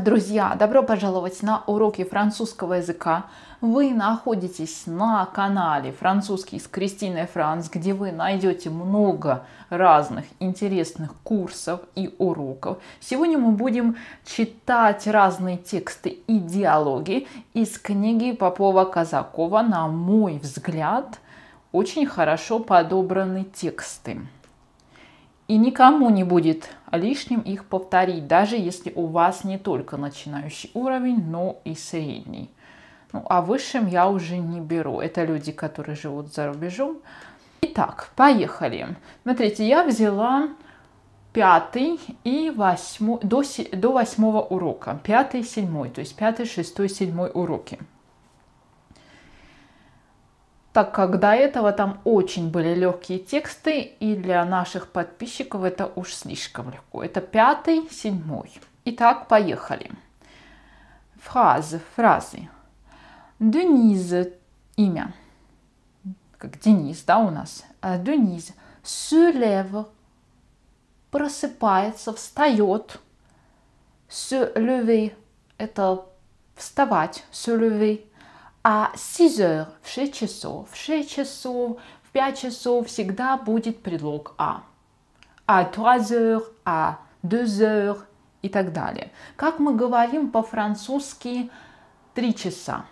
Друзья, добро пожаловать на уроки французского языка. Вы находитесь на канале «Французский с Кристиной Франц», где вы найдете много разных интересных курсов и уроков. Сегодня мы будем читать разные тексты и диалоги из книги Попова-Казакова, на мой взгляд, очень хорошо подобраны тексты. И никому не будет лишним их повторить, даже если у вас не только начинающий уровень, но и средний. Ну, а высшим я уже не беру. Это люди, которые живут за рубежом. Итак, поехали. Смотрите, я взяла пятый и восьмой, до, до восьмого урока. Пятый, седьмой, то есть пятый, шестой, седьмой уроки так как до этого там очень были легкие тексты, и для наших подписчиков это уж слишком легко. Это пятый, седьмой. Итак, поехали. Фразы, фразы. Дениз, имя. Как Денис, да, у нас. А, Дениз. Сюлев. Просыпается, встает. Сюлевей. Это вставать. Сюлевей а с 6 heures в 6 часов, в 6 часов, в 5 часов всегда будет предлог «а». «А 3 heures», «а 2 heures» и так далее. Как мы говорим по-французски «три часа»,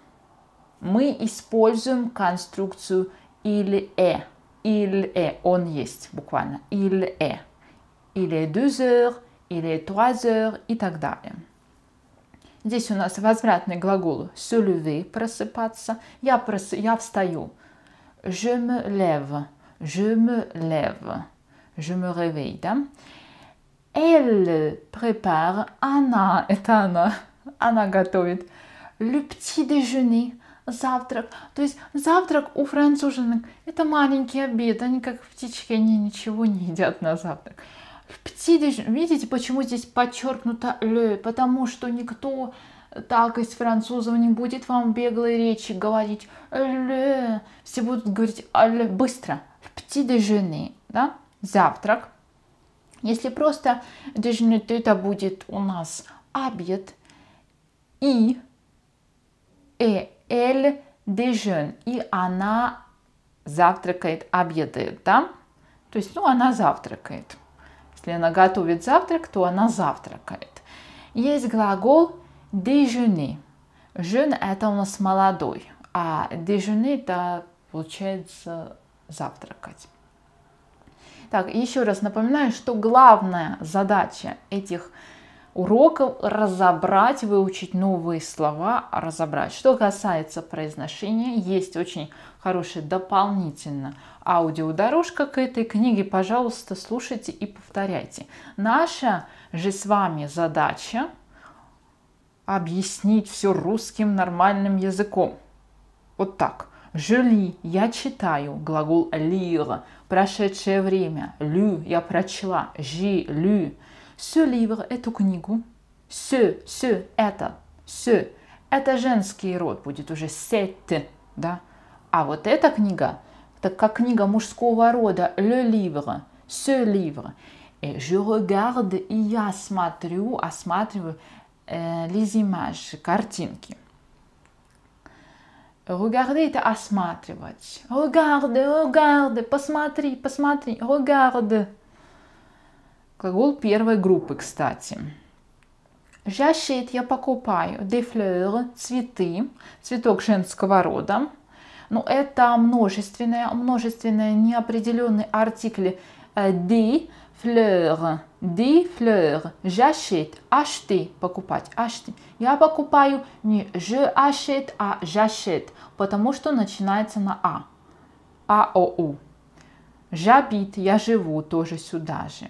мы используем конструкцию «или э». «Il est», «он есть» буквально, «il est», «il est 2 heures», «il est 3 heures» и так далее. Здесь у нас возвратный глагол se просыпаться. Я, прос... я встаю. Je me lève. Je me lève. Je me réveille, да? Elle prépare. Она, это она. Она готовит. Le petit déjeuner. Завтрак. То есть завтрак у француженок – это маленький обед. Они как птички, они ничего не едят на завтрак. В 50, видите, почему здесь подчеркнуто «le», потому что никто так из французов не будет вам беглой речи говорить «le». Все будут говорить «le» «а быстро. В «petit да, завтрак. Если просто «déjeuner», то это будет у нас обед и э elle дежен и она завтракает, обедает, да? То есть, ну, она завтракает. Если она готовит завтрак, то она завтракает. Есть глагол déjeuner. Жен это у нас молодой, а déjeuner – это, получается, завтракать. Так, еще раз напоминаю, что главная задача этих уроков – разобрать, выучить новые слова, разобрать. Что касается произношения, есть очень хорошая дополнительно аудиодорожка к этой книге. Пожалуйста, слушайте и повторяйте. Наша же с вами задача объяснить все русским нормальным языком. Вот так. Жили, я читаю, глагол лира, прошедшее время, лю, я прочла, жи, лю. Все ливр, эту книгу, все, все, это, все, это женский род, будет уже сеть, да, а вот эта книга, так как книга мужского рода «Le livre», «Ce livre», et э, je regarde, и я смотрю, осматриваю э, les images, картинки. Regarder – это осматривать. Regarde, regarde, посмотри, посмотри, regarde. Глагол первой группы, кстати. J'achète – я покупаю. Des fleurs – цветы, цветок женского рода. Ну это множественное, множественное неопределенный артикль des э, fleurs, des fleurs, j'achète, ашты покупать, ашты Я покупаю не je achète, а j'achète, потому что начинается на а, а, о, у. J'habite, я живу тоже сюда же.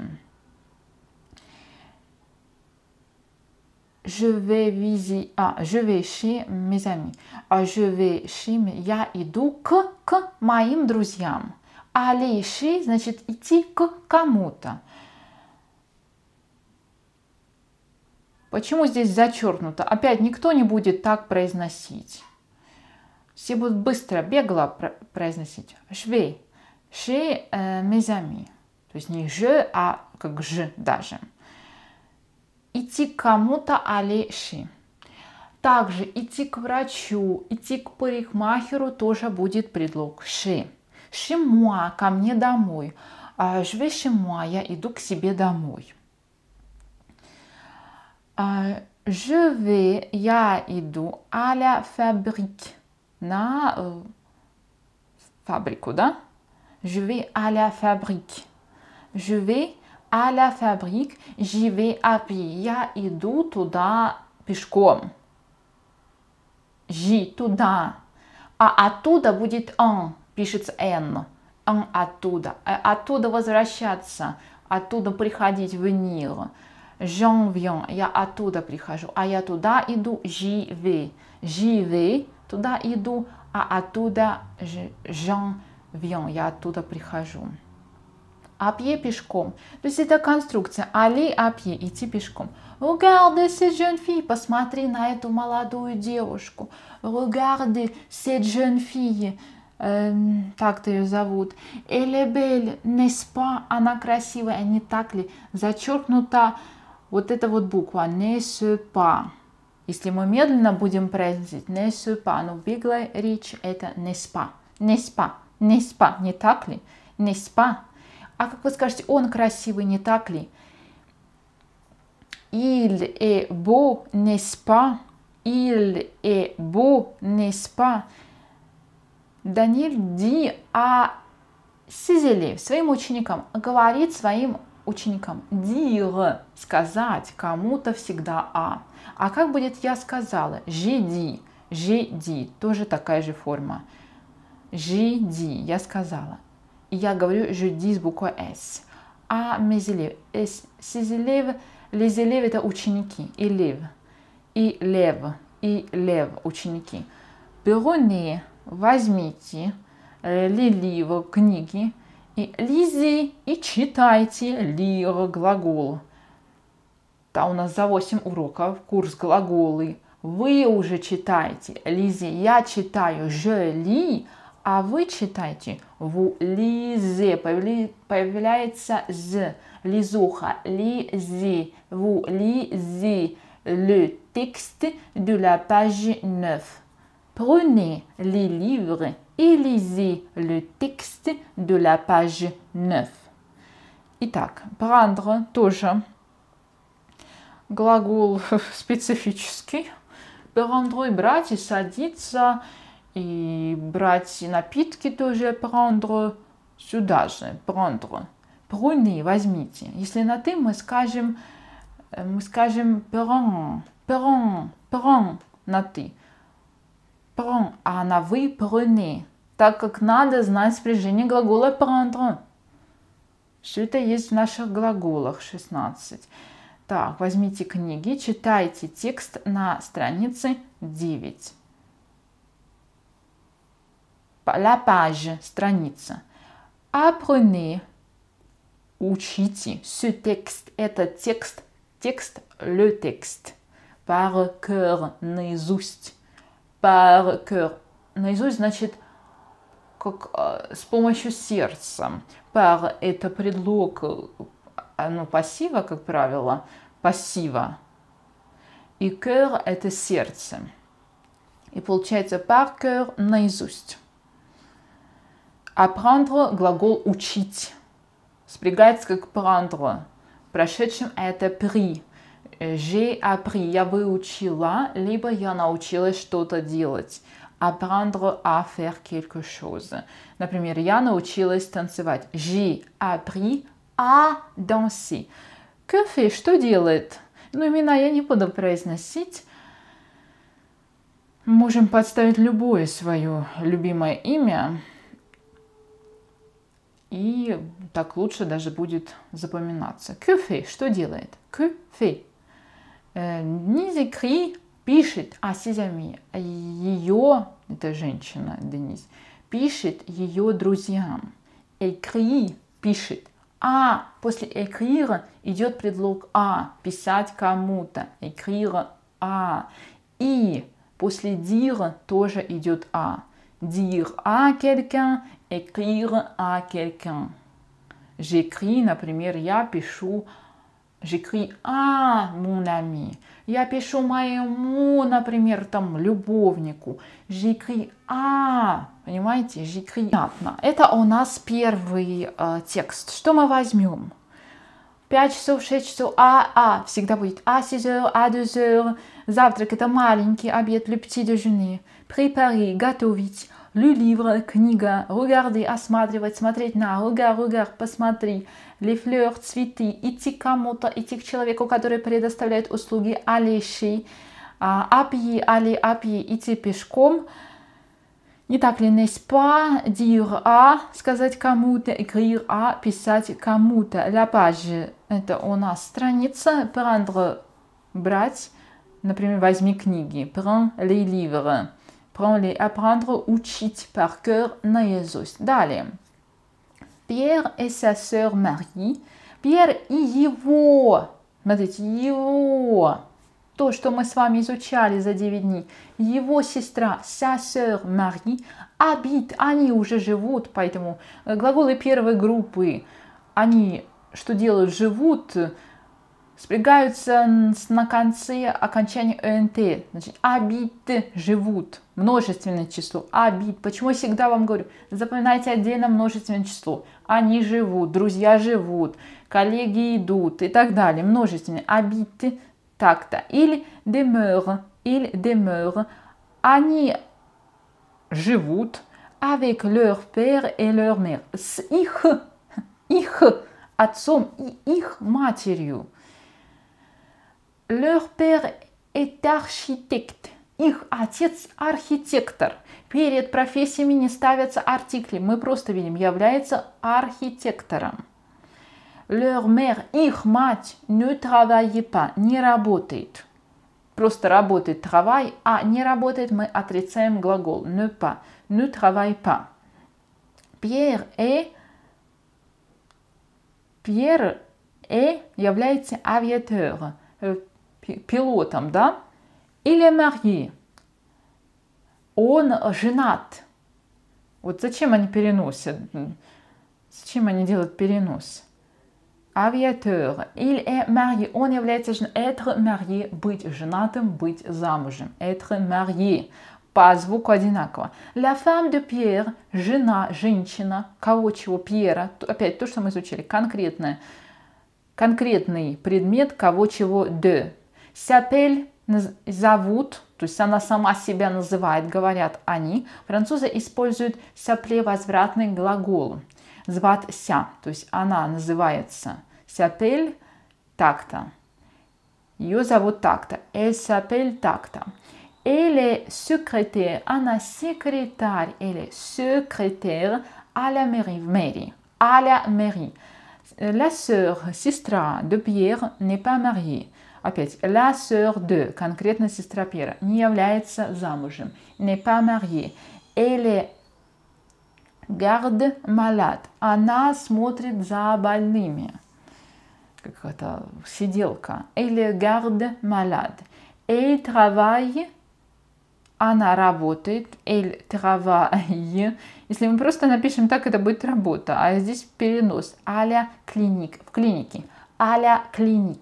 Je vais visiter. А, ah, je vais chez mes amis. А, je vais chez... Я иду к, к моим друзьям. Aller chez, значит, идти к кому-то. Почему здесь зачеркнуто? Опять никто не будет так произносить. Все будут быстро, бегло произносить. Швей. Ши э, мезами. То есть не ж, а как ж даже идти к кому-то алиши. Также идти к врачу, идти к парикмахеру тоже будет предлог ши. Шимуа ко мне домой. А, жве шимуа я иду к себе домой. Живе а, я иду аля фабрик на э, фабрику, да? Живе vais фабрик. Живе à la fabrique, j'y vais à pied. Я иду туда пешком. J'y туда. А оттуда будет он, пишется N. Он оттуда. А оттуда возвращаться, оттуда приходить в Нил. J'en viens. Я оттуда прихожу. А я туда иду. J'y vais. J'y vais. Туда иду. А оттуда j'en viens. Я оттуда прихожу. Апье пешком. То есть это конструкция. Али апье идти пешком. Regarde cette jeune fille. Посмотри на эту молодую девушку. Regarde cette jeune fille. Эм, так ты ее зовут. Elle est Элебель, неспа, она красивая, не так ли? Зачеркнута вот эта вот буква не па. Если мы медленно будем произносить не па, но в беглой речи это не спа, не спа, не спа, не так ли? Не спа, а как вы скажете, он красивый, не так ли? Il est beau, n'est-ce pas? Il est beau, n'est-ce pas? Даниил Ди а Сизели своим ученикам говорит своим ученикам дир сказать кому-то всегда а. А как будет я сказала? Жиди, жиди, тоже такая же форма. Жиди, я сказала я говорю je dis с буквой S. А mes élèves, ses élèves, les élèves это ученики, И лев, и лев, и лев, ученики. Prenez, возьмите, les э, livres, книги, и лизи, и читайте, лир, глагол. Да, у нас за 8 уроков курс глаголы. Вы уже читаете. Лизи, я читаю. Je lis. А вы читаете в лизе, появляется з, лизуха, лизи, в лизи, le texte de la page 9. Prenez les livres и lisez le texte de la page 9. Итак, prendre тоже глагол специфический. Prendre и брать и садиться – и брать напитки тоже prendre сюда же, prendre. Prenez, возьмите. Если на ты, мы скажем, э, мы скажем prend, prend, prend на ты. Prend, а на вы prenez. Так как надо знать спряжение глагола prendre. Все это есть в наших глаголах 16. Так, возьмите книги, читайте текст на странице 9 la page, страница. Apprenez, учите. Ce texte, это текст, текст, le texte. Par cœur, наизусть. Par cœur, наизусть значит как э, с помощью сердца. Par – это предлог, оно э, ну, пассива, как правило, пассива. И cœur – это сердце. И получается par cœur – наизусть. Apprendre а – глагол «учить». Спрягается как «prendre». прошедшем это «при». Э, J'ai appris – я выучила, либо я научилась что-то делать. Apprendre а à «А faire quelque chose. Например, я научилась танцевать. J'ai appris à danser. Кофе что делает? Ну, имена я не буду произносить. Можем подставить любое свое любимое имя и так лучше даже будет запоминаться. Кюфей что делает? Кюфей Кюфе. Э, Кри пишет о Сизами, ее, это женщина Денис, пишет ее друзьям. Экри пишет. А после экрира идет предлог а, писать кому-то. Экрира а. И после дира тоже идет а. Дир а quelqu'un écrire à quelqu'un. J'écris, например, я пишу, j'écris à «Ah, mon ami. Я пишу моему, например, там, любовнику. J'écris à, «Ah», понимаете, j'écris Понятно. Это у нас первый э, текст. Что мы возьмем? 5 часов, 6 часов, а, а, всегда будет а 6 heures, а 2 heures. Завтрак – это маленький обед, le petit déjeuner. Préparer, готовить. Le livre, книга, regarder, осматривать, смотреть на, regard, regard, посмотри, les fleurs, цветы, идти кому-то, идти к человеку, который предоставляет услуги, алеши, а, апьи, али, апьи, идти пешком, не так ли, не спа, dire а, сказать кому-то, грир а, писать кому-то. La page, это у нас страница, prendre, брать, например, возьми книги, prends les livres. Prends-les apprendre, учить par cœur наизусть. Далее. Пьер и sa sœur Marie. Пьер и его, смотрите, его, то, что мы с вами изучали за 9 дней, его сестра, sa sœur Marie, habite, они уже живут, поэтому глаголы первой группы, они что делают, живут, спрягаются на конце окончания НТ. Значит, обид живут. Множественное число. Обид. Почему я всегда вам говорю, запоминайте отдельно множественное число. Они живут, друзья живут, коллеги идут и так далее. Множественное. Обид так-то. Или demeure. Или demeure. Они живут avec leur père et leur mère. С их, их отцом и их матерью. Leur père est architecte. Их отец архитектор. Перед профессиями не ставятся артикли. Мы просто видим, является архитектором. Leur mère, их мать, ne travaille pas, не работает. Просто работает travail, а не работает мы отрицаем глагол ne pas, ne travaille pas. Pierre est, Pierre est является авиатором пилотом, да? Или Мари, Он женат. Вот зачем они переносят? Зачем они делают перенос? Авиатер. Или est marié. Он является être быть женатым, быть замужем. Être marié. По звуку одинаково. La femme de Pierre, жена, женщина, кого чего, Пьера. Опять то, что мы изучили, конкретное. Конкретный предмет кого чего de. Сяпель зовут, то есть она сама себя называет, говорят они. Французы используют сяпле возвратный глагол. Звать ся, то есть она называется сяпель так-то. Ее зовут так-то. Эль сяпель так-то. Или секретарь, она секретарь, Elle или секретарь аля мэри, в мэрии. la mairie. Э, la sœur, сестра de Pierre n'est pas mariée. Опять, la sœur de, конкретно сестра Пьера, не является замужем, Не pas mariée, elle est garde malade, она смотрит за больными, какая-то сиделка, elle est garde malade, elle travaille она работает, эль travaille. Если мы просто напишем так, это будет работа, а здесь перенос. Аля клиник, в клинике. Аля клиник.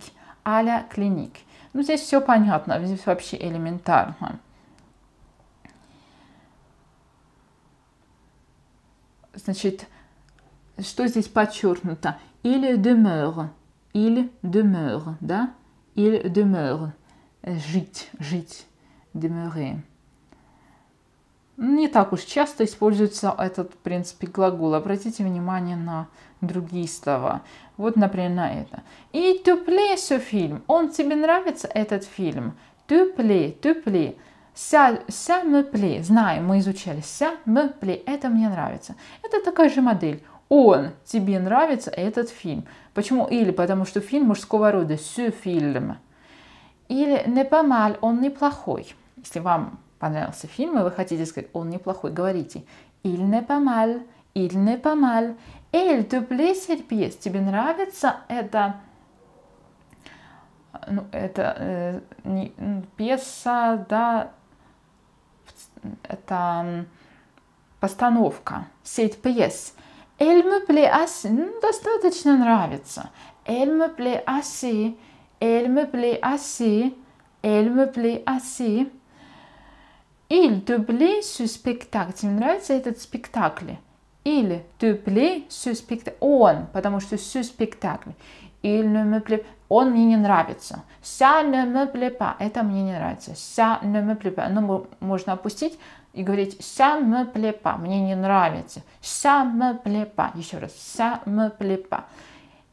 Аля клиник. Ну, здесь все понятно, здесь вообще элементарно. Значит, что здесь подчеркнуто? Или demeure, или demeure, да? Или demeure, жить, жить, demeurer. Не так уж часто используется этот, в принципе, глагол. Обратите внимание на другие слова. Вот, например, на это. И тупле все фильм. Он тебе нравится, этот фильм? Тупле, тупле. Ся, ся мы пле. Знаем, мы изучали. Ся мы пле. Это мне нравится. Это такая же модель. Он тебе нравится этот фильм. Почему? Или потому что фильм мужского рода. Сю фильм. Или не помаль, он неплохой. Если вам понравился фильм, и вы хотите сказать, он неплохой, говорите. Иль не помаль, иль не помаль. Эль, ты серпьес, тебе нравится это? Э, ну, это э, не, пьеса, да, это постановка, сеть пьес. Эль мепле аси, ну, достаточно нравится. Эль мепле аси, эль мепле аси, эль мепле аси. Иль дубле сю спектакль. Тебе нравится этот спектакль? Или tu plais ce spectacle? Он, потому что ce spectacle. Il ne me plaît. Он мне не нравится. Ça ne me plaît pas. Это мне не нравится. Ça ne me plaît pas. Ну, можно опустить и говорить ça me plaît pas. Мне не нравится. Ça me plaît pas. Еще раз. Ça me plaît pas.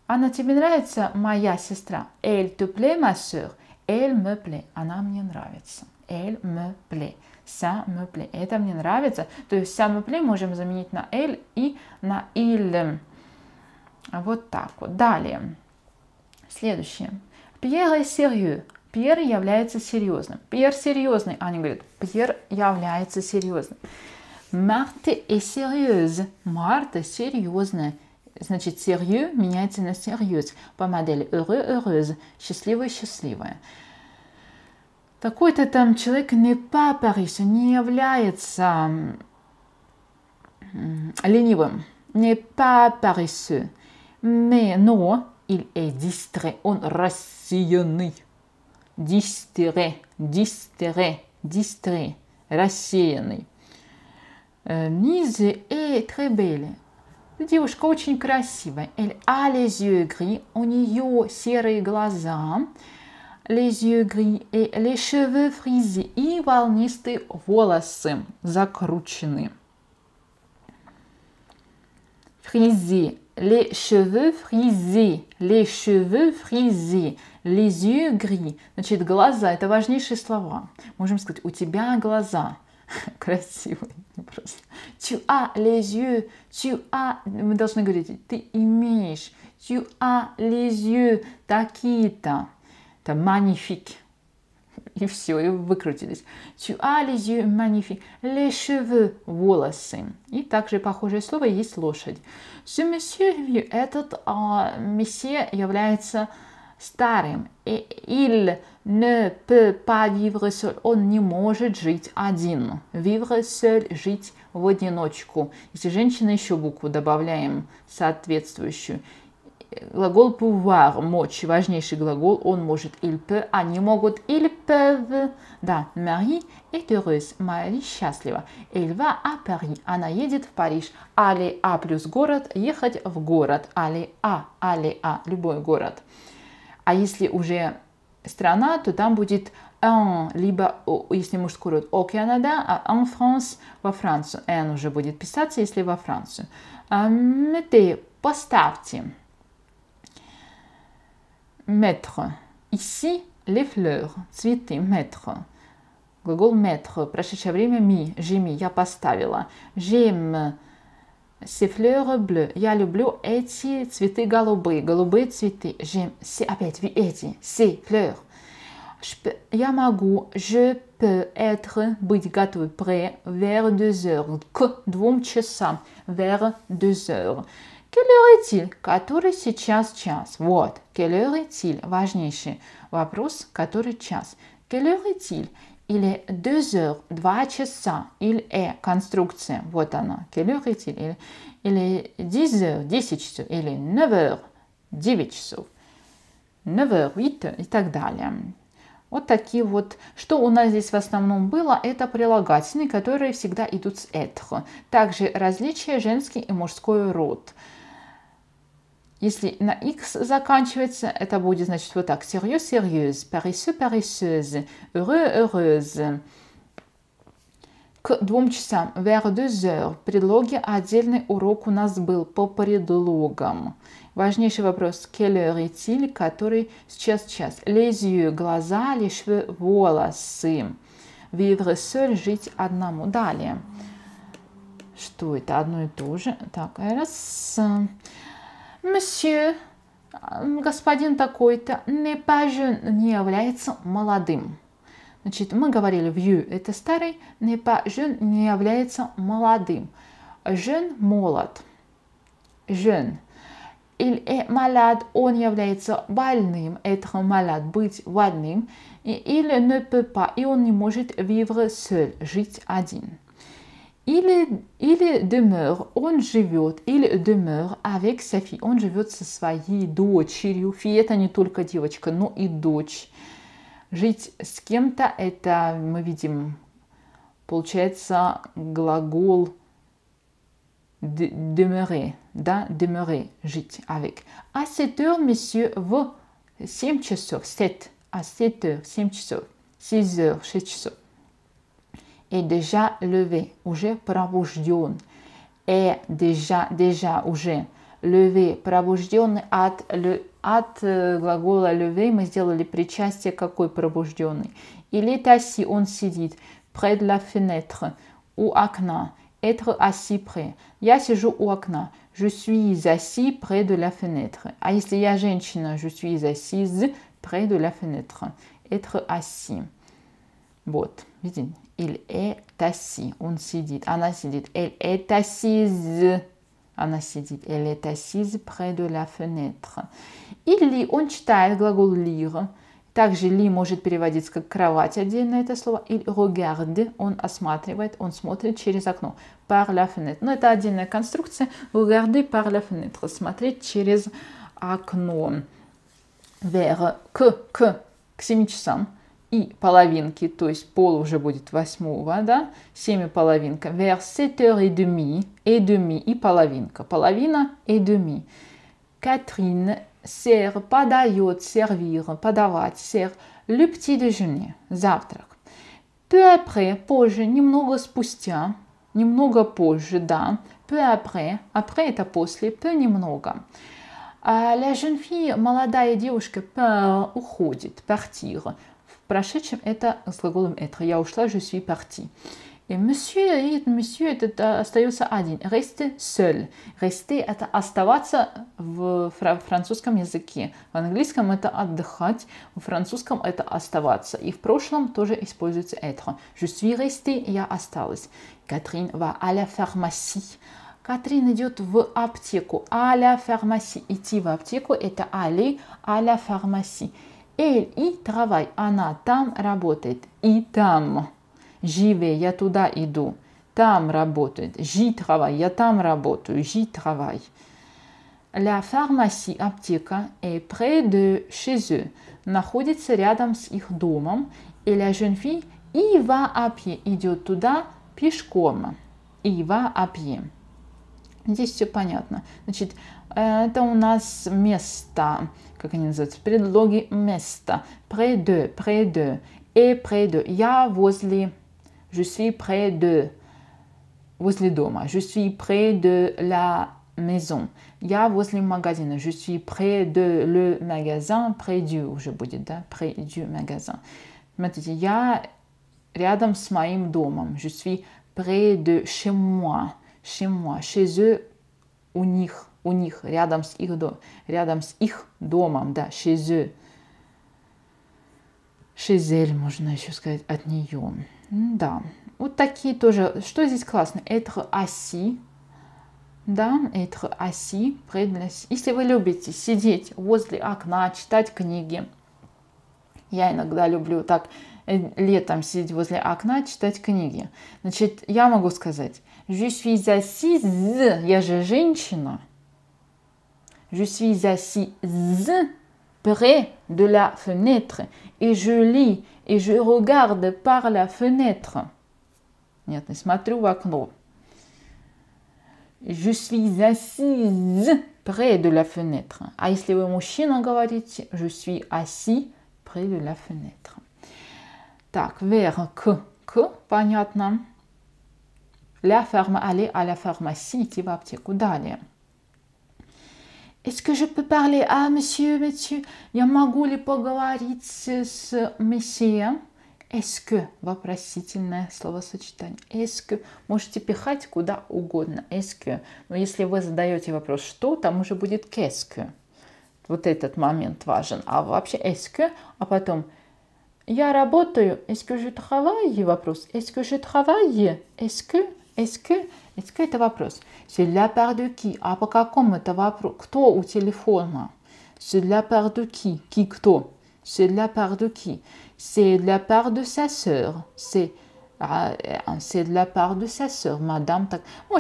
Она тебе нравится, моя сестра? Elle te plaît, ma soeur? Elle me plaît. Она мне нравится. Elle me plaît ça me plaît. Это мне нравится. То есть ça me plaît можем заменить на elle и на il. Вот так вот. Далее. Следующее. Pierre est sérieux. Пьер является серьезным. Пьер серьезный. Аня говорит, Пьер является серьезным. Марта est sérieuse. Марта серьезная. Значит, sérieux меняется на sérieuse. По модели heureux, heureuse. Счастливая, счастливая. Такой-то там человек не папарис, не является ленивым, не папарис, mais но il est distrait, он рассеянный. Distrait, distrait, distrait, рассеянный. Низе и Требели. Девушка очень красивая. Elle a les yeux gris, у нее серые глаза les yeux gris et les cheveux frisés и волнистые волосы закручены. Frisé, les cheveux frisés, les cheveux frisés, les yeux gris. Значит, глаза – это важнейшие слова. Можем сказать, у тебя глаза красивые просто. Tu а as les yeux, tu as, а» мы должны говорить, ты имеешь, tu as а les yeux такие-то там magnifique. И все, и выкрутились. Tu as les yeux magnifiques. Les cheveux – волосы. И также похожее слово есть лошадь. Ce monsieur, этот а, месье является старым. Et il ne peut pas vivre seul. Он не может жить один. Vivre seul – жить в одиночку. Если женщина, еще букву добавляем соответствующую глагол pouvoir, мочь, важнейший глагол, он может il peut, они могут ils peuvent. Да, Marie est heureuse, Мари счастлива. Elle va à Paris, она едет в Париж. Али А плюс город, ехать в город. Али А, Али А любой город. А если уже страна, то там будет un, либо, если мужской род, au Canada, а en France, во Францию. N уже будет писаться, если во Францию. Mettez, эм, поставьте. mettre. Ici, les fleurs. Цветы mettre. google mettre. Прошедшее время mi. J'ai mis. J'aime ces fleurs bleues. Я люблю эти цветы голубые. Голубые цветы. J'aime. C'est опять эти. Ces fleurs. Je peux, я Je peux être. Prêt. Vers deux heures. К двум Vers deux heures. Келюритиль, который сейчас час. Вот, келюритиль, важнейший вопрос, который час. Келюритиль или deux heures, два часа, или э, конструкция, вот она, келюритиль, или, или 10 heures, 10 часов, или 9 heures, 9 часов, 9 heures, и так далее. Вот такие вот. Что у нас здесь в основном было, это прилагательные, которые всегда идут с «être». Также различия женский и мужской род. Если на x заканчивается, это будет, значит, вот так. серьез, серьез, Paresseux, paresseuse. Heureux, heureuse. К двум часам. Vers deux heures. Предлоги. Отдельный урок у нас был по предлогам. Важнейший вопрос. Quelle heure est-il? Который сейчас час. Les yeux. Глаза. Les cheveux. Волосы. Vivre seul. Жить одному. Далее. Что это? Одно и то же. Так, раз. Раз. «Мсье», господин такой-то, не «непажен» не является молодым. Значит, мы говорили, «вью» – это старый, не «непажен» не является молодым. «Жен» – молод. «Жен» Il est malade, он является больным, être malade, быть больным, и il ne peut pas, и он не может vivre seul, жить один. Il, est, il demeure, он живет, Или demeure avec sa fille, он живет со своей дочерью. Фи это не только девочка, но и дочь. Жить с кем-то это мы видим, получается глагол de, demeurer, да, demeurer, жить avec. А 7 heures, messieurs, в 7 часов, 7, а 7 heures, 7 часов, 6 heures, 6 часов. est déjà levé. Уже пробужден. Est déjà, déjà, je levé. le от, от э, глагола levé мы сделали причастие какой пробужденный. Il est assis, on сидит. Près de la fenêtre. ou akna Être assis près. Я сижу у окна. Je suis assis près de la fenêtre. А если я женщина, je suis assise près de la fenêtre. Être assis. Вот, видите, Il est assis. Он сидит. Она сидит. Elle est assise. Она сидит. Elle est assise près de la fenêtre. Il lit. Он читает глагол lire. Также ли может переводиться как кровать отдельно это слово. Il regarde, он осматривает, он смотрит через окно. Par la fenêtre. Но это отдельная конструкция. Regarder par la fenêtre. Смотреть через окно. Vers. К, к, к 7 часам и половинки, то есть пол уже будет восьмого, да, 7 половинка, vers 7 heures et demi, et demi, и половинка, половина и demi. Катрин сер подает, сервир, подавать, сер, le petit déjeuner, завтрак. Peu après, позже, немного спустя, немного позже, да, peu après, après это после, peu немного. А la jeune fille, молодая девушка, peur, уходит, partir, прошедшем это с глаголом être. Я ушла, je suis parti. И monsieur, и monsieur это остается один. Rester seul. Rester это оставаться в французском языке. В английском это отдыхать, в французском это оставаться. И в прошлом тоже используется être. Je suis resté, я осталась. Катрин va à la pharmacie. Катрин идет в аптеку. À la pharmacie. Идти в аптеку это aller à la pharmacie. Эль и travaille. Она там работает. И там. Живе. Я туда иду. Там работает. J'y travaille. Я там работаю. J'y travaille. La pharmacie, аптека, est près de chez eux. Находится рядом с их домом. И la jeune fille y va à pied. Идет туда пешком. И va à pied. Здесь все понятно. Значит, э, это у нас место. как они называются, Près de, près de, et près de. Я возле, je suis près de, возле дома. Je suis près de la maison. Я возле магазина. Je suis près de le magasin, près du, уже будет, près du magasin. рядом с моим домом. Je suis près de chez moi. Chez moi. Chez eux, у у них, рядом с их, до, рядом с их домом, да, chez Шизель, можно еще сказать, от нее. Да, вот такие тоже. Что здесь классно? Être assis, да, être assis, если вы любите сидеть возле окна, читать книги, я иногда люблю так э, летом сидеть возле окна, читать книги. Значит, я могу сказать, je suis assise, я же женщина, Je suis assis près de la fenêtre et je lis et je regarde par la fenêtre. Je suis assis près de la fenêtre. А если вы je suis assis près de la fenêtre. Так, vers que, que, понятно. La ferme, aller à la pharmacie, va petit coup d'aller. Est-ce que je peux parler Ah, monsieur, monsieur, я могу ли поговорить с месье? Est-ce que – вопросительное словосочетание. Est-ce que – можете пихать куда угодно. Est-ce que – но если вы задаете вопрос «что», там уже будет «qu'est-ce que». Вот этот момент важен. А вообще «est-ce que», а потом «я работаю», «est-ce que je travaille?» вопрос «est-ce que je travaille?» «est-ce que?» «est-ce que?» c'est это вопрос. Для Кто у телефона? Qui ah, hein? C'est de la part de qui C'est de la part de sa sœur. C'est ah, euh, c'est de la part de sa sœur, madame. Так. que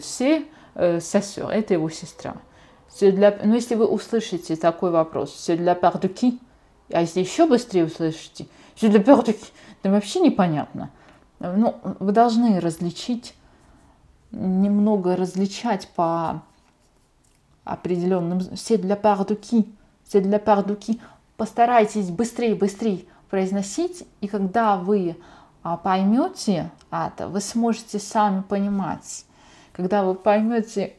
c'est euh, sa sœur, это его C'est de la... вопрос, c'est de la part de qui А если еще быстрее услышите, c'est de la part de qui вообще непонятно. вы должны различить немного различать по определенным... Все для пардуки, все для пардуки. Постарайтесь быстрее, быстрее произносить, и когда вы а, поймете это, вы сможете сами понимать. Когда вы поймете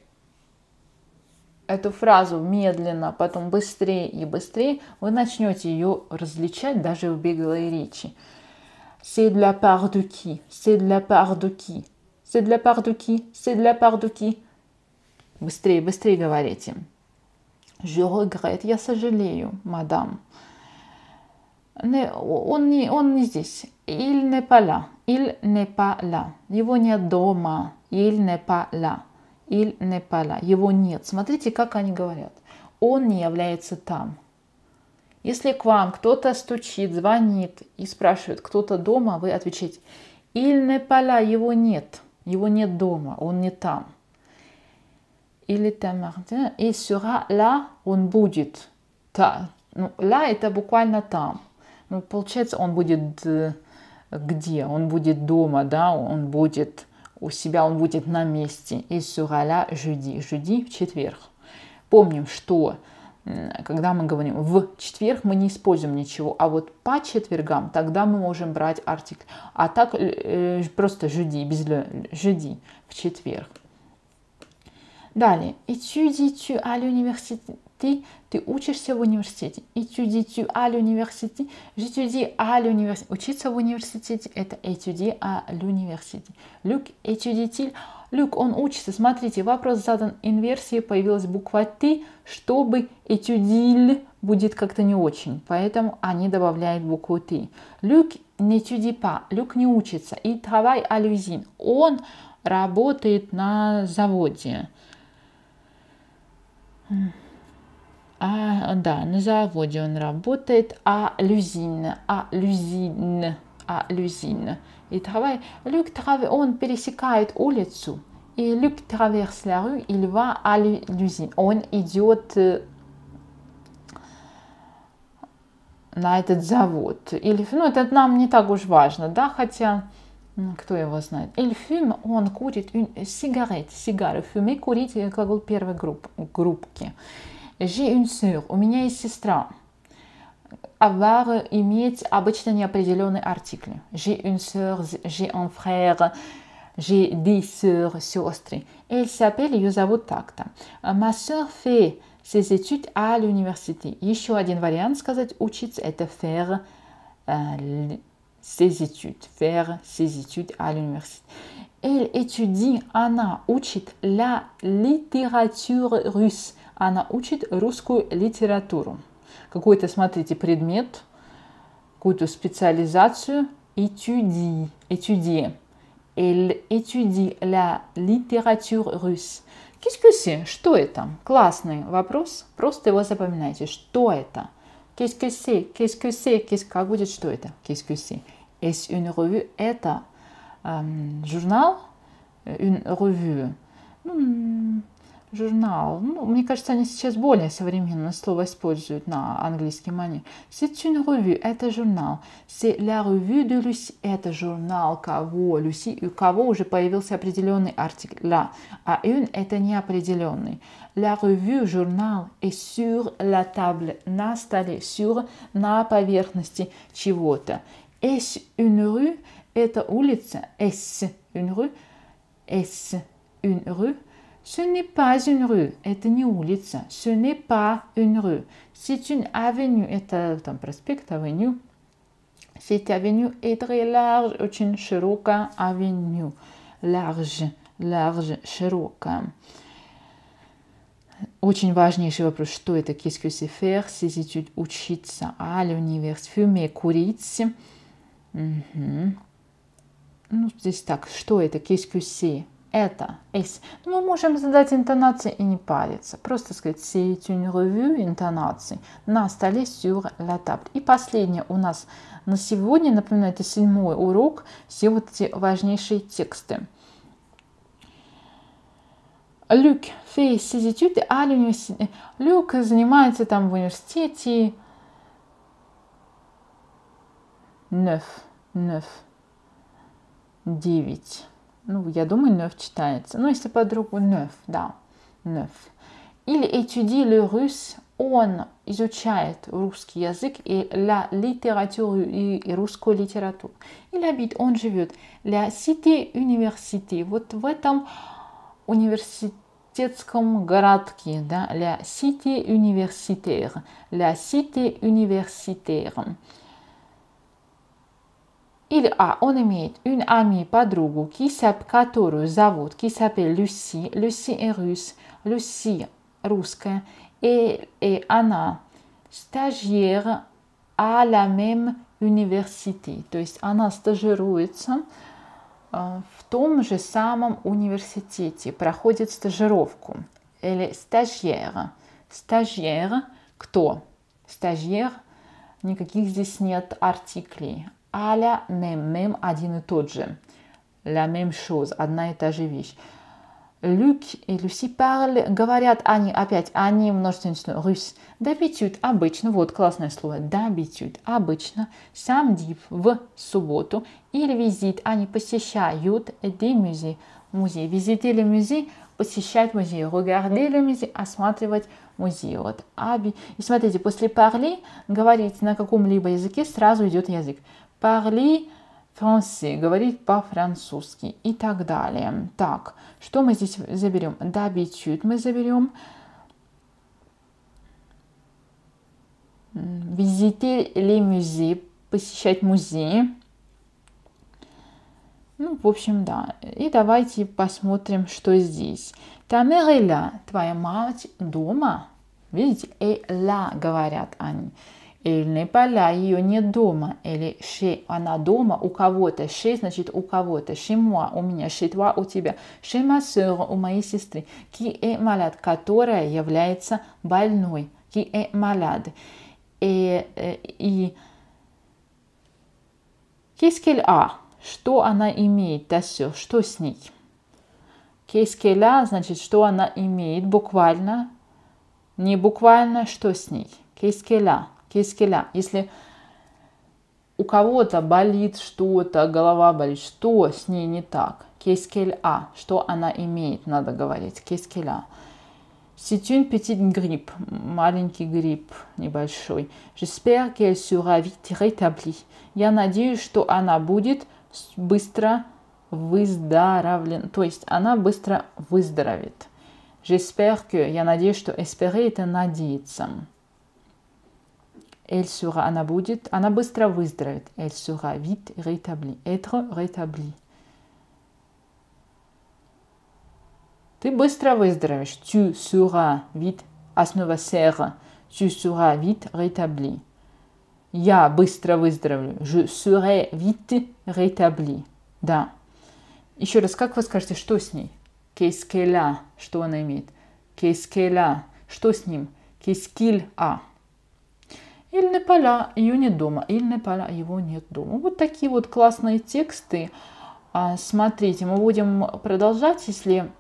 эту фразу медленно, потом быстрее и быстрее, вы начнете ее различать даже в беглой речи. C'est de la part de qui? C'est de la part de qui? «C'est de la part de qui? C'est de la part de qui?» «Быстрее, быстрее говорите!» «Je regrette, я сожалею, мадам!» он, не, он не здесь. Il n'est pas là. Il n'est pas là. Его нет дома. Il n'est pas là. Il n'est pas là. Его нет. Смотрите, как они говорят. Он не является там. Если к вам кто-то стучит, звонит и спрашивает, кто-то дома, вы отвечаете, il n'est pas là, его нет. Его нет дома, он не там. Или там, а, И сюра ла он будет. Та. Ну, ла это буквально там. Ну, получается, он будет э, где? Он будет дома, да, он будет у себя, он будет на месте. И сюра ла жуди. Жуди в четверг. Помним, что когда мы говорим в четверг, мы не используем ничего, а вот по четвергам тогда мы можем брать артикль. А так э, э просто жди, без жди в четверг. Далее. Étudie-tu à l'université? Ты учишься в университете. Étudie-tu à l'université? J'étudie à l'université. Учиться в университете – это étudier à l'université. Люк étudie il Люк, он учится. Смотрите, вопрос задан инверсии, появилась буква «ты», чтобы «этюдиль» будет как-то не очень. Поэтому они добавляют букву «ты». Люк не тюдипа, Люк не учится. И Тавай Алюзин, он работает на заводе. А, да, на заводе он работает. А люзин, а люзин, а люзин и travaille. Luc Travers, он пересекает улицу. И Люк traverse la rue, il va à l'usine. Он идет э, на этот завод. Или, ну, это нам не так уж важно, да, хотя, кто его знает. Или фюм, он курит сигарет, сигары, фюме, курить, глагол первой групп, группки. J'ai une sœur, у меня есть сестра. avoir, иметь обычно неопределенные артикль. J'ai une sœur, j'ai un frère, j'ai des sœurs, сестры. elle s'appelle ее зовут Ma sœur fait ses études à l'université. Еще один вариант сказать учиться – это faire э, ses études. Faire ses études à l'université. Elle étudie, она учит la littérature russe. Она учит русскую литературу. какой-то, смотрите, предмет, какую-то специализацию, étudie, étudier. Elle étudie la littérature russe. Qu'est-ce que c'est? Что это? Классный вопрос. Просто его запоминайте. Что это? Qu'est-ce que c'est? Qu'est-ce que c'est? Qu'est-ce как будет что это? Qu'est-ce que c'est? Est-ce une revue? Это эм, журнал? Une revue. Ну, журнал. Ну, мне кажется, они сейчас более современное слово используют на английский манер. C'est une revue, это журнал. C'est la revue de Lucie, это журнал кого? Люси, у кого уже появился определенный артикль. La, а une это неопределенный. La revue, журнал, est sur la table, на столе, sur, на поверхности чего-то. Est une rue, это улица. Est une rue, est une rue, Ce n'est pas une rue, это не улица. Ce n'est pas une rue. C'est une avenue, это там проспект, avenue. Cette avenue est très large, очень широкая avenue. Large, large, широкая. Очень важнейший вопрос, что это, qu'est-ce que c'est faire, ces études, учиться, à l'univers, fumer, курить. Угу. Ну, здесь так, что это, qu'est-ce que c'est, это, es. Но мы можем задать интонации и не париться. Просто сказать c'est une revue интонации на столе sur la table. И последнее у нас на сегодня, напоминаю, это седьмой урок, все вот эти важнейшие тексты. Люк fait ses études à Люк занимается там в университете. Neuf, neuf, девять. Ну, я думаю, neuf читается. Ну, если подругу neuf, да, neuf. Или étudie le russe, он изучает русский язык и la littérature и русскую литературу. Il habite, он живет, la cité université. Вот в этом университетском городке, да, la cité universitaire, la cité universitaire. Или А. Он имеет une amie, подругу, которую зовут, qui s'appelle Люси. Люси est russe. Люси русская. Et, et она stagiaire à а la même université. То есть она стажируется э, в том же самом университете, проходит стажировку. Или stagiaire. Stagiaire кто? Stagiaire. Никаких здесь нет артиклей. Аля мем один и тот же. La même chose, одна и та же вещь. Люк и Люси Парль говорят они опять, они множественное рус. D'habitude, обычно, вот классное слово, d'habitude, обычно, Сам див в субботу, или визит, они посещают des musées, музей. Визиты или музей, посещать музей, regarder le музей, осматривать музей. Вот, аби. И смотрите, после парли говорить на каком-либо языке сразу идет язык parler français, говорить по-французски и так далее. Так, что мы здесь заберем? D'habitude мы заберем. Visiter les musées, посещать музеи. Ну, в общем, да. И давайте посмотрим, что здесь. Та мère твоя мать дома. Видите, эла говорят они. Или не поля, ее не дома. Или ши, она дома у кого-то. Ши значит у кого-то. Ши муа, у меня. Ши тва, у тебя. Ши ма сёра, у моей сестры. Ки э малад, которая является больной. Ки э малад. Э, э, и, и Кескель А. Что она имеет, все, Что с ней? Кескеля значит, что она имеет буквально. Не буквально, что с ней? Кескеля. Кейскеля, Если у кого-то болит что-то, голова болит, что с ней не так? Кейскель, а, что она имеет, надо говорить, кескеля. C'est а. петит грипп, маленький грипп, небольшой. J'espère qu'elle sera vite rétablie. Я надеюсь, что она будет быстро выздоровлен. То есть она быстро выздоровит. J'espère que, я надеюсь, что espérer это надеяться. Elle sera, она будет, она быстро выздоровеет. Elle sera vite rétablie. Être rétablie. Ты быстро выздоровеешь. Tu seras vite, основа sera. Tu seras vite rétablie. Я быстро выздоровлю. Je serai vite rétablie. Да. Еще раз, как вы скажете, что с ней? Qu'est-ce qu'elle a? Что она имеет? Qu'est-ce qu'elle a? Что с ним? Qu'est-ce qu'il a? Ильны поля, ее нет дома, не поля, а его нет дома. Вот такие вот классные тексты. А, смотрите, мы будем продолжать, если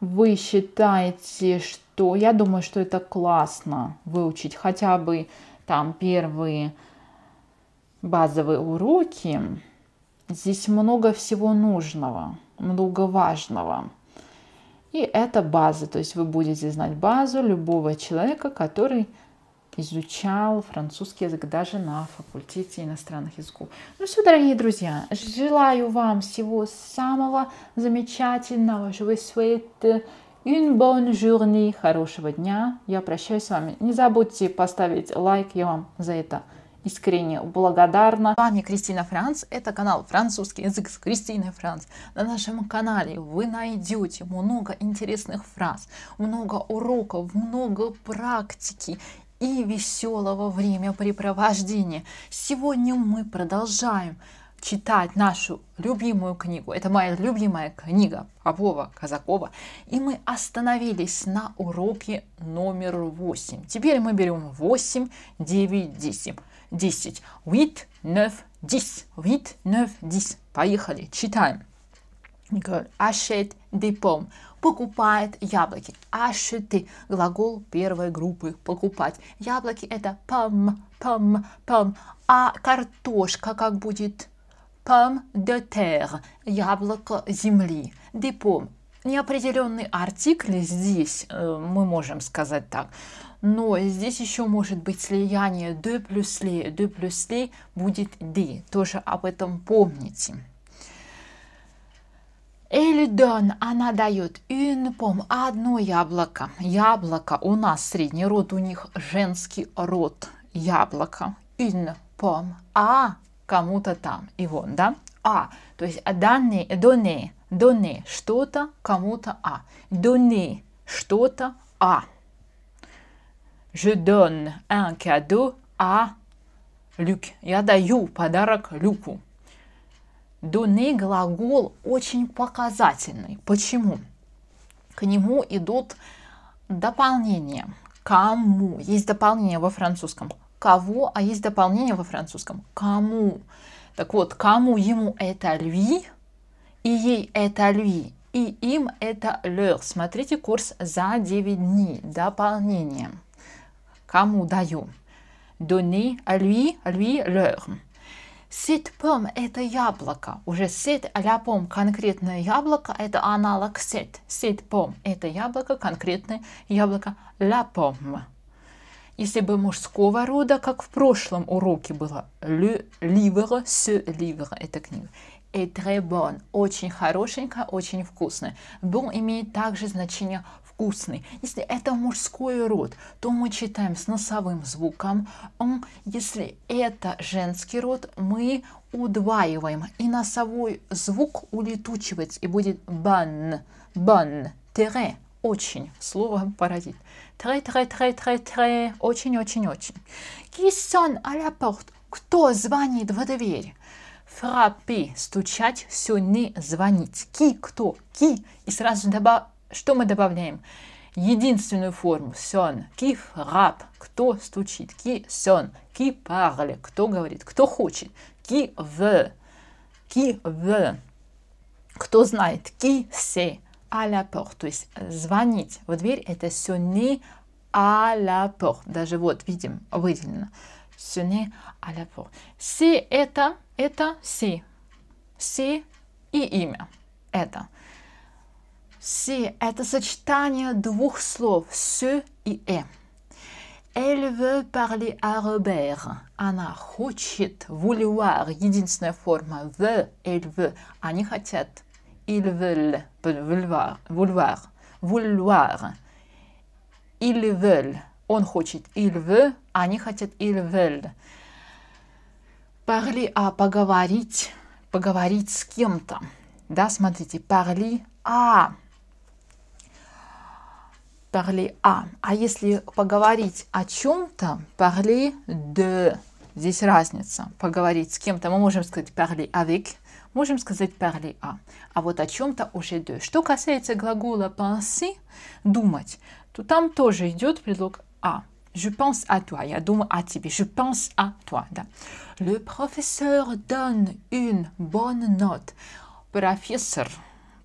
вы считаете, что... Я думаю, что это классно выучить хотя бы там первые базовые уроки. Здесь много всего нужного, много важного. И это база, то есть вы будете знать базу любого человека, который изучал французский язык даже на факультете иностранных языков. Ну все, дорогие друзья, желаю вам всего самого замечательного. Je vous souhaite une bonne journée, хорошего дня. Я прощаюсь с вами. Не забудьте поставить лайк, я вам за это искренне благодарна. С вами Кристина Франц, это канал «Французский язык» с Кристиной Франц. На нашем канале вы найдете много интересных фраз, много уроков, много практики и веселого времяпрепровождения. Сегодня мы продолжаем читать нашу любимую книгу. Это моя любимая книга Попова Казакова. И мы остановились на уроке номер 8. Теперь мы берем 8, 9, 10. 10. With 9, 10. With 9, 10. Поехали, читаем. Ашет депом покупает яблоки. Ашиты – глагол первой группы покупать. Яблоки – это пам, пам, пам. А картошка как будет? Пам де terre – яблоко земли. Депом – неопределенный артикль здесь, э, мы можем сказать так. Но здесь еще может быть слияние «de плюс ли», «de плюс ли» будет «de». Тоже об этом помните. Эльдон, она дает инпом одно яблоко. Яблоко у нас средний род, у них женский род. Яблоко, инпом, а кому-то там. И вон, да? А, то есть данные, доне, доне, что-то кому-то а. Доне, что-то а. Je donne un cadeau à Люк. Я даю подарок Люку. Донный глагол очень показательный. Почему? К нему идут дополнения. Кому? Есть дополнение во французском. Кого? А есть дополнение во французском. Кому? Так вот, кому ему это льви, и ей это льви, и им это лёр. Смотрите курс за 9 дней. Дополнение. Кому даю? Donner à льви, lui, leur. Сит пом – это яблоко. Уже сит а пом – конкретное яблоко, это аналог сит. Сит пом – это яблоко, конкретное яблоко ля пом. Если бы мужского рода, как в прошлом уроке было, «le livre, ce livre» – это книга. «Et très bon» – очень хорошенько очень вкусная. «Bon» имеет также значение вкусный. Если это мужской род, то мы читаем с носовым звуком. Если это женский род, мы удваиваем. И носовой звук улетучивается, и будет бан, бан, тере, очень. Слово паразит. Тре, тре, тре, тре, тре. Очень, очень, очень. Кисон аля Кто звонит в дверь? Фраппи. Стучать, сюни, звонить. Ки, кто? Ки. И сразу добавить что мы добавляем? единственную форму сен. Ки раб, кто стучит, ки сен, ки парле, кто говорит, кто хочет, ки в, ки в, кто знает, ки се, а ля пор, то есть звонить в дверь, это сёне а ля пор, даже вот видим выделено, сёне а ля пор. Се это, это се, се и имя, это. Си – это сочетание двух слов «се» и «э». Elle veut parler à Robert. Она хочет. Vouloir – единственная форма. The – elle veut. Они хотят. Ils veulent. Vouloir. Vouloir. Vouloir. Ils veulent. Он хочет. Il veut. Они хотят. Ils veulent. Parler à – поговорить. Поговорить с кем-то. Да, смотрите. Parler à parler à. А если поговорить о чем-то, parler de. Здесь разница. Поговорить с кем-то мы можем сказать parler avec, можем сказать parler à. А вот о чем-то уже de. Что касается глагола penser, думать, то там тоже идет предлог à. Je pense à toi. Я думаю о тебе. Je pense à toi. Да. Le professeur donne une bonne note. Профессор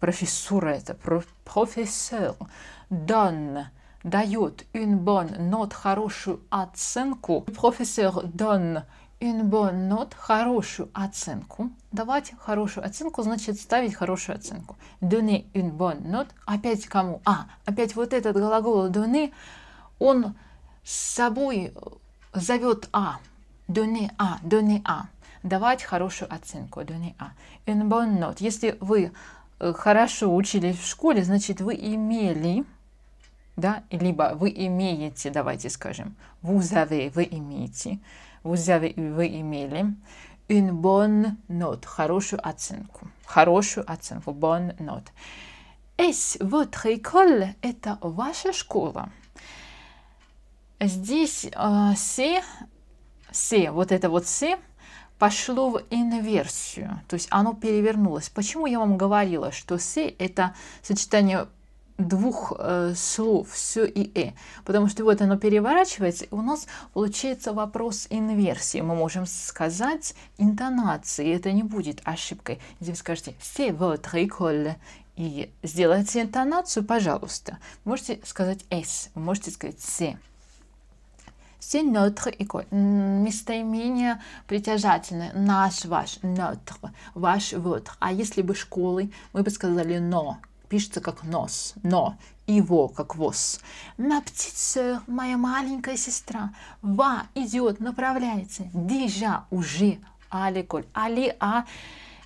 профессура это, профессор, дан, дает une bonne note, хорошую оценку. Профессор дан une bonne note, хорошую оценку. Давать хорошую оценку значит ставить хорошую оценку. Donner une bonne note, опять кому? А, опять вот этот глагол donner, он с собой зовет а. Donner а, donner а давать хорошую оценку, donner а. Une bonne note. Если вы Э, хорошо учились в школе, значит, вы имели, да, либо вы имеете, давайте скажем, vous avez, вы имеете, vous avez, вы имели, une bonne note, хорошую оценку, хорошую оценку, bonne note. Est votre école – это ваша школа. Здесь э, «се», «се», вот это вот «се» пошло в инверсию, то есть оно перевернулось. Почему я вам говорила, что «се» — это сочетание двух э, слов «все» и «э», потому что вот оно переворачивается, и у нас получается вопрос инверсии. Мы можем сказать интонации, это не будет ошибкой. Если вы скажете «c'est votre école», и сделаете интонацию, пожалуйста. Можете сказать с, можете сказать се. Все notre école. Местоимение притяжательное. Наш, ваш, notre, ваш, вот А если бы школы, мы бы сказали но. Пишется как нос, но. Его, как вос. на птице моя маленькая сестра. ва идет, направляется. Déjà, уже, а l'école. Али, а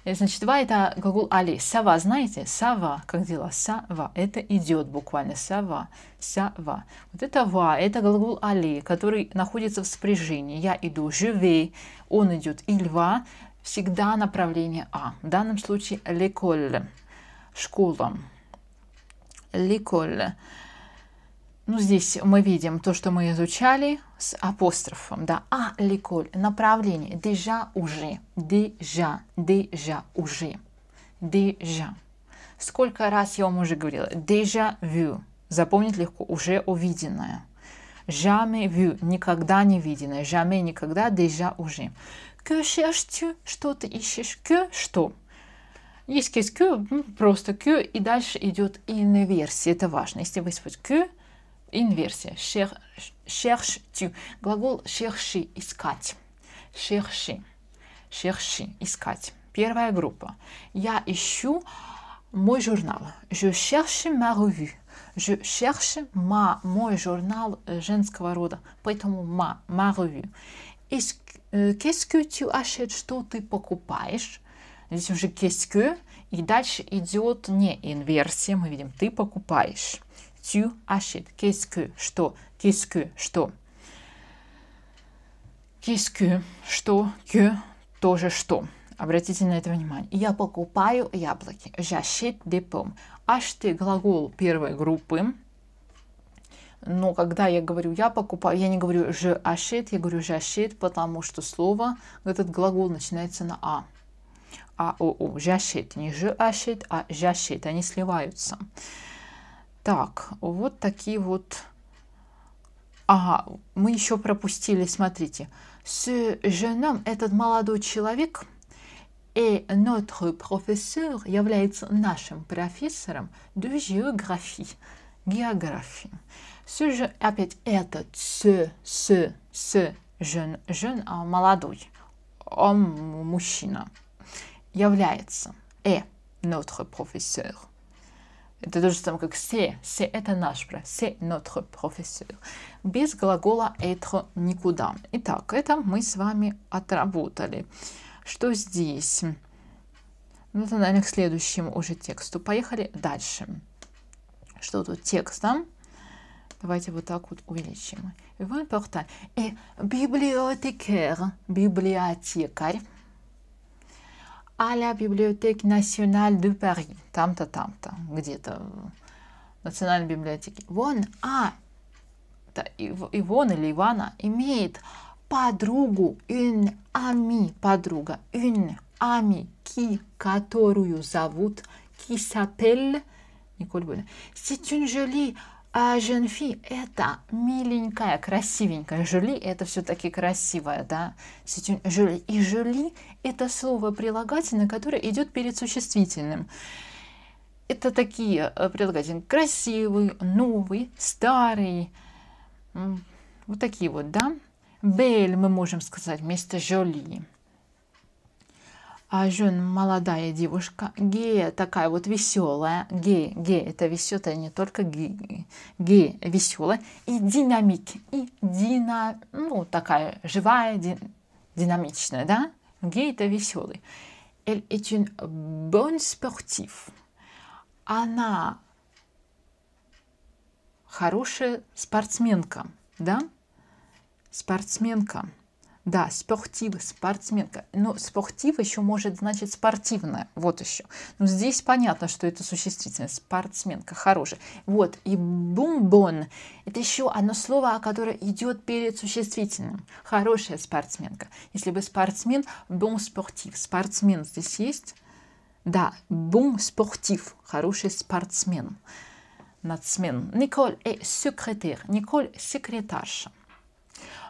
Э, значит, ва это глагол али. Сава, знаете? Сава. Как дела? Сава. Это идет буквально. Сава. Сава. Вот это ва. Это глагол али, который находится в спряжении. Я иду. Живей. Он идет. И льва. Всегда направление а. В данном случае леколь. Школа. Леколь. Ну, здесь мы видим то, что мы изучали с апострофом, да. А, ликоль, направление, déjà уже, déjà, déjà уже, déjà. Сколько раз я вам уже говорила, déjà vu, запомнить легко, уже увиденное. Jamais vu, никогда не виденное, jamais, никогда, déjà уже. Que cherches-tu, что ты ищешь, que, что? Есть кейс que, просто que, и дальше идет инверсия, это важно. Если вы используете que, Инверсия. Cherches-tu. Глагол chercher – искать. Chercher. Chercher – искать. Первая группа. Я ищу мой журнал. Je cherche ma revue. Je cherche ma, мой журнал э, женского рода. Поэтому ma, ma revue. Qu'est-ce que tu achètes? Что ты покупаешь? Здесь уже qu'est-ce que. И дальше идет не инверсия. Мы видим, ты покупаешь tu achètes. Qu'est-ce que, что, qu'est-ce que, что. Qu'est-ce que, что, que, тоже что. Обратите на это внимание. Я покупаю яблоки. J'achète des pommes. Acheter глагол первой группы. Но когда я говорю «я покупаю», я не говорю «je achète», я говорю «je achète», потому что слово, этот глагол начинается на «а». А, о, о, «je achète», не «je achète», а «je achète», они сливаются. Так, вот такие вот... Ага, мы еще пропустили, смотрите. С женом этот молодой человек, и notre professeur является нашим профессором de géographie, географии. С же, опять этот с, с, с, жен, жен, а молодой, он мужчина, является, э notre professeur это то же самое, как «се». «Се» — это наш профессор. «Се» — notre профессор. Без глагола «être» никуда. Итак, это мы с вами отработали. Что здесь? Ну, это, наверное, к следующему уже тексту. Поехали дальше. Что тут текстом? Давайте вот так вот увеличим. Important. и bibliothécaire, библиотекарь, а-ля библиотеки Националь де Пари, там-то, там-то, где-то в Национальной библиотеке. Вон, а, Ивон или Ивана имеет подругу, une ами, подруга, une ами, ки, которую зовут, qui s'appelle, Николь Болин. C'est une jolie а Женфи – это миленькая, красивенькая. Жюли – это все-таки красивая, да? Жюли. И Жюли – это слово прилагательное, которое идет перед существительным. Это такие э, прилагательные красивый, новый, старый. Вот такие вот, да? Бель мы можем сказать вместо Жоли а Жюн молодая девушка, гея такая вот веселая, Ге, Ге это веселая, не только Ге, Ге веселая, и динамик, и дина, ну такая живая, дин, динамичная, да, Ге это веселый. Elle est une bonne sportive. Она хорошая спортсменка, да, спортсменка. Да, ну, спортив, спортсменка. Но спортив еще может значить спортивная. Вот еще. Но ну, здесь понятно, что это существительное. Спортсменка, хорошая. Вот. И бомбон. Это еще одно слово, которое идет перед существительным. Хорошая спортсменка. Если бы спортсмен, бон спортив. Спортсмен здесь есть. Да, бон спортив. Хороший спортсмен. Нацмен. Николь и э, секретарь. Николь секретарша.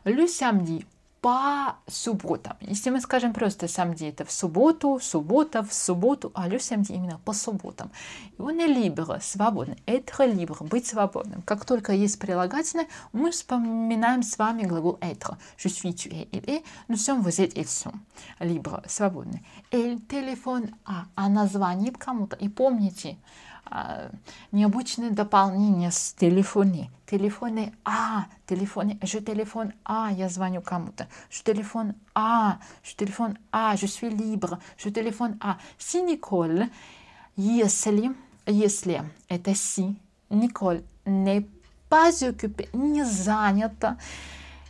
Le samedi, по субботам. Если мы скажем просто самди, это в субботу, суббота, в субботу, а лю самди именно по субботам. И он либера, свободно. Это либер, быть свободным. Как только есть прилагательное, мы вспоминаем с вами глагол être. Je suis, tu es, il est. Nous sommes, vous êtes, ils sont. Libre, свободны. El телефон, а, а название кому-то. И помните, а, необычные дополнения с телефоне, Телефоны А, телефоны, je телефон А, я звоню кому-то. Je телефон А, je телефон А, je suis libre. Je телефон А. си Николь, если, если это си, Николь не pas occupé, не занята,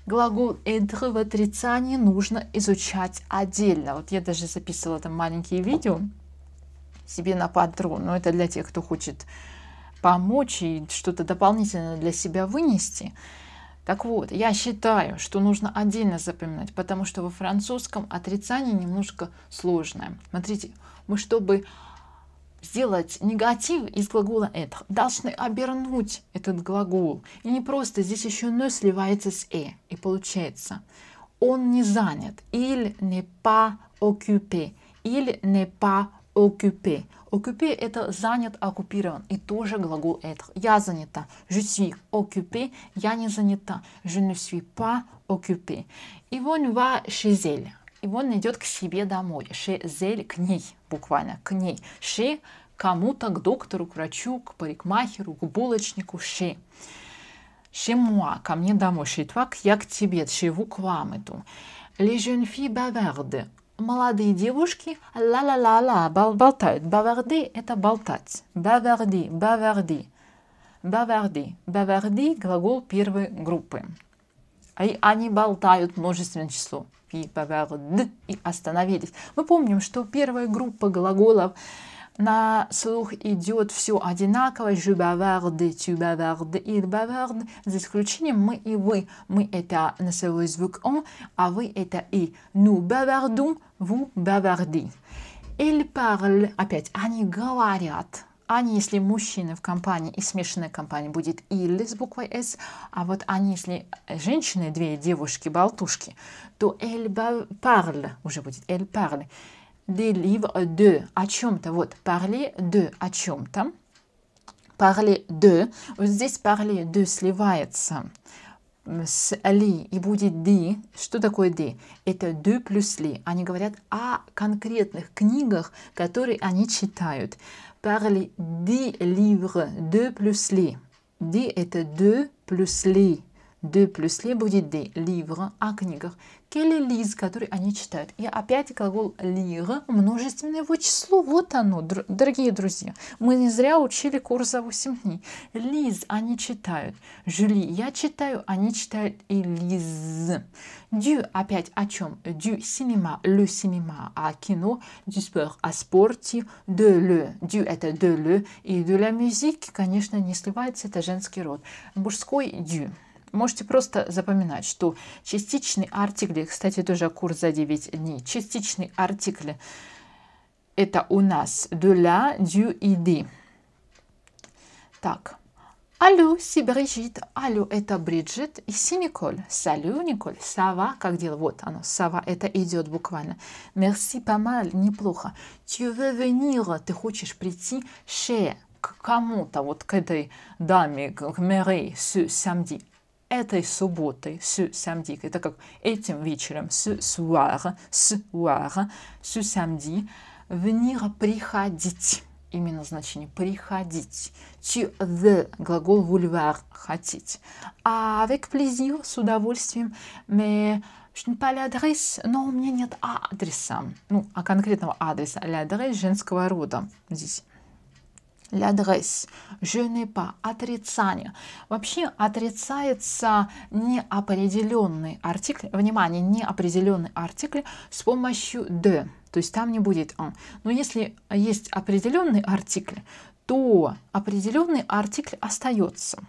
глагол être в отрицании нужно изучать отдельно. Вот я даже записывала там маленькие видео, себе на патрон. Но это для тех, кто хочет помочь и что-то дополнительно для себя вынести. Так вот, я считаю, что нужно отдельно запоминать, потому что во французском отрицание немножко сложное. Смотрите, мы чтобы сделать негатив из глагола «être», должны обернуть этот глагол. И не просто здесь еще «не» сливается с «э», и получается «он не занят», «il n'est pas occupé», «il n'est pas occupé. Occupé – это занят, оккупирован. И тоже глагол être. Я занята. Je suis occupé. Я не занята. Je ne suis pas occupé. вон ва chez elle. Ивон идет к себе домой. Chez elle – к ней. Буквально к ней. Chez – кому-то, к доктору, к врачу, к парикмахеру, к булочнику. Chez. Chez moi – ко мне домой. Chez toi – я к тебе. Chez vous – к вам иду. Les jeunes filles bavardes молодые девушки ла-ла-ла-ла болтают. баварди это болтать. Баварди, баварди. Баварди. Баварди – глагол первой группы. И они болтают множественное число. И бавард, и остановились. Мы помним, что первая группа глаголов на слух идет все одинаково. Je bavarde, tu bavarde, il bavarde. За исключением мы и вы. Мы это носовой звук он, а вы это и. Nous bavardons, vous bavardez. Ils parlent, опять, они говорят. Они, если мужчины в компании и смешанная компания, будет или с буквой «с», а вот они, если женщины, две девушки, болтушки, то эль parle» уже будет эль parle». Des livres de, о чем-то, вот, парли де о чем-то. Парли де. вот здесь парли де сливается с ли и будет ди. Что такое ди? Это ду плюс ли. Они говорят о конкретных книгах, которые они читают. Parle ди livres, de плюс ли. Ди – это de плюс ли. 2 плюс ли будет d, ливр, о книгах. Келли лиз, который они читают. И опять глагол лир, множественное его число, вот оно, др дорогие друзья. Мы не зря учили курс за 8 дней. Лиз, они читают. жили. я читаю, они читают и лиз. Дю, опять о чем? Дю, синема, le синема, а кино, дю спор, о спорте, де ле. Дю, это де ле. И де ля музыки, конечно, не сливается, это женский род. Мужской дю. Можете просто запоминать, что частичный артикль, кстати, тоже курс за 9 дней, частичный артикль это у нас de la, du и de. Так. Алло, си Бриджит. Алло, это Бриджит. И си Николь. Салю, Николь. Сава, как дела? Вот оно, сава. Это идет буквально. Мерси, помаль, неплохо. Tu veux venir? Ты хочешь прийти? Ше, к кому-то, вот к этой даме, к Мэри, с самди этой субботой, с самди, это как этим вечером, с soir, с soir, с самди, venir приходить. Именно значение приходить. To the глагол vouloir хотеть. А avec plaisir с удовольствием, mais je n'ai pas l'adresse, но у меня нет адреса, ну, а конкретного адреса, l'adresse женского рода здесь l'adresse. Je n'ai pas. Отрицание. Вообще отрицается неопределенный артикль. Внимание, неопределенный артикль с помощью de. То есть там не будет он. Но если есть определенный артикль, то определенный артикль остается.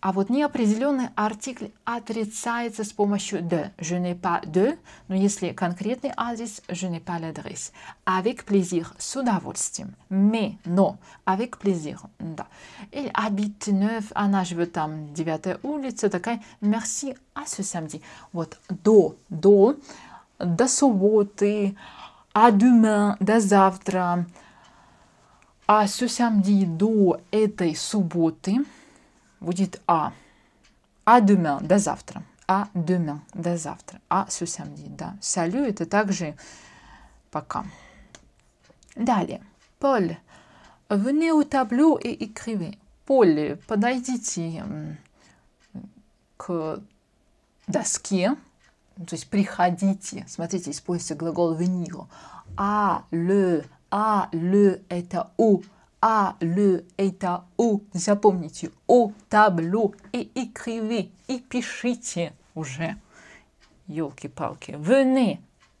А вот неопределенный артикль отрицается с помощью de. Je n'ai pas de, но если конкретный адрес, je n'ai pas l'adresse. Avec plaisir, с удовольствием. Mais, но, avec plaisir, да. Elle habite neuf, она живет там, девятая улица, такая, merci, а ce samedi. Вот, до, до, до субботы, à «а demain, до завтра, а ce samedi, до этой субботы – будет «а». «А demain» – «до завтра». «А demain» – «до завтра». «А ce samedi» – «да». «Салю» – это также «пока». Далее. «Поль». «Venez au tableau et écrivez». «Поль», подойдите к доске, то есть приходите. Смотрите, используйте глагол «venir». «А, le», «а, le» – это «у» а, ле, это, о, запомните, о табло и écrivez, и пишите уже. Елки-палки, venez,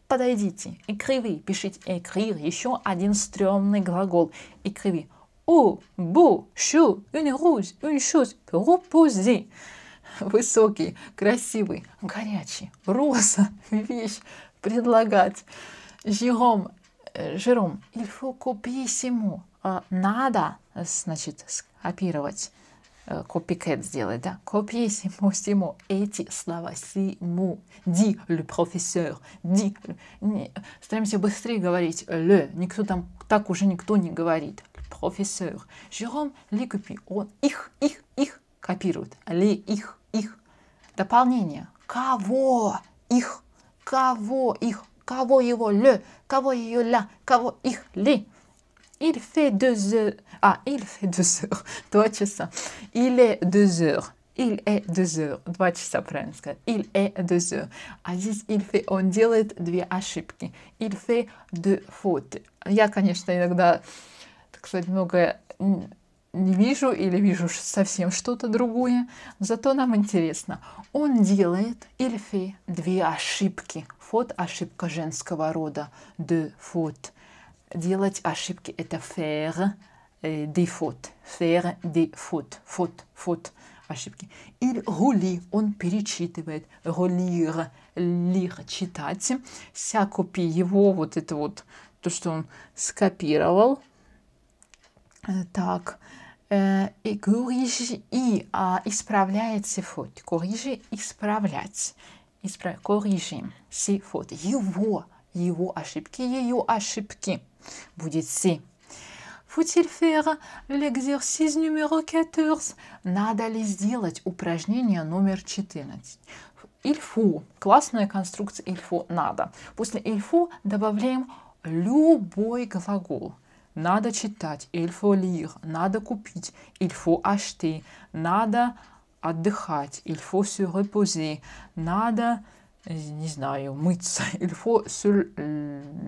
подойдите, écrivez, пишите, écrire, еще один стрёмный глагол, écrivez. О, бу, шу, une rose, une chose, reposer. Высокий, красивый, горячий, роза, вещь, предлагать. жиром, жиром il faut copier ces mots. Э, надо, э, значит, скопировать, э, копикет сделать, да, копией сему, сему, эти слова сему, ди, ле профессор, ди, не, стараемся быстрее говорить ле, никто там, так уже никто не говорит, профессор, Жером ли копи, он их, их, их копирует, ли, их, их, дополнение, кого, их, кого, их, кого его ле, кого ее ля, кого их ли, Il fait deux heures. Ah, il fait deux heures. Два часа. Il est deux heures. Il est deux heures. Два часа правильно сказать. Il est deux heures. А здесь il fait, он делает две ошибки. Il fait deux fautes. Я, конечно, иногда, так сказать, многое не вижу или вижу совсем что-то другое, зато нам интересно. Он делает или две ошибки. Фот – ошибка женского рода. Де фот делать ошибки – это faire э, des fautes. Faire des fautes. Faute, faute, ошибки. Или рули, он перечитывает. Рулир, лир, читать. Сякупи его, вот это вот, то, что он скопировал. Э, так, э, и коррижи, и а, исправляет сифот. Коррижи – исправлять. Испра... Коррижи – сифот. Его, его ошибки, ее ошибки будет си. faut Faut-il faire l'exercice numéro 14? Надо ли сделать упражнение номер 14? Il faut. Классная конструкция il faut надо. После il faut добавляем любой глагол. Надо читать, il faut lire, надо купить, il faut acheter, надо отдыхать, il faut se reposer, надо, не знаю, мыться, il faut se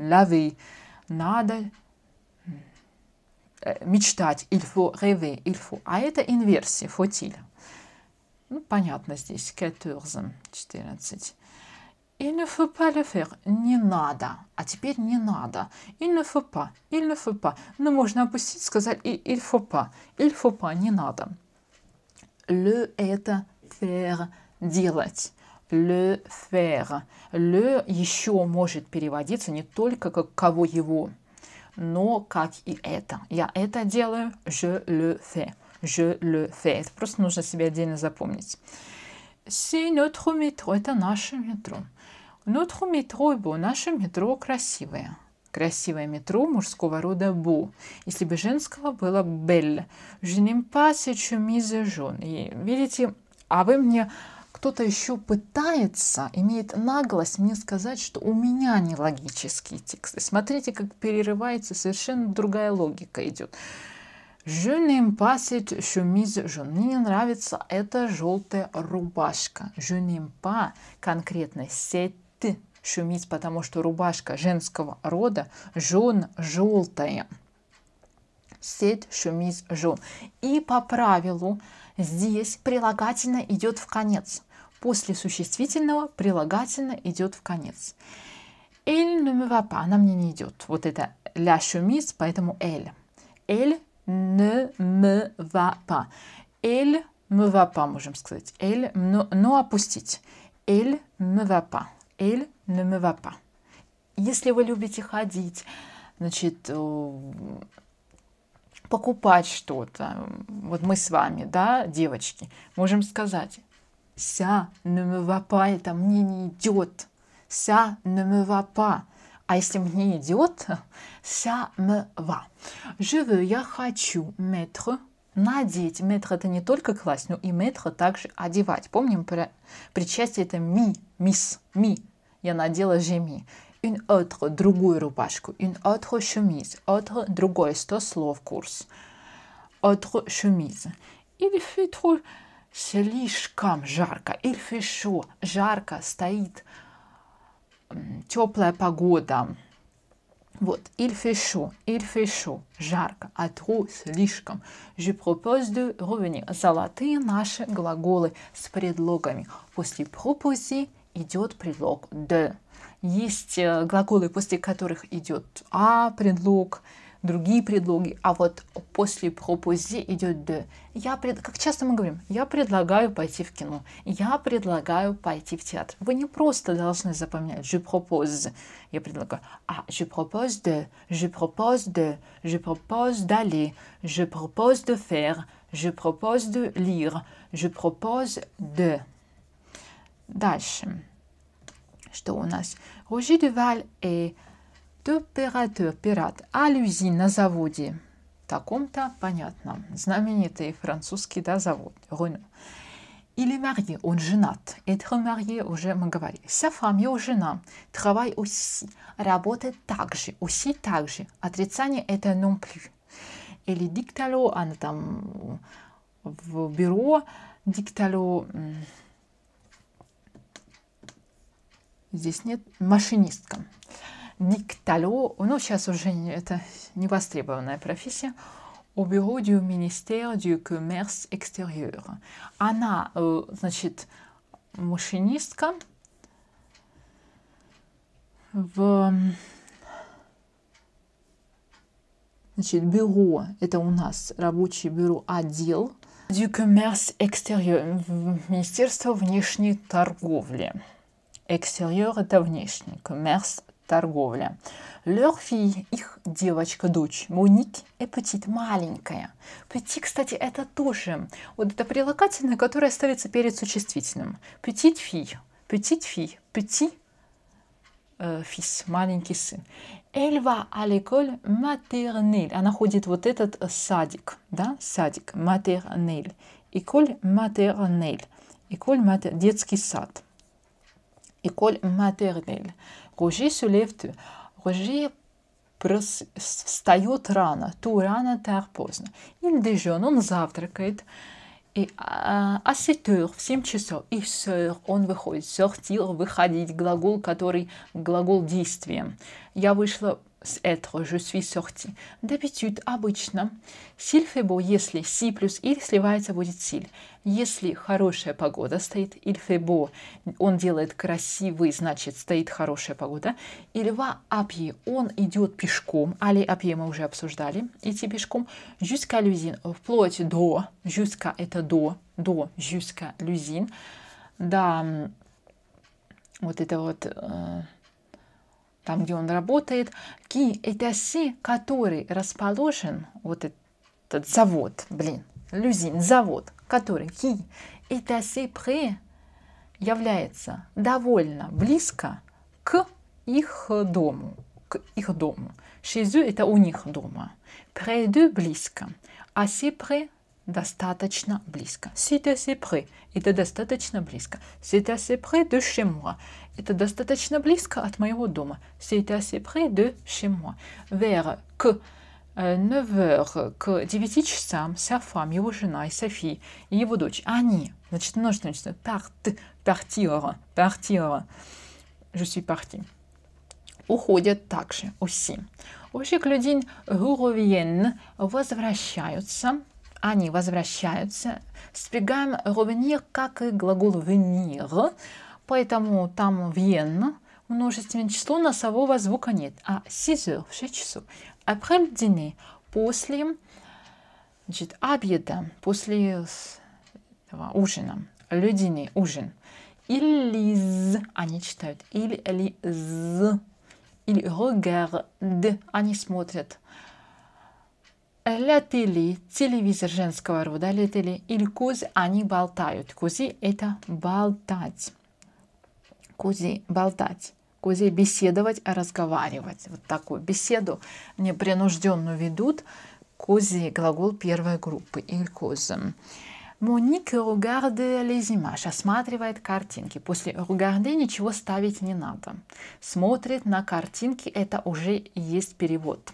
laver, надо э, мечтать, il faut rêver, il faut. А это инверсия, faut-il. Ну, понятно здесь, 14, 14. Il ne faut pas le faire. Не надо. А теперь не надо. Il ne faut pas. Il ne faut pas. Но ну, можно опустить, сказать il faut pas. Il faut pas. Не надо. Le – это faire, делать le faire. Le еще может переводиться не только как кого его, но как и это. Я это делаю, je le fais. Je le fais. Это просто нужно себе отдельно запомнить. C'est notre métro. Это наше метро. Notre métro est beau. Наше метро красивое. Красивое метро мужского рода бу. Если бы женского было belle. Je n'aime pas cette chemise jaune. И, видите, а вы мне кто-то еще пытается, имеет наглость мне сказать, что у меня нелогические тексты. Смотрите, как перерывается, совершенно другая логика идет. Je n'aime pas cette chemise jaune. Мне не нравится эта желтая рубашка. Je n'aime pas конкретно cette chemise, потому что рубашка женского рода жен желтая. Cette chemise jaune. И по правилу здесь прилагательно идет в конец. После существительного прилагательно идет в конец. «Эль не me va pas», она мне не идет. Вот это «la chemise», поэтому «эль». «Эль не me va pas». «Эль me va pas», можем сказать. «Эль», но, но опустить. «Эль me va pas». «Эль не me va pas». Если вы любите ходить, значит, э, покупать что-то, вот мы с вами, да, девочки, можем сказать «Ся не me вапа, это «мне не идет», «ся не me вапа, А если мне идет, «ся me ва. «Je я хочу, «mettre» надеть. Метр это не только класть, но и метр также одевать. Помним про причастие это ми, мис, ми. Я надела жеми. Une autre, другую рубашку. Une autre chemise. Autre, другой, сто слов курс. Autre chemise. Il fait trop слишком жарко. Или хорошо, жарко стоит теплая погода. Вот, il fait chaud, il fait chaud, жарко, а то слишком. Je propose de revenir. Золотые наши глаголы с предлогами. После пропози идет предлог de. Есть э, глаголы, после которых идет а предлог, другие предлоги, а вот после пропози идет «de». Я пред... Как часто мы говорим, я предлагаю пойти в кино, я предлагаю пойти в театр. Вы не просто должны запоминать «je propose», я предлагаю, а «je propose de», «je propose de», «je propose d'aller», «je propose de faire», «je propose de lire», «je propose de». Дальше. Что у нас? Roger Duval et Топиратор, пират, алюзий на заводе. Таком-то понятно. Знаменитый французский да, завод, Рено. Или marié, он женат. Être marié уже мы говорили. Sa femme, жена. Travaille aussi. Работает также. Aussi также. Отрицание это non plus. Или диктало, она там в бюро диктало. Здесь нет машинистка. Никтало, но сейчас уже это невостребованная профессия, au bureau du ministère du commerce extérieur. Она, э, значит, машинистка в значит, бюро, это у нас рабочий бюро отдел du commerce extérieur, Министерство внешней торговли. Экстерьер это внешний, коммерс торговля. Leur их девочка, дочь. Моник аппетит маленькая. Петит, кстати, это тоже. Вот это прилагательное, которое ставится перед существительным. Петит фи, петит фи, пети э, фис, маленький сын. Эльва аликоль матернель. Она ходит вот этот э, садик, да, садик, матернель. Иколь матернель. Иколь матер... детский сад. Иколь матернель. Рожи Сюлевты, Рожи встает рано, ту рано, так поздно. Или дежон, он завтракает, и а, в 7 часов, и сер, он выходит, сертир, выходить, глагол, который глагол действия. Я вышла с être, je suis sorti. D'habitude, обычно, s'il fait beau, если si плюс il сливается, будет s'il. Если хорошая погода стоит, il fait beau, он делает красивый, значит, стоит хорошая погода. Il va à pied, он идет пешком, али à pied мы уже обсуждали, идти пешком, jusqu'à l'usine, вплоть до, jusqu'à это до, до, jusqu'à l'usine, да, вот это вот... Э, там, где он работает, ки это си, который расположен, вот этот завод, блин, люзин, завод, который ки это си пре является довольно близко к их дому, к их дому. Шизю – это у них дома. Преду – близко. А си сипре – достаточно близко. Си си сипре – это достаточно близко. Сита сипре – de chez moi. Это достаточно близко от моего дома. C'est assez près de chez moi. Vers к 9h э, к 9 часам вся фам, его жена и Софи, и его дочь, они, значит, множественное число, part, partir, partir, je suis parti, уходят также, aussi. Ошик людей reviennent, возвращаются, они возвращаются. Спрягаем revenir, как и глагол venir, поэтому там вен множественное число носового звука нет. А 6 в 6 часов. Après dîner, после значит, обеда, после этого, ужина. Le dîner, ужин. Ils, они читают. Ils, или regardent, они смотрят. La телевизор женского рода, la télé, ils они болтают. Causer – это болтать кузи болтать, кузи беседовать, а разговаривать. Вот такую беседу непринужденную ведут кузи глагол первой группы или козы. Моник ругарде лезимаш осматривает картинки. После ругарде ничего ставить не надо. Смотрит на картинки, это уже есть перевод.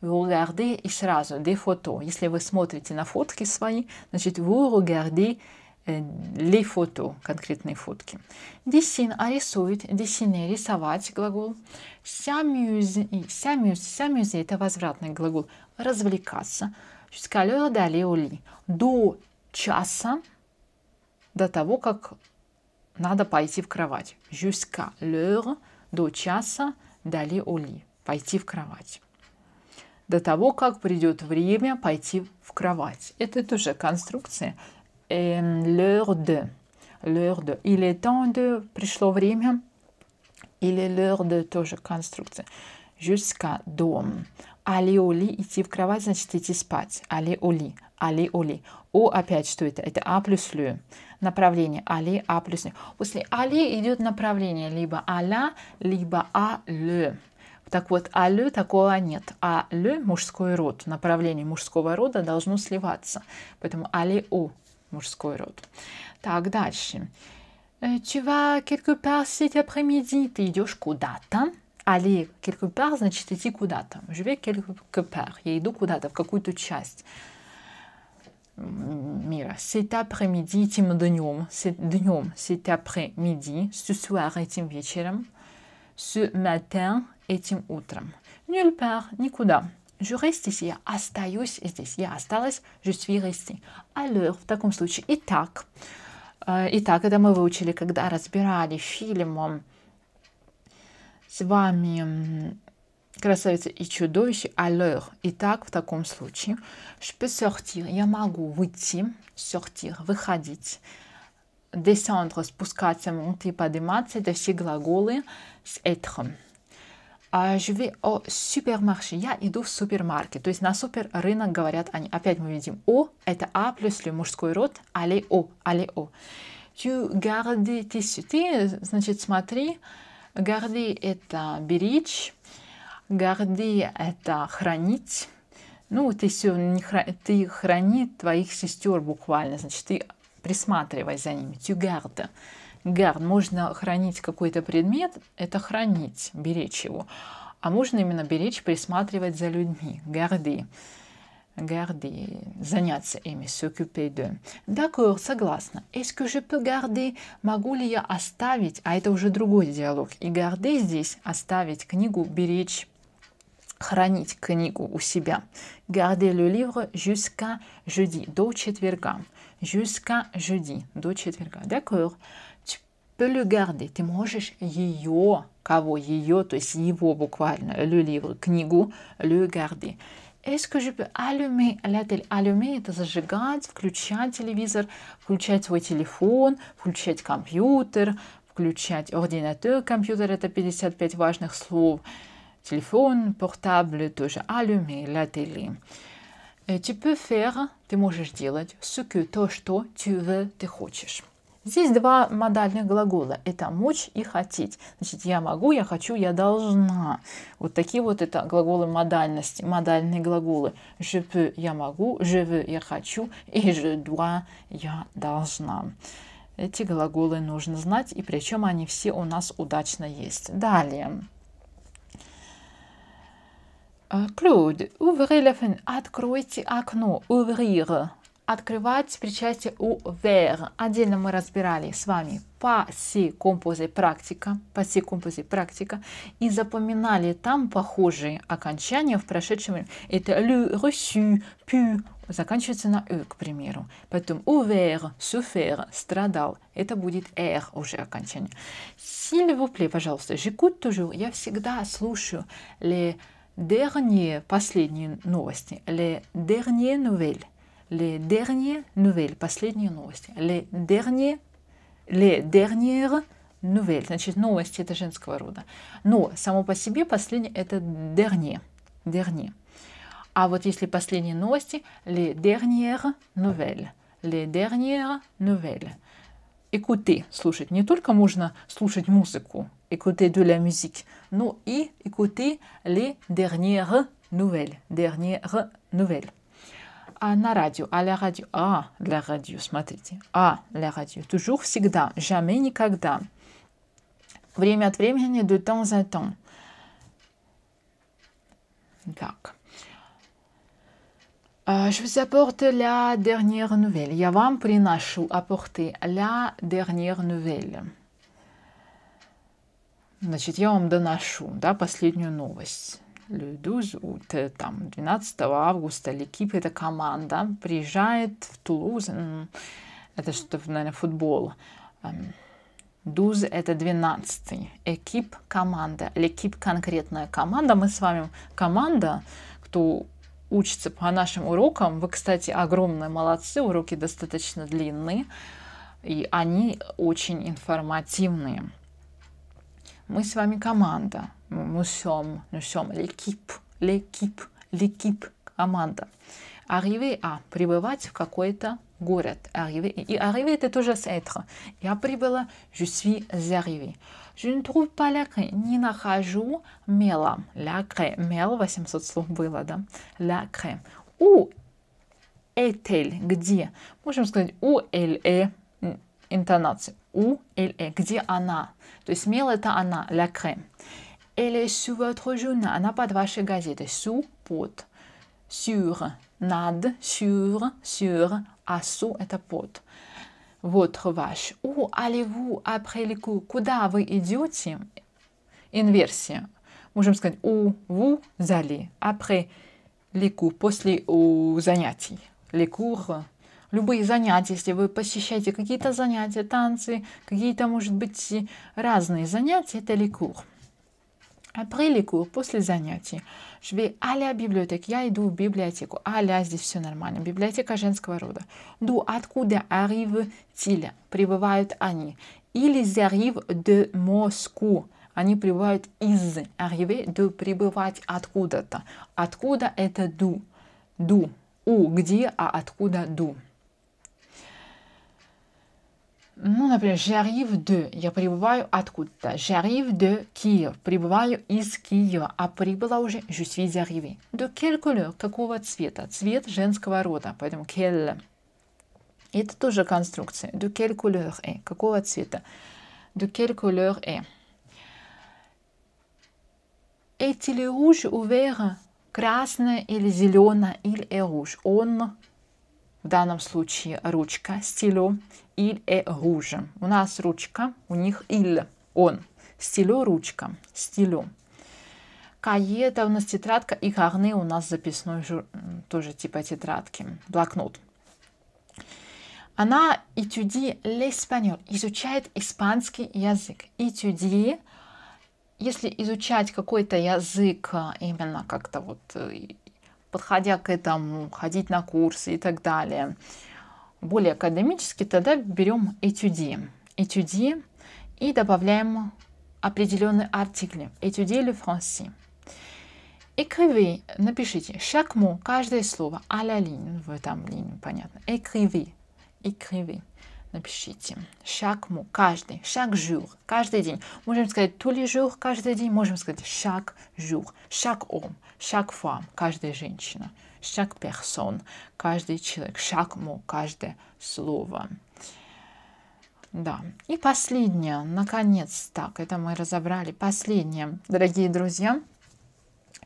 Ругарде и сразу де фото. Если вы смотрите на фотки свои, значит вы ругарде Э, ли фото, конкретные фотки. Десин, а рисует, десине, рисовать глагол. Сямюз, сямюз, сямюз это возвратный глагол, развлекаться. Скалё дали ли. До часа, до того, как надо пойти в кровать. Jusqu'à l'heure, до часа, дали ли. Пойти в кровать до того, как придет время пойти в кровать. Это тоже конструкция l'heure de. L'heure de. Il est temps de. Пришло время. Или l'heure de тоже конструкция. Jusqu'à дом. Али оли идти в кровать, значит идти спать. Али оли. Али оли. О опять что это? Это А плюс лю. Направление. Али А плюс лю. После али идет направление. Либо аля, либо а лю. Так вот, алю такого нет. А лю мужской род. Направление мужского рода должно сливаться. Поэтому али у. мужской род. Так, дальше. Tu vas quelque part cet après-midi, ты идешь куда-то. Allez, quelque part, значит идти куда Je vais quelque part, я иду куда-то, в какую-то часть мира. Cet après-midi, этим днем, днем, cet après-midi, ce soir, этим вечером, ce matin, этим утром. Nulle part, никуда. Je reste ici. Я остаюсь здесь. Я осталась. Je suis resté. Alors, в таком случае. Итак. Э, итак, это мы выучили, когда разбирали фильм с вами «Красавица и чудовище» «Alors». Итак, в таком случае «Je peux sortir» – «Я могу выйти», «sortir» – «выходить», «descendre» – «спускаться», «monter» – «подниматься» – это все глаголы с «être». А, je vais au supermarché. Я иду в супермаркет. То есть на суперрынок говорят они. Опять мы видим о. Это а плюс ли мужской род. Але о. але о. Tu gardes tes Ты, значит, смотри. Garder – это беречь. Garder – это хранить. Ну, ты, не храни, ты храни твоих сестер буквально. Значит, ты присматривай за ними. Tu gardes гард. Можно хранить какой-то предмет, это хранить, беречь его. А можно именно беречь, присматривать за людьми, гарди. Garder, заняться ими, s'occuper de. D'accord, согласна. Est-ce que je peux garder? Могу ли я оставить? А это уже другой диалог. И garder здесь оставить книгу, беречь, хранить книгу у себя. Garder le livre jusqu'à jeudi, до четверга. Jusqu'à jeudi, до четверга. D'accord. Пелюгарди, ты можешь ее, кого ее, то есть его буквально, le книгу, le garder. Est-ce это зажигать, включать телевизор, включать свой телефон, включать компьютер, включать ординатор, компьютер – это 55 важных слов. Телефон, портабль – тоже allumer la э, télé. ты можешь делать, ce то, что ты хочешь. Здесь два модальных глагола. Это мочь и хотеть. Значит, я могу, я хочу, я должна. Вот такие вот это глаголы модальности, модальные глаголы. Je peux, я могу, je veux, я хочу, и je dois, я должна. Эти глаголы нужно знать, и причем они все у нас удачно есть. Далее. Э, Клод, ouvrez Откройте окно. Ouvrir открывать причастие у вер. Отдельно мы разбирали с вами си композе практика, си композе практика, и запоминали там похожие окончания в прошедшем времени. Это le, reçu, pu, заканчивается на «ы», к примеру. Потом «ouvert», «souffert», «страдал». Это будет р уже окончание. S'il vous пожалуйста, Жикут тоже. Я всегда слушаю les derniers, последние новости, le derniers nouvelles les dernières nouvelles, последние новости. Les derniers, les dernières nouvelles, значит, новости это женского рода. Но само по себе последнее это dernier, dernier. А вот если последние новости, les dernières nouvelles, les dernières nouvelles. Écouter, слушать. Не только можно слушать музыку, écouter de la musique, но и écouter les dernières nouvelles, dernières nouvelles а на радио, а ля радио, а для радио, смотрите, а ля радио, toujours, всегда, jamais, никогда. Время от времени, de temps en temps. Так. А, je vous apporte la dernière nouvelle. Я вам приношу apporter la dernière nouvelle. Значит, я вам доношу, да, последнюю новость. Людуз, э, там 12 августа Лекип, это команда, приезжает в Тулуз, это что-то, наверное, футбол. Дуз эм, – это 12 Экип – команда. Лекип – конкретная команда. Мы с вами команда, кто учится по нашим урокам. Вы, кстати, огромные молодцы. Уроки достаточно длинные, и они очень информативные. Мы с вами команда. Ну, мы сем, nous sommes l'équipe, l'équipe, l'équipe, команда. Arriver а пребывать в какой-то город. Arriver. И arriver это тоже с être. Я прибыла, je suis arrivé. Je ne trouve pas la craie. Не нахожу мела. La craie. Мел 800 слов было, да? La craie. У этель. Где? Можем сказать у эль э интонации. У эль э. Где она? То есть мел это она, la crème. Elle est sous votre journal. Она под вашей газетой. Sous, под. Sur, над, sur, sur. А sous это под. Votre ваш. Où allez-vous après le coup? Куда вы идете? Инверсия. Можем сказать où vous allez après les cours, после занятий. Les cours любые занятия, если вы посещаете какие-то занятия, танцы, какие-то, может быть, разные занятия, это лекур. Après les cours, после занятий, je vais aller à la bibliothèque. Я иду в библиотеку. Аля, здесь все нормально. Библиотека женского рода. Ду откуда arrive тиля, Прибывают они. Или Ils arrivent de Moscou. Они прибывают из. Arriver, de прибывать откуда-то. Откуда это ду, ду, У, где, а откуда ду ну, например, j'arrive de, я прибываю откуда-то. J'arrive de Киев, прибываю из Киева, а прибыла уже je suis arrivé. De quelle couleur, какого цвета? Цвет женского рода, поэтому quelle. Это тоже конструкция. De quelle couleur est, какого цвета? De quelle couleur est. Est-il rouge ou vert? Красное или зеленое или est rouge? Он в данном случае ручка, стилю или et rouge. У нас ручка, у них il, он. Стило, ручка, стило. Каета у нас тетрадка, и карны у нас записной, жур... тоже типа тетрадки, блокнот. Она этюди леспаньол, изучает испанский язык. Этюди, если изучать какой-то язык э, именно как-то вот э, подходя к этому, ходить на курсы и так далее. Более академически тогда берем этюди. Этюди и добавляем определенный артикль. Étudier le français. Écrivez, напишите, chaque каждое слово, à la ligne, в этом линии, понятно. Écrivez, écrivez напишите. Chaque mot, каждый, chaque jour, каждый день. Можем сказать tous les jours, каждый день. Можем сказать chaque jour, chaque homme, chaque femme, каждая женщина. Chaque personne, каждый человек. Chaque mot, каждое слово. Да. И последнее, наконец, так, это мы разобрали. Последнее, дорогие друзья.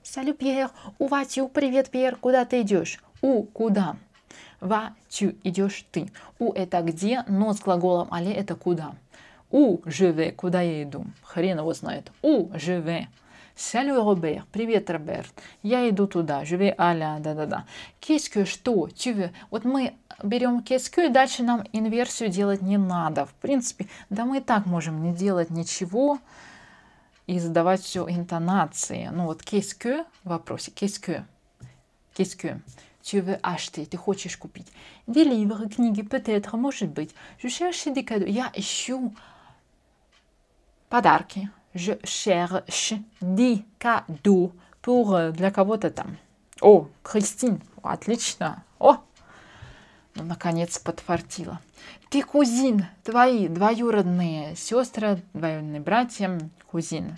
Салю, Пьер, у Ватю, привет, Пьер, куда ты идешь? У, куда? ва тю идешь ты. У это где, но с глаголом але это куда. У живе, куда я иду? Хрен его знает. У живе. Салю, Робер. Привет, Роберт. Я иду туда. Живе аля, да-да-да. Кескю, что? Тюве. Вот мы берем кескю, и дальше нам инверсию делать не надо. В принципе, да мы и так можем не делать ничего и задавать все интонации. Ну вот кескю в вопросе. Кескю. Кескю tu veux acheter, ты хочешь купить. Des livres, книги, peut-être, может быть. Je cherche des cadeaux. Я ищу подарки. Je cherche des cadeaux pour э, для кого-то там. О, Кристин, отлично. О, ну, наконец подфартила. Ты кузин, твои двоюродные сестры, двоюродные братья, кузин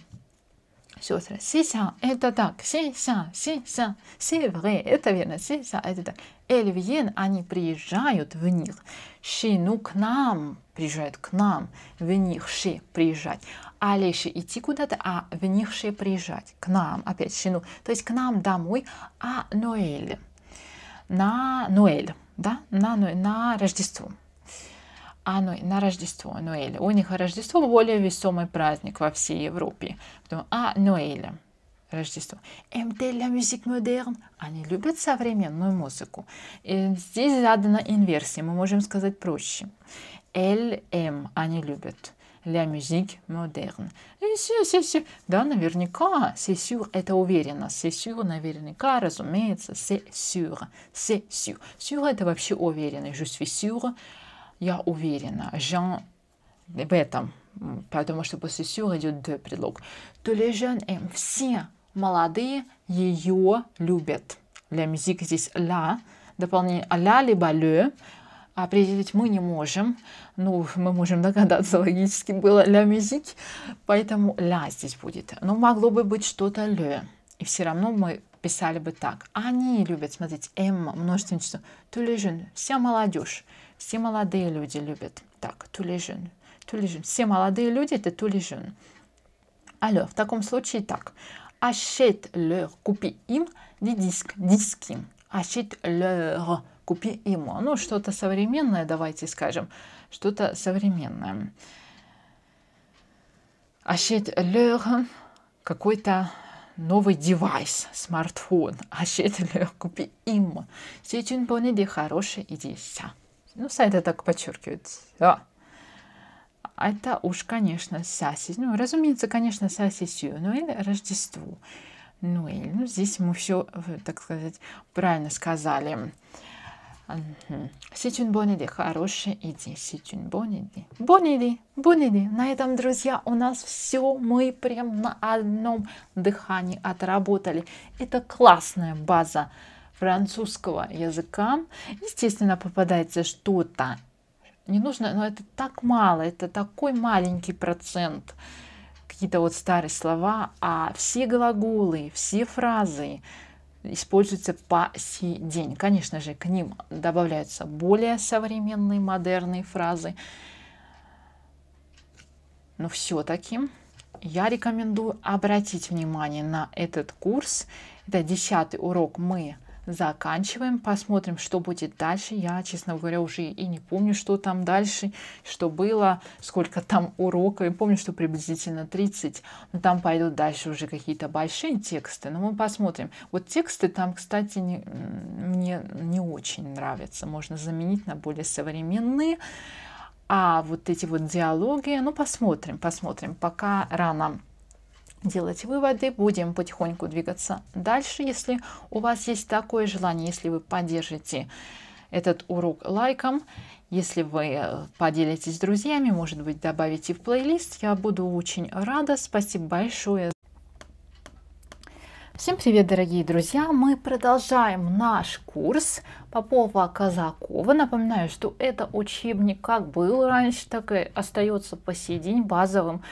все сразу. Сися, это так. сейчас, сейчас, севре, это верно. Сейчас это так. Эльвиен, они приезжают в них. Ши, ну к нам, приезжают к нам. В них ши, приезжать. А леши идти куда-то, а в них ши приезжать. К нам, опять ши, ну. То есть к нам домой, а Ноэль. На Ноэль, да, на, на Рождество а ну, на Рождество, Нуэля. У них Рождество более весомый праздник во всей Европе. Потом, а, Нуэля, Рождество. МТ ля музык модерн. Они любят современную музыку. И здесь задана инверсия, мы можем сказать проще. ЛМ они любят. для музык модерн. Да, наверняка, c'est sûr, это уверенно. C'est sûr, наверняка, разумеется, c'est sûr. C'est sûr. Sûr это вообще уверенно. Je suis я уверена, Жан в этом, потому что после сюр идет предлог. То ли Жан эм, все молодые ее любят. Для мюзик здесь ла, дополнение ля либо ле, определить мы не можем. Ну, мы можем догадаться, логически было ля мюзик, поэтому ля здесь будет. Но могло бы быть что-то ле. И все равно мы писали бы так. Они любят, смотреть, М, «эм» множественное число. То ли жен, вся молодежь. Все молодые люди любят. Так, tous les jeunes. Tous Все молодые люди – это tous les jeunes. в таком случае так. Achète лер, купи им, не диск, диски. Achète лер, купи ему. Ну, что-то современное, давайте скажем. Что-то современное. Achète лер, какой-то новый девайс, смартфон. Achète лер, купи им. C'est une bonne idée, хорошая идея. Ну, сайты так подчеркивают. А. Это уж, конечно, саси. Ну, разумеется, конечно, саси сью, ну, или Рождеству. Ну, или, ну, здесь мы все, э, так сказать, правильно сказали. Сичун Бониди, хорошая идея. Сичун Бониди. Бониди, Бониди. На этом, друзья, у нас все. Мы прям на одном дыхании отработали. Это классная база французского языка. Естественно, попадается что-то. Не нужно, но это так мало, это такой маленький процент. Какие-то вот старые слова, а все глаголы, все фразы используются по сей день. Конечно же, к ним добавляются более современные, модерные фразы. Но все-таки я рекомендую обратить внимание на этот курс. Это десятый урок мы заканчиваем, посмотрим, что будет дальше. Я, честно говоря, уже и не помню, что там дальше, что было, сколько там уроков. Я помню, что приблизительно 30, но там пойдут дальше уже какие-то большие тексты. Но мы посмотрим. Вот тексты там, кстати, не, мне не очень нравятся. Можно заменить на более современные. А вот эти вот диалоги, ну посмотрим, посмотрим, пока рано делать выводы, будем потихоньку двигаться дальше. Если у вас есть такое желание, если вы поддержите этот урок лайком, если вы э, поделитесь с друзьями, может быть, добавите в плейлист, я буду очень рада. Спасибо большое. Всем привет, дорогие друзья! Мы продолжаем наш курс Попова Казакова. Напоминаю, что это учебник как был раньше, так и остается по сей день базовым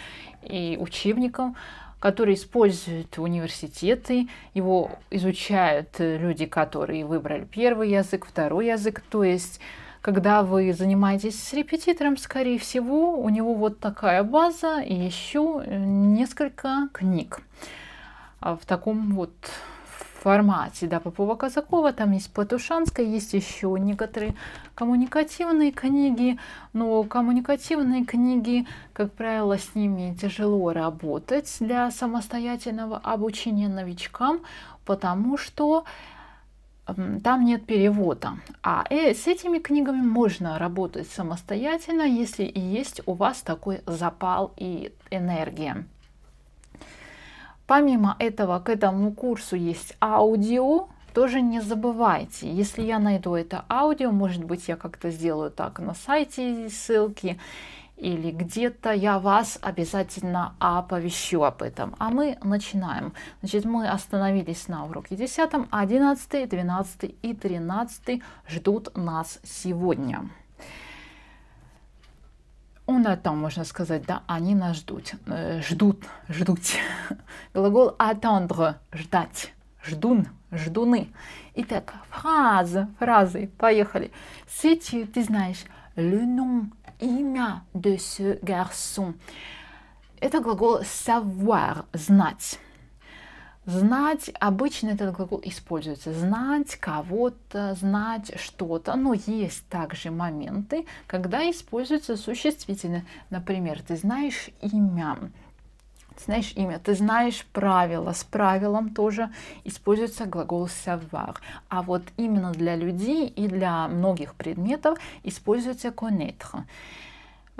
и учебником который используют университеты, его изучают э, люди, которые выбрали первый язык, второй язык, то есть когда вы занимаетесь с репетитором, скорее всего, у него вот такая база и еще э, несколько книг а в таком вот формате, да, Попова-Казакова, там есть Платушанская, есть еще некоторые коммуникативные книги, но коммуникативные книги, как правило, с ними тяжело работать для самостоятельного обучения новичкам, потому что там нет перевода. А э, с этими книгами можно работать самостоятельно, если есть у вас такой запал и энергия. Помимо этого, к этому курсу есть аудио, тоже не забывайте, если я найду это аудио, может быть, я как-то сделаю так на сайте ссылки или где-то, я вас обязательно оповещу об этом. А мы начинаем. Значит, мы остановились на уроке 10, 11, 12 и 13 ждут нас сегодня он там, можно сказать, да, они нас ждут, э, ждут, ждут. Глагол attendre, ждать, ждун, ждуны. Итак, фразы, фразы, поехали. Si ты знаешь, le nom, имя de ce garçon. Это глагол savoir, знать. Знать, обычно этот глагол используется. Знать кого-то, знать что-то. Но есть также моменты, когда используется существительное. Например, ты знаешь имя. Ты знаешь имя, ты знаешь правила. С правилом тоже используется глагол savoir. А вот именно для людей и для многих предметов используется connaître.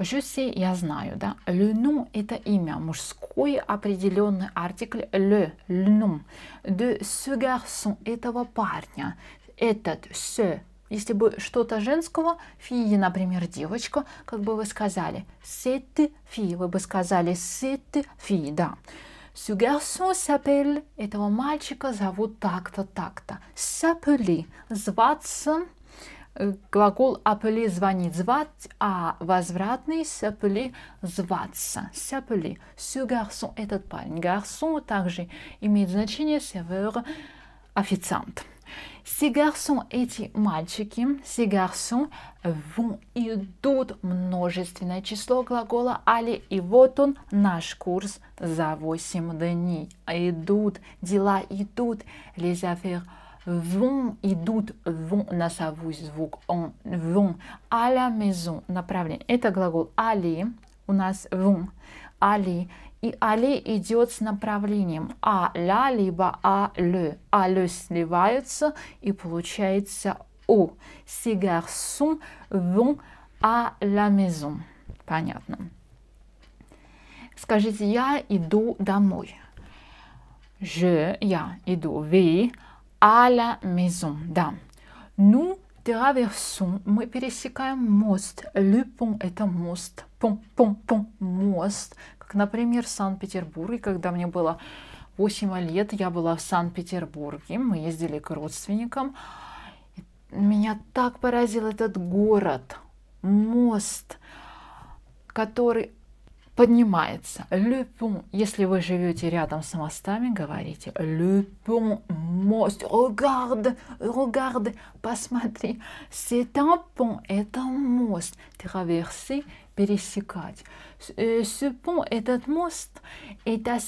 Je sais, я знаю, да. Le nom – это имя, мужской определенный артикль le, le nom. De ce garçon – этого парня. Этот, ce если бы что-то женского, фии, например, девочка, как бы вы сказали, сет фи, вы бы сказали сет фи, да. Ce garçon s'appelle, этого мальчика зовут так-то, так-то. S'appeler, зваться, глагол апели звонить звать, а возвратный сапели зваться. Сапели. Сю гарсон этот парень. Гарсон также имеет значение север официант. Ces garçons, эти мальчики, ces garçons vont, идут множественное число глагола али, и вот он, наш курс за 8 дней. Идут, дела идут, les affaires вон идут, вон носовой звук, он, вон, а la maison, направление. Это глагол aller у нас вон, али, и али идет с направлением а-ля, либо а-ле. А-ле сливаются, и получается о. Ces garçons vont à la maison. Понятно. Скажите, я иду домой. Je, я иду. Ви, à la maison. Да. Nous ну, traversons, мы пересекаем мост. Le pont – это мост. Пон, пон, пон, мост. Как, например, Санкт-Петербург. И когда мне было 8 лет, я была в Санкт-Петербурге, мы ездили к родственникам. Меня так поразил этот город, мост, который поднимается. Люпюн. Если вы живете рядом с мостами, говорите Люпюн мост. Регард, регард, посмотри. C'est un pont, это мост. Траверси пересекать. Э, ce pont, этот мост, это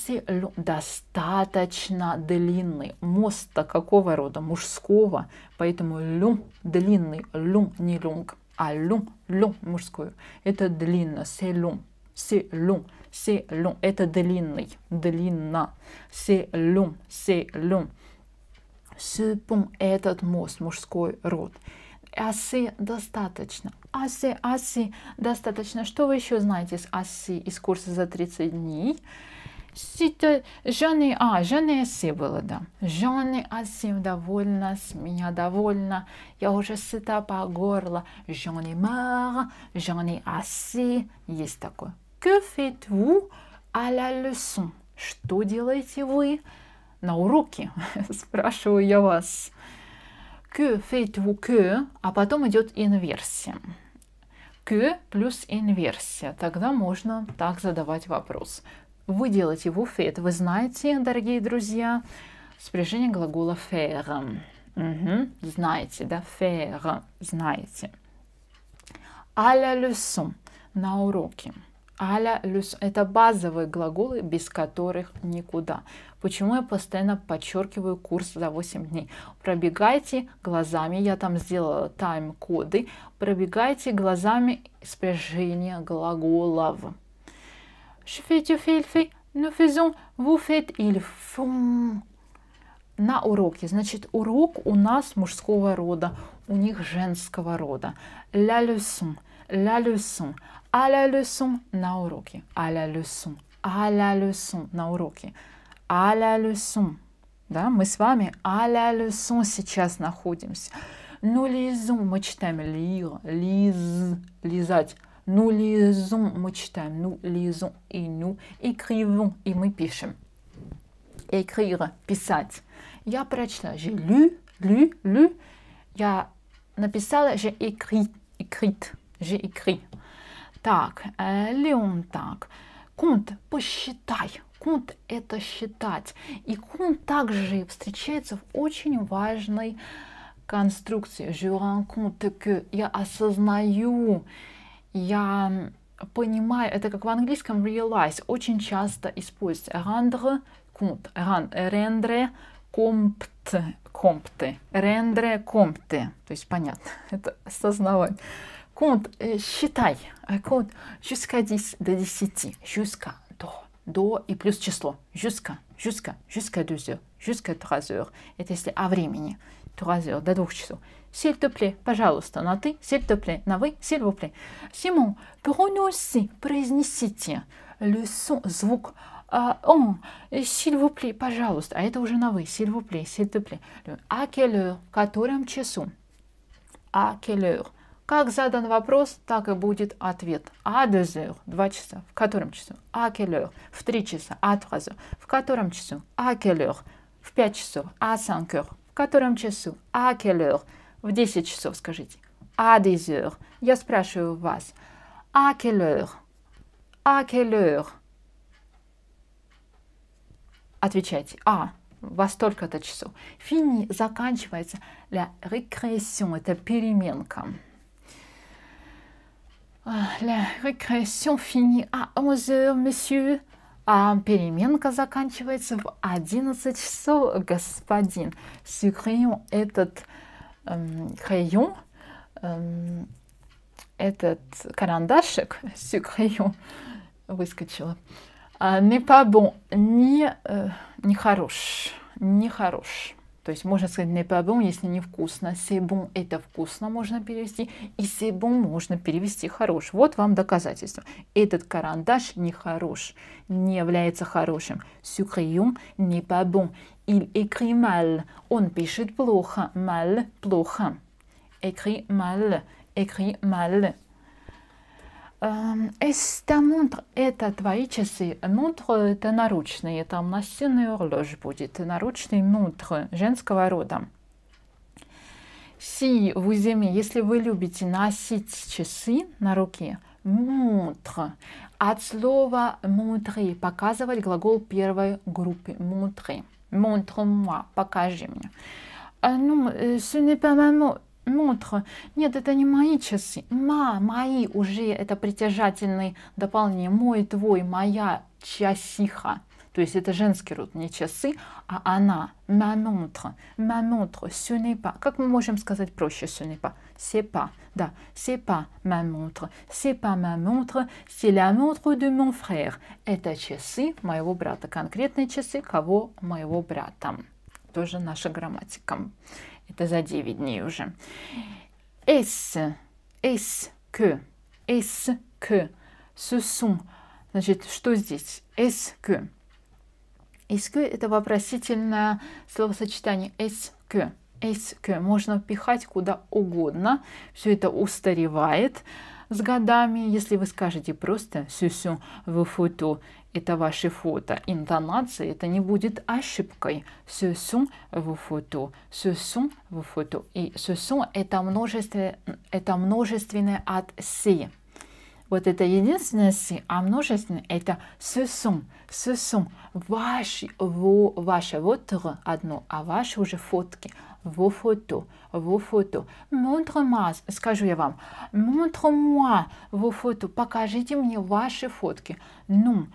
достаточно длинный. Мост-то какого рода? Мужского. Поэтому люм длинный. Люм не люнг, а люм, люм мужской Это длинно, селюм c'est long, c'est long. Это длинный, длинна. C'est long, c'est long. Ce pont, этот мост, мужской род. Assez достаточно. Assez, assez достаточно. Что вы еще знаете из assez из курса за 30 дней? Сито, жены, а, жены assez было, да. Жены assez довольна, с меня довольна. Я уже сыта по горло. Жены мэр, жены assez. Есть такое. Que faites-vous à la leçon? Что делаете вы на уроке? Спрашиваю я вас. Que faites-vous que? А потом идет инверсия. Que плюс инверсия. Тогда можно так задавать вопрос. Вы делаете vous fait. Вы знаете, дорогие друзья, спряжение глагола faire. Угу. Знаете, да? Faire. Знаете. À la leçon. На уроке. Аля люс – это базовые глаголы, без которых никуда. Почему я постоянно подчеркиваю курс за 8 дней? Пробегайте глазами, я там сделала тайм-коды, пробегайте глазами спряжение глаголов. Je fais, tu fais, il fait, nous faisons, На уроке. Значит, урок у нас мужского рода, у них женского рода. La leçon, la leçon à la leçon на уроке. À la leçon. À la leçon на уроке. À la leçon. Да, мы с вами à la leçon сейчас находимся. Ну лизон мы читаем lire, лиз, лизать. Ну лизон мы читаем, ну лизон и ну écrivons и мы пишем. Écrire, писать. Я прочла, j'ai lu, lu, lu. Я написала, j'ai écrit, écrite, j'ai écrit. Так, э, так? Кунт, посчитай. Кунт – это считать. И кунт также встречается в очень важной конструкции. Je rencontre que я осознаю, я понимаю, это как в английском realize, очень часто используется. Rendre compte, rendre compte, compte, rendre compte, то есть понятно, это осознавать. compte, считай, euh, compte jusqu'à 10, de 10, jusqu'à, 2 до и плюс число, jusqu'à, jusqu'à, jusqu'à 2 heures, jusqu'à 3 heures. et если о времени, 3 heures, 2 часов. S'il te plaît, пожалуйста, на s'il te plaît, на вы, s'il vous plaît. Simon, prononcez, произнесите le son, звук, а, euh, s'il vous plaît, пожалуйста, а это уже на s'il vous plaît, s'il te plaît. à quelle heure, в котором часу, à quelle heure, Как задан вопрос, так и будет ответ. А deux два часа. В котором часу? А quelle В три часа. А trois В котором часу? А quelle В пять часов. А cinq В котором часу? А quelle В десять часов скажите. А des Я спрашиваю вас. А quelle А quelle Отвечайте. А во столько-то часов. Фини заканчивается для рекрессион, это переменка. La récréation finit à 11h, monsieur. А переменка заканчивается в 11 часов, господин. Сюкрион этот эм, хайон, эм, этот карандашик, сюкрион, выскочила. А, не по bon, не, э, не хорош, не хорош. То есть можно сказать не pas bon, если не вкусно. C'est bon – это вкусно можно перевести. И c'est bon можно перевести хорош. Вот вам доказательство. Этот карандаш не хорош, не является хорошим. Ce crayon не pas bon. Il écrit mal. Он пишет плохо. Mal – плохо. Écrit mal. Écrit mal это эм, мудр, это твои часы. Мудр э, – это наручные, там настенный урлож будет, наручный мудр э, женского рода. Си в Узиме, если вы любите носить часы на руке, мудр. От слова мудрый показывать глагол первой группы мудрый. Мудрый, покажи мне. Э, ну, ce n'est pas notre. Нет, это не мои часы. Ма, мои уже это притяжательный дополнение. Мой, твой, моя часиха. То есть это женский род, не часы, а она. Ma montre, ma montre, ce n'est Как мы можем сказать проще ce n'est pas? Да, сепа pas ma сепа C'est pas ma montre, c'est la montre de mon frère. Это часы моего брата, конкретные часы кого моего брата тоже наша грамматика. Это за 9 дней уже. С, С, К, С, К, Сусум. Значит, что здесь? С, К. С, К – это вопросительное словосочетание С, К. С, К. Можно пихать куда угодно. Все это устаревает с годами, если вы скажете просто «сюсю в фото», это ваше фото. Интонация это не будет ошибкой. Ce в фото, photos. в фото И ce это, множестве, это множественное от си, Вот это единственное си, а множественное это ce sont. Ce sont. Ваши, во, ваше вот одно, а ваши уже фотки. в фото, в фото. Montre-moi, скажу я вам. Montre-moi vos photos. Покажите мне ваши фотки. Ну, no.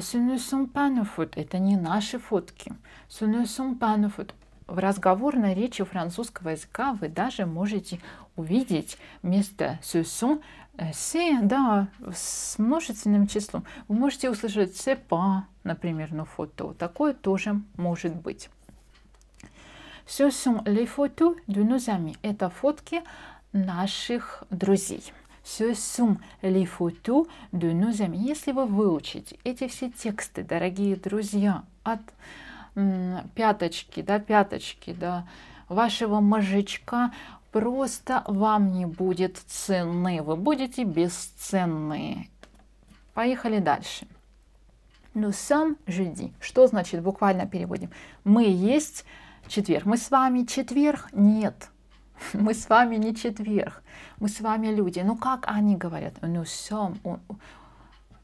Ce ne sont pas nos fautes. Это не наши фотки. Ce ne sont pas nos fautes. В разговорной речи французского языка вы даже можете увидеть вместо ce sont э, «се», да, с множественным числом. Вы можете услышать «се па», например, на фото. Такое тоже может быть. Ce sont les photos de nos amis. Это фотки наших друзей. Ce sont les photos de nos amis. Если вы выучите эти все тексты, дорогие друзья, от пяточки до пяточки, до вашего мозжечка, просто вам не будет цены. Вы будете бесценны. Поехали дальше. Ну сам жди. Что значит буквально переводим? Мы есть четверг. Мы с вами четверг? Нет. мы с вами не четверг, мы с вами люди. Ну как они говорят? Ну все, он...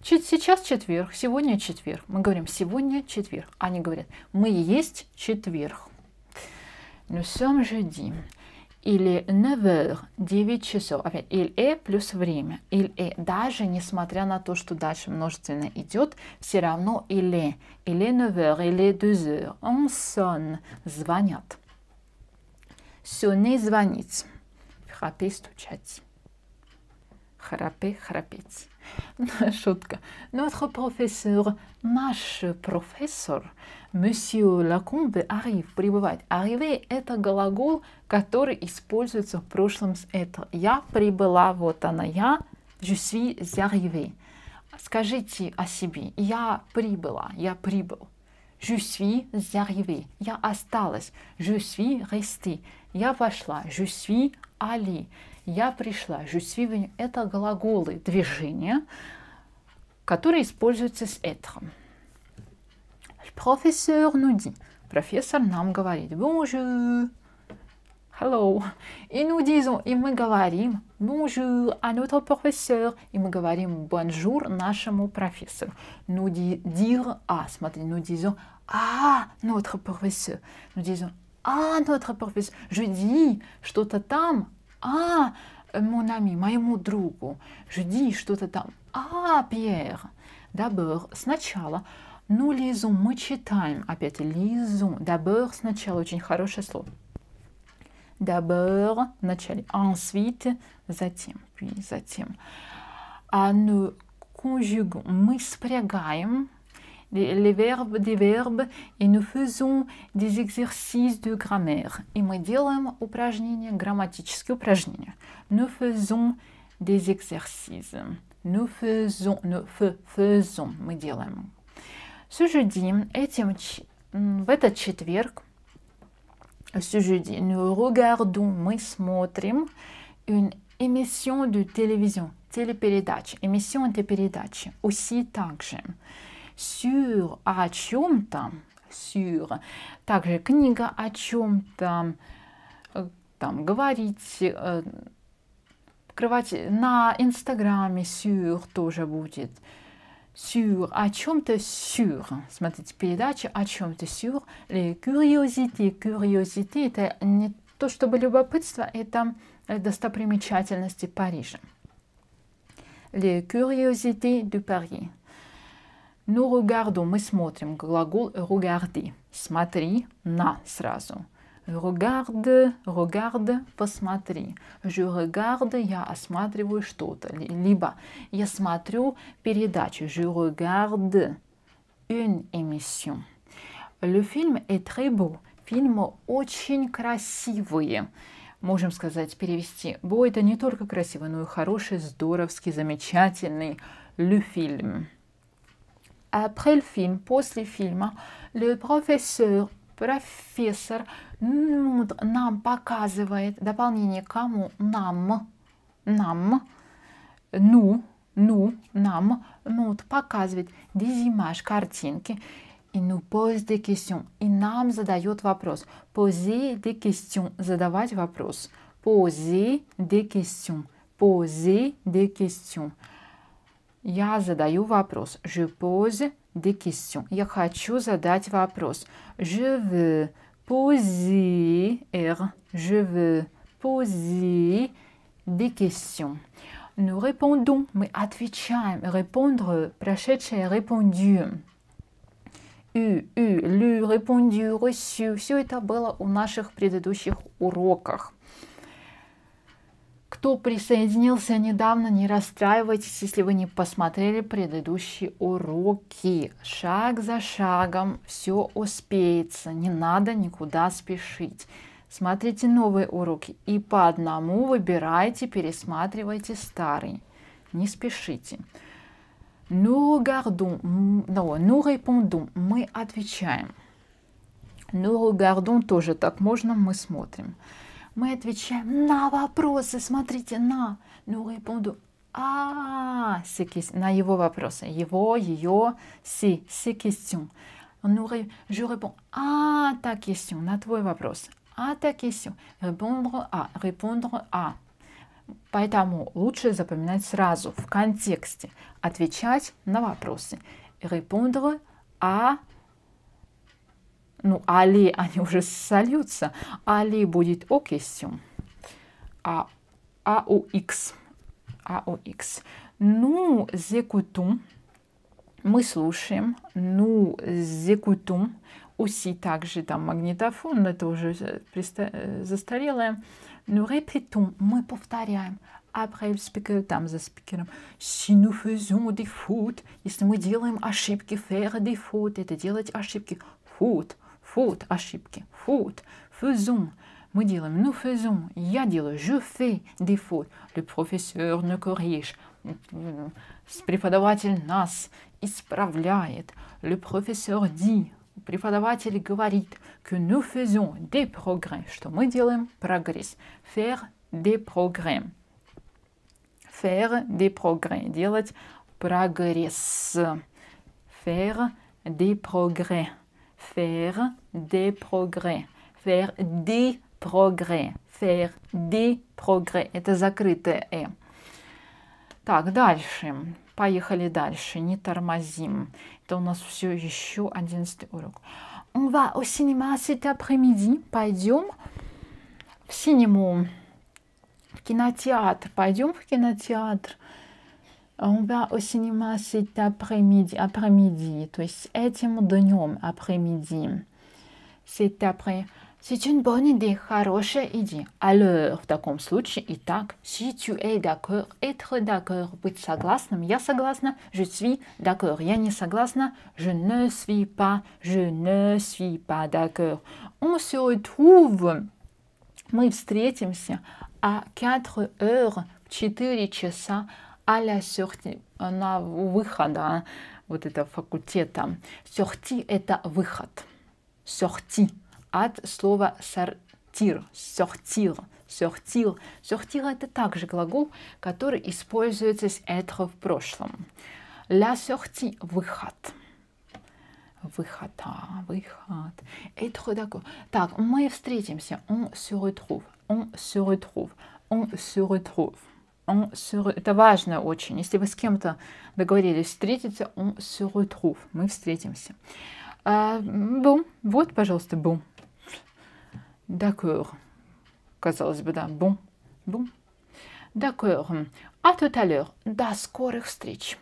сейчас четверг, сегодня четверг. Мы говорим, сегодня четверг. Они говорят, мы есть четверг. Ну сем jeudi. Или 9 9 часов. Опять, или э плюс время. Или э. Даже несмотря на то, что дальше множественное идет, все равно или. Или 9 или 2 heures. On Звонят. Сюны звонить. Храпи стучать. Храпи храпеть. Ну, шутка. Notre professeur, наш профессор, Monsieur Лакумбе arrive, прибывать. Arriver – это глагол, который используется в прошлом с это. Я прибыла, вот она я, je suis arrivé. Скажите о себе. Я прибыла, я прибыл. Je suis arrivé. Я осталась. Je suis resté. Я пошла. Je suis allé. Я пришла. Je suis venu. Это глаголы движения, которые используются с être. Профессор nous dit. Профессор нам говорит. Bonjour. Hello. И nous disons, и мы говорим bonjour à notre professeur. И мы говорим bonjour нашему профессору. Nous dire, а, смотри, nous disons, а, notre professeur. Nous disons, а, notre professeur, je dis что-то там, а, mon ami, моему другу, je dis что-то там, а, Пьер, d'abord, сначала, ну, Лизу мы читаем, опять, Лизу. d'abord, сначала, очень хорошее слово. D'abord, вначале, ensuite, затем, puis, затем. А, ну, конжугу, мы спрягаем, les, verbes des verbes et nous faisons des exercices de grammaire. Et мы делаем упражнения, грамматические упражнения. Nous faisons des exercices. Nous faisons, nous faisons, мы делаем. Ce jeudi, этим, в этот четверг, ce jeudi, nous regardons, мы смотрим une émission de télévision, телепередач, émission de téléperедач, aussi также. sur о чем-то, sur, также книга о чем-то, э, там говорить, э, открывать на инстаграме sur тоже будет. Sur, о чем-то sur. Смотрите, передача о чем-то sur. Les curiosités. curiosités это не то чтобы любопытство, это э, достопримечательности Парижа. Les curiosités de Paris. Ну, regardu мы смотрим. Глагол regarder. Смотри на сразу. Regarde, regarde, посмотри. Je regarde, я осматриваю что-то. Либо я смотрю передачу. Je regarde une émission. Le film est très beau. Фильмы очень красивые. Можем сказать, перевести. Бо это не только красивый, но и хороший, здоровский, замечательный. Le film. après le film, post le film, le professeur, nous нам показывает дополнение кому? Нам. nous nous Ну. des images, картинки. Il nous pose des questions. И нам задает Poser des questions. Задавать nous pose des questions. Poser des questions. Я задаю вопрос. Je pose des questions. Я хочу задать вопрос. Je veux poser, Je veux poser des questions. Nous répondons, мы отвечаем. Répondre, прошедшее répondu. «ю», «ю», «лю», «репондю», «ресю» – все это было у наших предыдущих уроках. Кто присоединился недавно, не расстраивайтесь, если вы не посмотрели предыдущие уроки. Шаг за шагом все успеется, не надо никуда спешить. Смотрите новые уроки и по одному выбирайте, пересматривайте старый. Не спешите. ну regardons, non, nous répondons, мы отвечаем. Nous regardons тоже так можно, мы смотрим. Мы отвечаем на вопросы, смотрите, на. Ну, я буду, а c'est question. на его вопросы. Его, ее, си, c'est question. Ну, я réponds а, та question, на твой вопрос. А та question. Répondre à, répondre à. Поэтому лучше запоминать сразу, в контексте. Отвечать на вопросы. Répondre à «А, ну, али, они уже сольются. Али будет окисью. А, а а у а у АОХ. Ну, зекутум. Мы слушаем. Ну, зекутум. Aussi также там магнитофон, это уже э, застарелое. Ну, репетум. Мы повторяем. Après speaker, там за спикером. Si nous faisons des fautes, если мы делаем ошибки, faire des fautes, это делать ошибки. Faute. faute, ошибки, faute, faisons. Мы делаем, nous faisons, я dire je fais des fautes. Le professeur ne corrige. Преподаватель нас исправляет. Le professeur dit, преподаватель говорит, que nous faisons des progrès. Что мы делаем? Progrès. Faire des progrès. Faire des progrès. Делать progrès. Faire des progrès. Faire des progrès, faire des progrès, faire des progrès. Это закрытое «э». Так, дальше. Поехали дальше. Не тормозим. Это у нас все еще одиннадцатый урок. On va au cinéma cet après-midi. Пойдем в синему. В кинотеатр. Пойдем в кинотеатр. On va au cinéma cet après-midi. Après-midi. То есть этим днем après-midi. C'est après. C'est une bonne idée, хорошая идея. Alors, в таком случае, итак, si tu es d'accord, être d'accord, быть согласным, я согласна, je suis d'accord, я не согласна, je ne suis pas, je ne suis pas d'accord. On se retrouve, мы встретимся à 4 heures, 4 часа, à la sortie, на выхода вот этого факультета. Sortie – это выход sorti от слова сортир, sortir, sortir. Sortir – это также глагол, который используется с être в прошлом. La sortie – выход. Выхода, выход. Être d'accord. Так, мы встретимся. On se retrouve. On se retrouve. On se retrouve. On se re... Это важно очень. Если вы с кем-то договорились встретиться, он se retrouve. Мы встретимся. А, бум. Вот, пожалуйста, бум. D'accord. Казалось бы, да. Бум. Бум. D'accord. А tout à l'heure. До скорых встреч.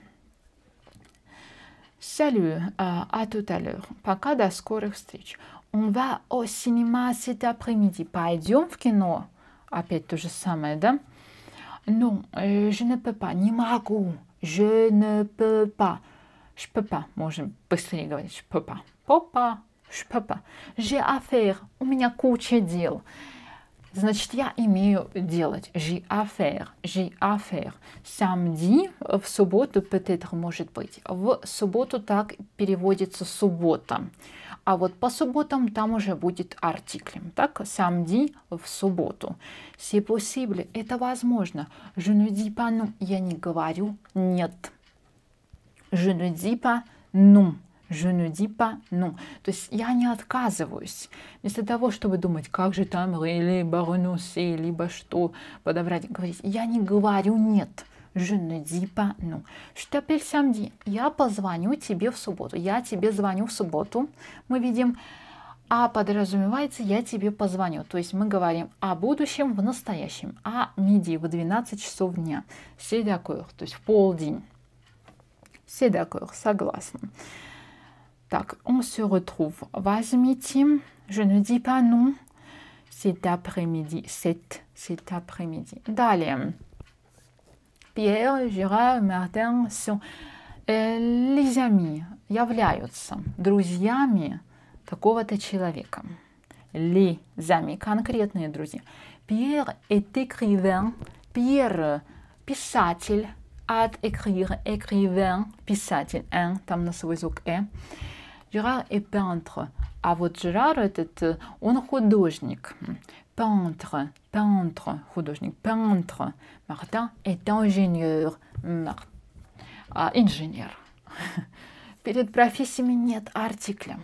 Салю. А tout à l'heure. Пока до скорых встреч. On va au cinéma cet après-midi. Пойдем в кино. Опять то же самое, да? Non, ну, э, je ne peux pas. Не могу. Je ne peux pas. Шпепа. Можем быстрее говорить. Шпепа. Попа. Шпепа. Же афер. У меня куча дел. Значит, я имею делать. J'ai affaire, j'ai affaire. Samedi, в субботу, peut-être, может быть. В субботу так переводится суббота. А вот по субботам там уже будет артиклем. Так, samedi в субботу. C'est possible, это возможно. Je ne dis pas non, я не говорю нет. Je ne dis pas non. Je ne dis pas non. То есть я не отказываюсь. Вместо того, чтобы думать, как же там либо ренуси, либо что подобрать, говорить, я не говорю нет. Je ne dis pas non. Что теперь сам ди? Я позвоню тебе в субботу. Я тебе звоню в субботу. Мы видим, а подразумевается, я тебе позвоню. То есть мы говорим о будущем в настоящем, А миди в 12 часов дня. Седякух, то есть в полдень. C'est d'accord, согласна. Так, on se retrouve. Возьмите. Je ne dis pas non. Cet après-midi. Cet, cet après-midi. Далее. Pierre, Gérard, Martin sont euh, les amis, являются друзьями такого-то человека. Les amis, конкретные друзья. Pierre est écrivain. Pierre, писатель. hâte d'écrire, écrivain, писатель, hein, там на звук « «э». Gérard est peintre. А вот Gérard, это он художник. Peintre, peintre, художник, peintre. Martin est ingénieur. А, инженер. Перед профессиями нет артикля.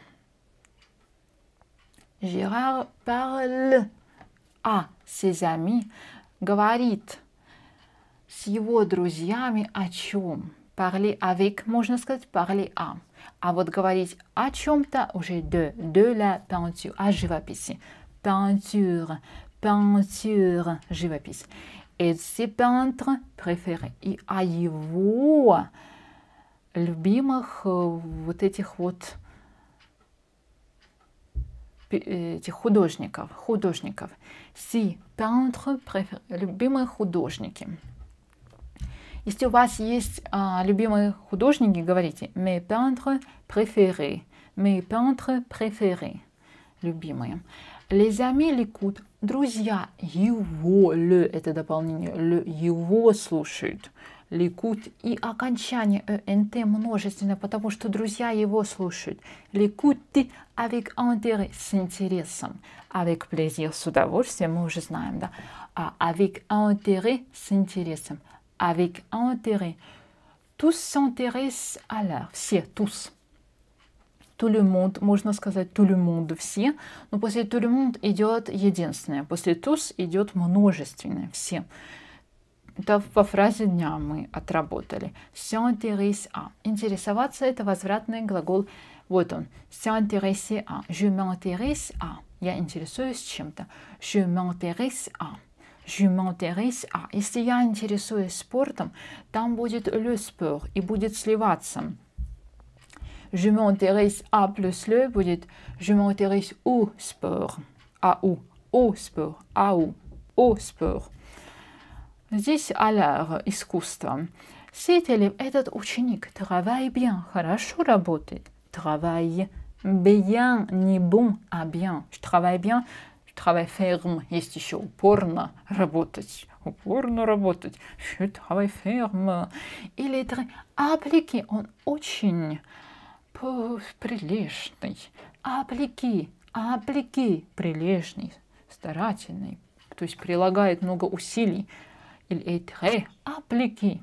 Gérard parle à ses amis, говорит – с его друзьями о чем. Parler avec, можно сказать, parler à. А вот говорить о чем-то уже de, de la peinture, о живописи. Peinture, peinture, живопись. Et ses peintres préférés. И о его любимых э, вот этих вот э, этих художников, художников. Си, si, любимые художники. Если у вас есть а, любимые художники, говорите «mes peintres préférés», «mes peintres préférés», любимые. Les amis l'écoutent, друзья его, le, это дополнение, le, его слушают. Ликут и окончание ент «E множественное, потому что друзья его слушают. Ликут ты avec intérêt с интересом. Avec plaisir с удовольствием мы уже знаем, да. А avec intérêt с интересом. avec intérêt. Tous s'intéressent à l'art, все, tous. Tout le monde, можно сказать tout le monde, все, но после tout le monde идет единственное, после tous идет множественное, все. Это по фразе дня мы отработали. S'intéresse à. Интересоваться – это возвратный глагол. Вот он. S'intéresser à. Je m'intéresse à. Я интересуюсь чем-то. Je m'intéresse à. Je m'intéresse à. Если я интересуюсь спортом, там будет le sport и будет сливаться. Je m'intéresse à plus le будет je m'intéresse au sport. À ou. Au sport. À ou. Au sport. Здесь аляр искусство. Сителев этот ученик travaille bien, хорошо работает. Travaille bien, не bon, а bien. Je travaille bien, Хавай ферм, есть еще упорно работать, упорно работать, je Хавай ферм? Или это Аплики? он очень прилежный, Аплики, Аплики, прилежный, старательный, то есть прилагает много усилий. Или это Аплики? appliqué.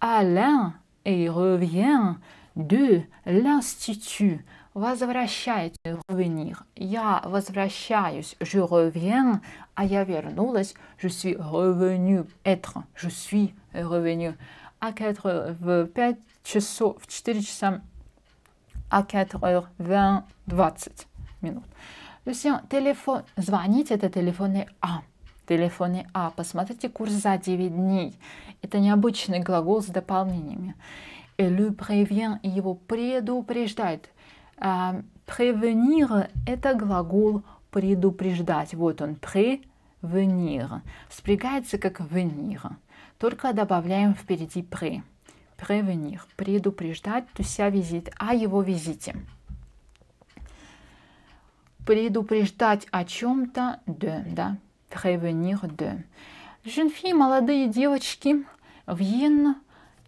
и et revient de l'Institut Возвращайтесь revenir. Я возвращаюсь. Je reviens. А я вернулась. Je suis revenu. Être. Je suis revenu. À а 4 heures, в 5 часов, в 4 часа. À а 4 heures 20, 20 минут. Люсьен, э, телефон. Звонить это телефонный А телефоне А. Посмотрите курс за 9 дней. Это необычный глагол с дополнениями. Элю превен его предупреждает. А, prévenir – это глагол предупреждать. Вот он, prévenir. Спрягается как venir. Только добавляем впереди «прé». Prévenir – предупреждать То есть я визит а его визите. Предупреждать о чем-то – de, да, prévenir de. Женфи, молодые девочки, Вьен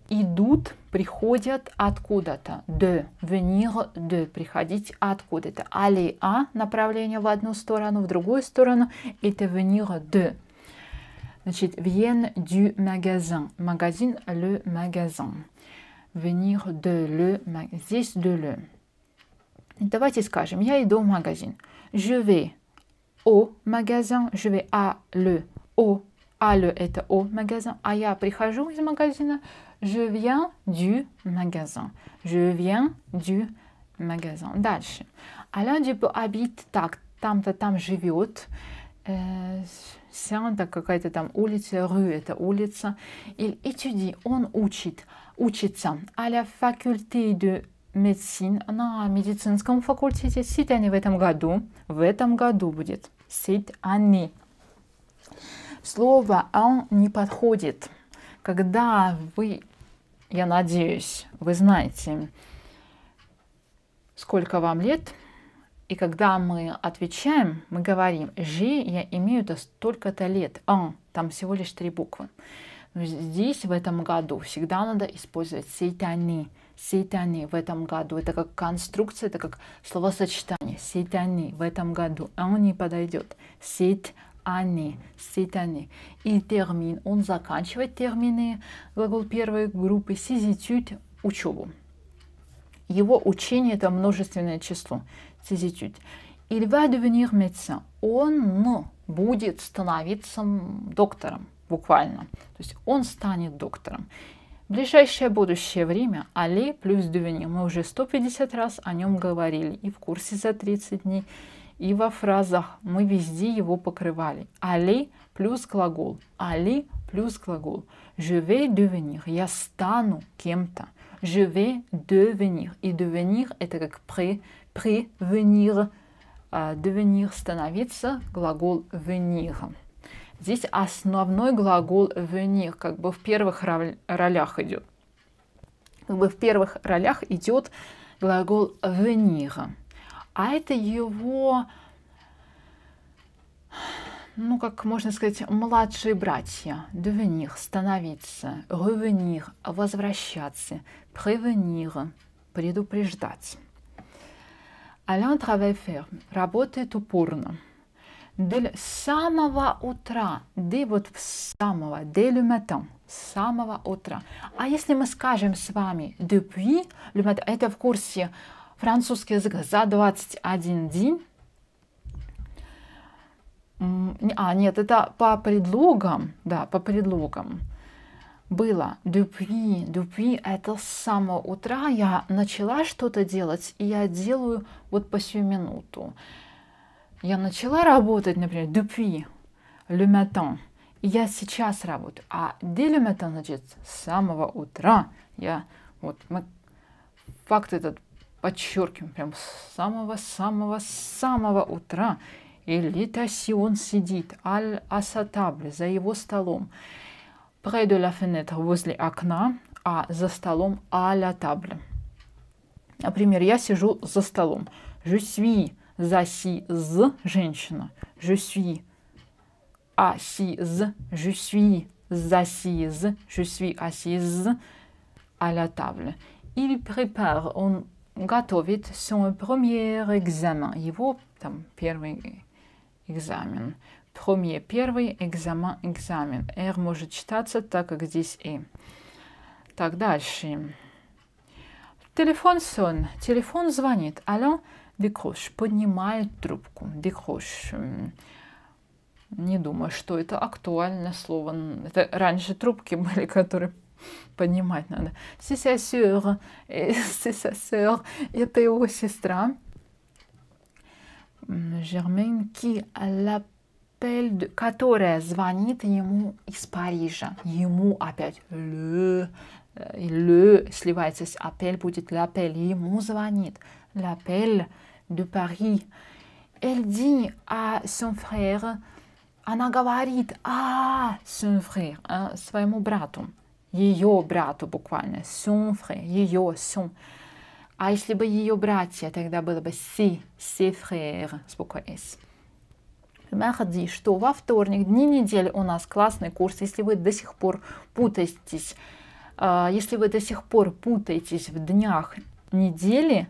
идут, приходят откуда-то. De, venir de, приходить откуда-то. Aller а направление в одну сторону, в другую сторону. Это venir de. Значит, viennent du magasin. Магазин, le magasin. Venir de le, здесь de le. Давайте скажем, я иду в магазин. Je vais au magasin, je vais à le, au, à «А» le это au magasin. а я прихожу из магазина, Je viens du magasin. Je viens du magasin. Дальше. Она типа обит так, там-то там живет. Э, Сянта какая-то там улица, рю это улица. Il étudie, он учит, учится. À la faculté de médecine, на медицинском факультете. Сит они в этом году. В этом году будет. Сит они. Слово «он» не подходит когда вы, я надеюсь, вы знаете, сколько вам лет, и когда мы отвечаем, мы говорим «Жи» я имею это столько-то лет, «а» там всего лишь три буквы. Но здесь, в этом году, всегда надо использовать «сейтани». «Сейтани» в этом году. Это как конструкция, это как словосочетание. «Сейтани» в этом году. «А» не подойдет. «Сейт» Они cette année. И термин, он заканчивает термины, глагол первой группы, ses учебу. Его учение – это множественное число, ses études. Il va devenir médecin. Он будет становиться доктором, буквально. То есть он станет доктором. ближайшее будущее время али плюс devenir. Мы уже 150 раз о нем говорили и в курсе за 30 дней, и во фразах мы везде его покрывали. Али плюс глагол. Али плюс глагол. Je vais devenir. Я стану кем-то. Je vais devenir. И devenir это как pré, venir, «А, Devenir становиться глагол venir. Здесь основной глагол venir как бы в первых ролях идет. Как бы в первых ролях идет глагол venir а это его, ну, как можно сказать, младшие братья, devenir, становиться, revenir, возвращаться, prévenir, предупреждать. Alain Travailler работает упорно. Дель самого утра, де вот с самого, де le matin, самого утра. А если мы скажем с вами depuis, le matin, это в курсе французский язык за 21 день. А, нет, это по предлогам, да, по предлогам было дупи, дупи, это с самого утра я начала что-то делать, и я делаю вот по сию минуту. Я начала работать, например, дупи, «le matin», и я сейчас работаю. А «dès le matin» значит «с самого утра». Я, вот, мы факт этот подчеркиваем, прям с самого-самого-самого утра Элита Сион сидит, Аль-Асатабль, за его столом. Прès de la возле окна, а за столом аля табле. Например, я сижу за столом. Je suis з женщина. Je suis assise, je suis assise, je suis assise à la table. Il prépare, он готовит свой premier экзамен, его там первый экзамен. Premier, первый экзамен, экзамен. R может читаться так, как здесь и. Так, дальше. Телефон сон. Телефон звонит. Алло, декрош. Поднимает трубку. Декрош. Не думаю, что это актуальное слово. Это раньше трубки были, которые понимать надо. C'est sa sœur, c'est это его сестра. Жермен Ки Лапель, которая звонит ему из Парижа. Ему опять ле, э, ле сливается с апель, будет лапель. Ему звонит лапель де Пари. Elle dit à son она говорит, а, son frère, э, своему брату ее брату буквально. Son frère, ее, son. А если бы ее братья, тогда было бы си, си frère с буквой S. Махади, что во вторник, дни недели у нас классный курс. Если вы до сих пор путаетесь, э, если вы до сих пор путаетесь в днях недели,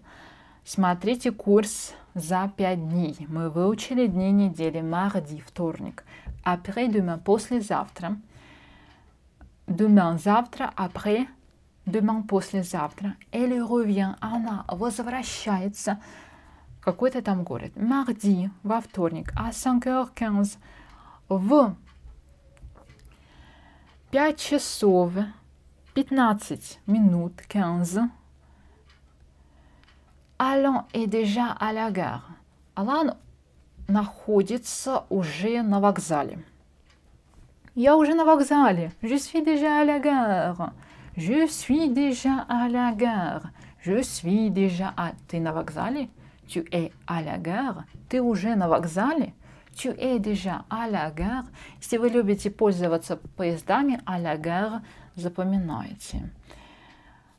смотрите курс за 5 дней. Мы выучили дни недели, марди, вторник. а demain, послезавтра, demain, завтра, après, demain, послезавтра. Или revient, она возвращается в какой-то там город. Mardi, во вторник, à а 5h15, в 5 часов 15 минут, 15. Алан est déjà à la gare. Алан находится уже на вокзале. Я уже на вокзале. Je suis déjà à la gare. Je suis déjà à la gare. Je suis déjà à... Ты на вокзале? Tu es à la gare. Ты уже на вокзале? Tu es déjà à la gare. Если вы любите пользоваться поездами, à la gare запоминайте.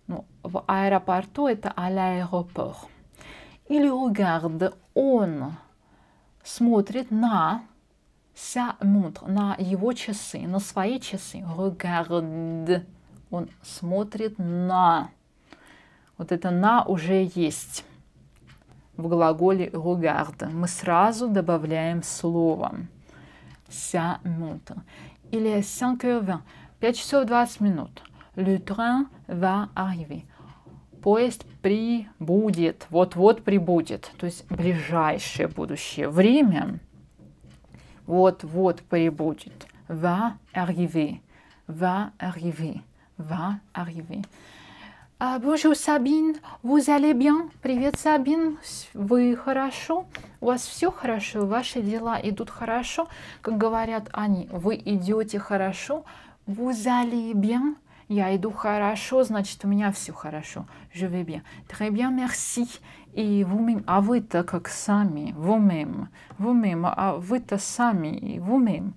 Ну, в аэропорту это à l'aéroport. Или regarde, он смотрит на ça montre на его часы, на свои часы. Regarde. Он смотрит на. Вот это на уже есть в глаголе regarde. Мы сразу добавляем слово. Ça montre. Il est 5h20. 5 часов 20 минут. Le train va arriver. Поезд прибудет, вот-вот прибудет, то есть ближайшее будущее время вот-вот прибудет. Va arriver. Va arriver. Va arriver. Uh, bonjour Сабин, vous allez bien? Привет, Сабин, вы хорошо? У вас все хорошо? Ваши дела идут хорошо? Как говорят они, вы идете хорошо? Vous allez bien? я иду хорошо, значит, у меня все хорошо, je vais bien. Très bien, merci. И vous а вы-то как сами, vous-même, а вы-то сами, vous-même.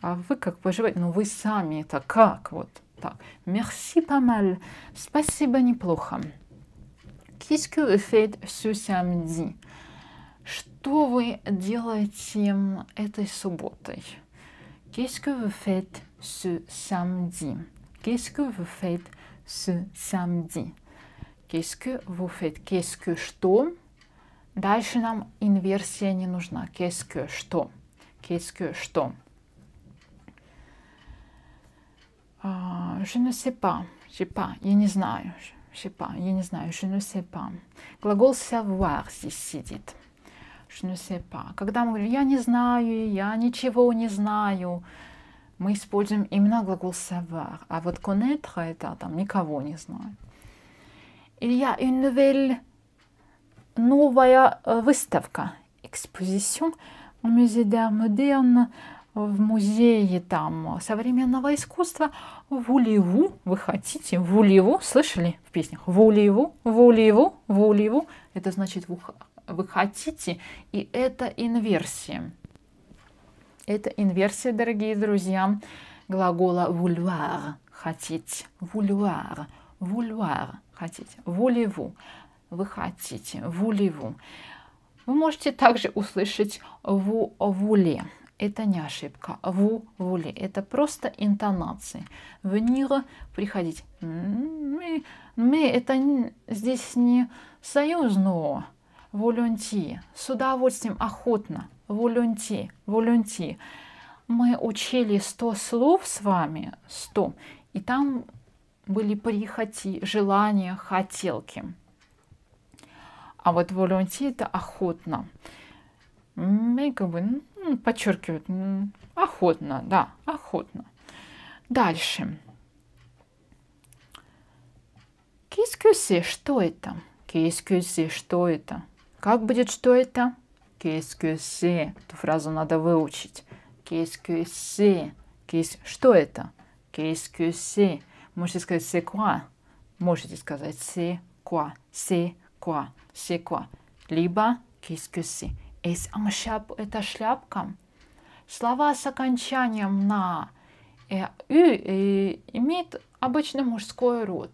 А вы как поживаете? Ну, вы сами это как? Вот так. Merci pas mal. Спасибо, неплохо. Qu'est-ce que vous faites ce samedi? Что вы делаете этой субботой? Qu'est-ce que vous faites ce samedi? Qu'est-ce que vous faites ce samedi? Qu'est-ce que vous faites? Qu'est-ce que что? Дальше нам инверсия не нужна. Qu'est-ce que что? Qu'est-ce que что? Uh, je ne sais pas. Je sais pas. Я не знаю. Je sais pas. Я не знаю. Je ne sais pas. Глагол savoir здесь сидит. Je ne sais pas. Когда мы говорим, я не знаю, я ничего не знаю, мы используем именно глагол savoir, а вот connaître это там никого не знает. Il y a une nouvelle, новая э, выставка, exposition в музее d'art moderne, в музее там современного искусства. Вулеву, вы хотите, вулеву, слышали в песнях? Вулеву, вулеву, вулеву. Это значит вы хотите, и это инверсия. Это инверсия, дорогие друзья, глагола vouloir – хотеть. Vouloir – vouloir – хотеть. Волеву – вы хотите. Волеву. Вы можете также услышать «ву вуле». Это не ошибка. «Ву вуле». Это просто интонации. «Венира» – приходить. «М-м-м». «Мы» – это здесь не союзное волюнти, с удовольствием, охотно, волюнти, волюнти. Мы учили 100 слов с вами, 100, и там были прихоти, желания, хотелки. А вот волюнти – это охотно. Мы как бы ну, подчеркивают, охотно, да, охотно. Дальше. Кискюси, что это? Кискюси, что это? Как будет что это? Кейскюси. Эту фразу надо выучить. Кейскюси. Кейс... Что это? Кейскюси. Можете сказать се ква? Можете сказать се се ква, ква, се ква. Либо кейскюси. Эс амшап – это шляпка. Слова с окончанием на «э», «ю» имеют обычно мужской род.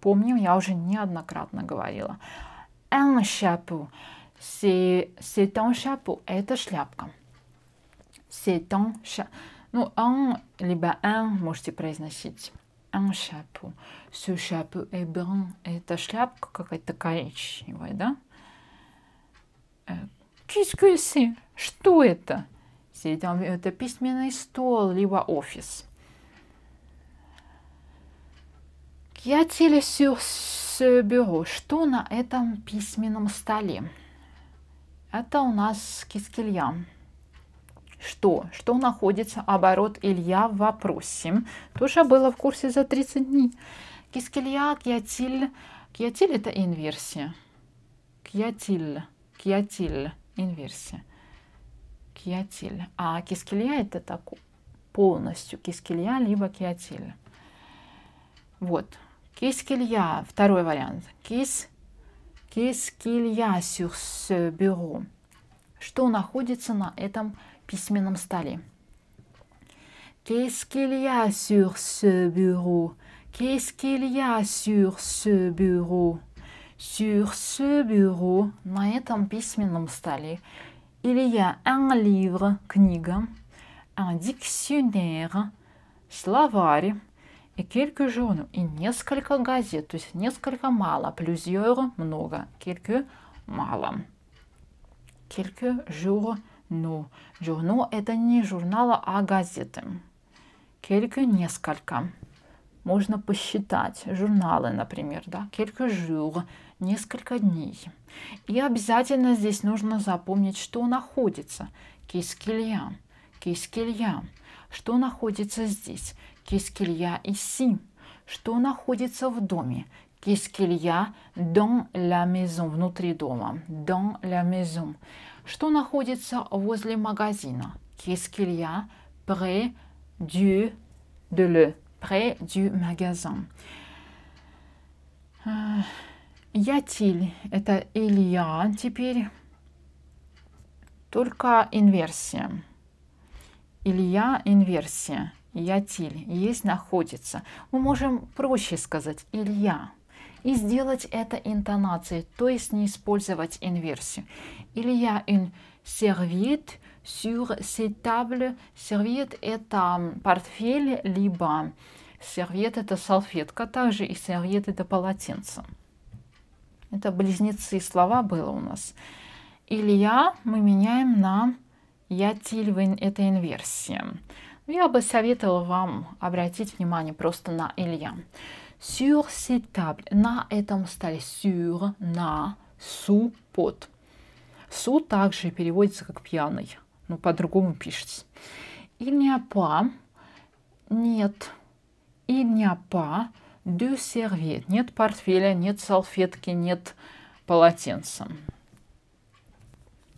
Помню, я уже неоднократно говорила un chapeau. C'est un chapeau. Это шляпка. C'est un chapeau. Ну, un, либо un можете произносить. Un chapeau. Ce chapeau est brun. Это шляпка какая-то коричневая, да? Qu'est-ce que c'est? Что это? C'est un, это письменный стол, либо офис. Я теле sur ce Что на этом письменном столе? Это у нас кискилья. Что? Что находится оборот Илья в вопросе? Тоже было в курсе за 30 дней. Кискилья, кьятиль. Кьятиль – это инверсия. Кьятиль. Кьятиль. Инверсия. Кьятиль. А кискилья – это так полностью кискилья либо кьятиль. Вот. Кискилья, второй вариант. Кис, кискилья sur ce Что находится на этом письменном столе? Qu'est-ce qu'il y a sur ce bureau? на этом письменном столе, il y un livre, книга, un dictionnaire, словарь, и quelques journaux, и несколько газет, то есть несколько мало, plusieurs много, quelques мало. Quelques journaux. Journaux – это не журнала, а газеты. Quelques – несколько. Можно посчитать журналы, например, да, quelques jours – несколько дней. И обязательно здесь нужно запомнить, что находится. Кискилья. Кискилья. Что находится здесь? quest ici? Что находится в доме? quest dans la maison, внутри дома? Dans la maison. Что находится возле магазина? Qu'est-ce près du, de le, près du magasin? Э, Ятиль – это Илья теперь, только инверсия. Илья – инверсия ятиль, есть находится. Мы можем проще сказать Илья и сделать это интонацией, то есть не использовать инверсию. Илья une serviette sur cette table. Serviette – это портфель, либо сервет – это салфетка, также и сервет – это полотенце. Это близнецы слова было у нас. Илья мы меняем на ятиль, это инверсия. Ну, я бы советовала вам обратить внимание просто на Илья. Sur cette table, на этом столе, sur, на, су, под. Су также переводится как пьяный, но ну, по-другому пишется. Il n'y a pas, нет, il n'y a pas de serviette, нет портфеля, нет салфетки, нет полотенца.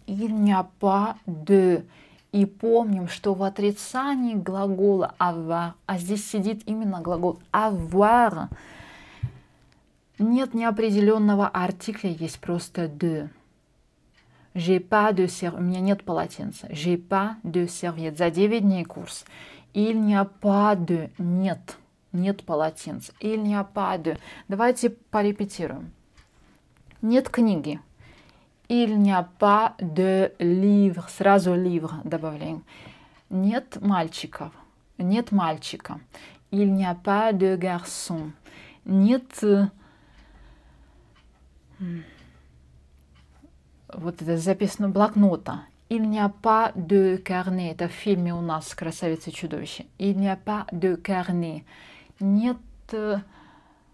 Il n'y a pas de и помним, что в отрицании глагола «авар», а здесь сидит именно глагол «авар», нет неопределенного артикля, есть просто «de». J'ai pas de ser... У меня нет полотенца. J'ai pas de serviette. За 9 дней курс. Il n'y a pas de... Нет. Нет полотенца. Il n'y a pas de... Давайте порепетируем. Нет книги. Il n'y a pas de livre. Сразу livre добавляем. Нет мальчиков. Нет мальчика. Il n'y a pas de garçon. Нет... Вот это записано блокнота. Il n'y a pas de carnet. Это в фильме у нас «Красавица и чудовище». Il n'y a pas de carnet. Нет э,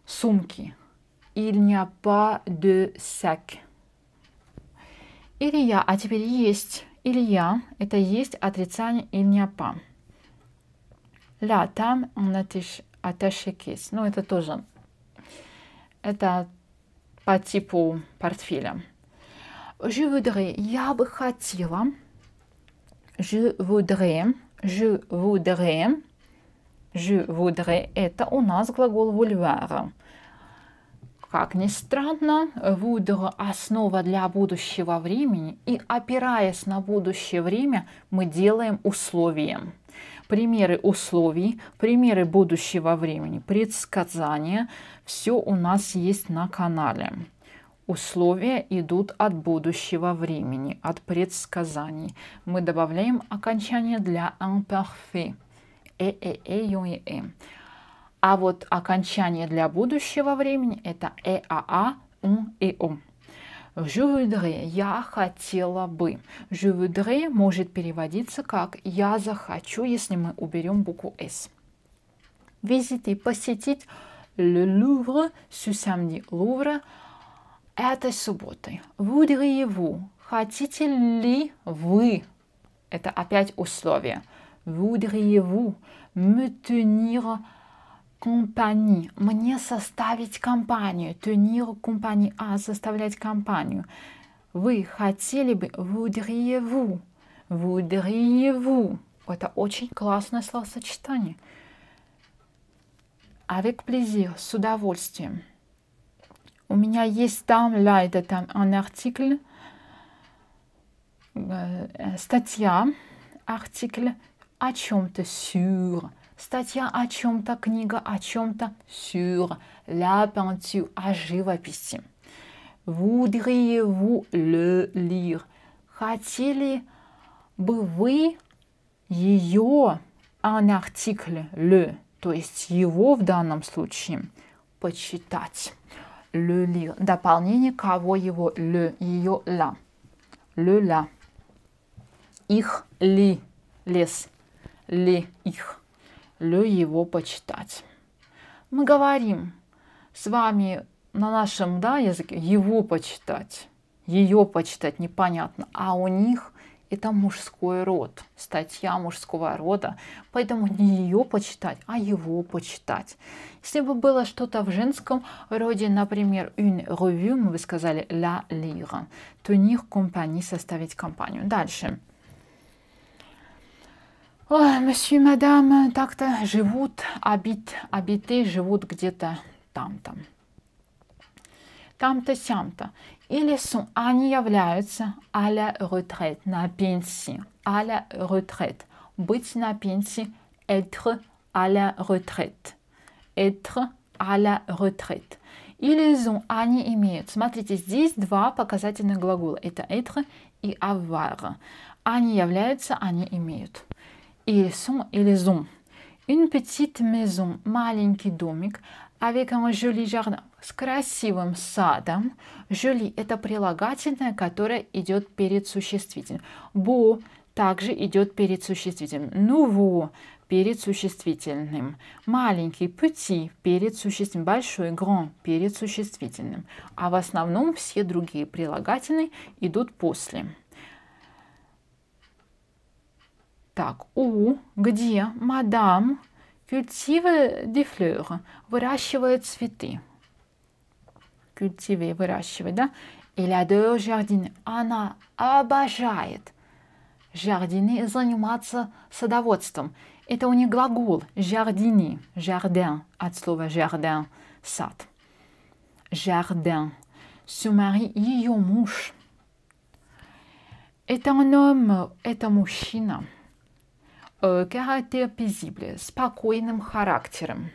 сумки. Il n'y a pas de sac. Или я, а теперь есть. Или я, это есть отрицание или не па. Ля там он attaché кис. Ну, это тоже. Это по типу портфеля. Je voudrais, я бы хотела. Je voudrais, je voudrais, je voudrais. Это у нас глагол vouloir. Как ни странно, Вудро – основа для будущего времени, и опираясь на будущее время, мы делаем условия. Примеры условий, примеры будущего времени, предсказания – все у нас есть на канале. Условия идут от будущего времени, от предсказаний. Мы добавляем окончание для imparfait. Э, э, э, ё, э, э. А вот окончание для будущего времени это «эаа», «ум» и «ум». Je voudrais, я хотела бы. Je voudrais может переводиться как я захочу, если мы уберем букву S. Визиты, посетить le Louvre ce samedi. Louvre этой субботой. Voudriez-vous, хотите ли вы? Это опять условие. Voudriez-vous me tenir компании. Мне составить компанию. Tenir компании. А, составлять компанию. Вы хотели бы, voudriez-vous, Это очень классное словосочетание. Avec plaisir, с удовольствием. У меня есть там, là, это там, un article, э, э статья, артикль о чем-то sur статья о чем-то, книга о чем-то sur la peinture, о живописи. Voudriez-vous le lire? Хотели бы вы ее, un article, le, то есть его в данном случае, почитать. Le lire. Дополнение кого его le, ее la. Le la. Их ли, лес. Ли, их его почитать. Мы говорим с вами на нашем да, языке его почитать, ее почитать непонятно, а у них это мужской род, статья мужского рода, поэтому не ее почитать, а его почитать. Если бы было что-то в женском роде, например, une revue, мы бы сказали la lire, то них компании составить компанию. Дальше. Ой, месье, мадам, так-то живут, обит, обиты живут где-то там-то. Там-то, сям-то. Или сум, они являются а-ля ретрет, на пенсии. А-ля ретрет. Быть на пенсии, être à la retraite. Être à la retraite. Или зум, они имеют. Смотрите, здесь два показательных глагола. Это être и avoir. Они являются, они имеют или сум, или зум. Une petite maison, маленький домик, avec un joli jardin, с красивым садом. Joli – это прилагательное, которое идет перед существительным. Бо также идет перед существительным. Nouveau ну – перед существительным. Маленький, petit – перед существительным. Большой, grand – перед существительным. А в основном все другие прилагательные идут после. Так, у, где мадам культиве де флёр, выращивает цветы. Культиве, выращивает, да? И ладо жардин, она обожает жардины заниматься садоводством. Это у них глагол жардини, жардин, от слова жардин, сад. Жардин. Сумари ее муж. Это он, э, это мужчина. Э, Кехате пизибле, спокойным характером.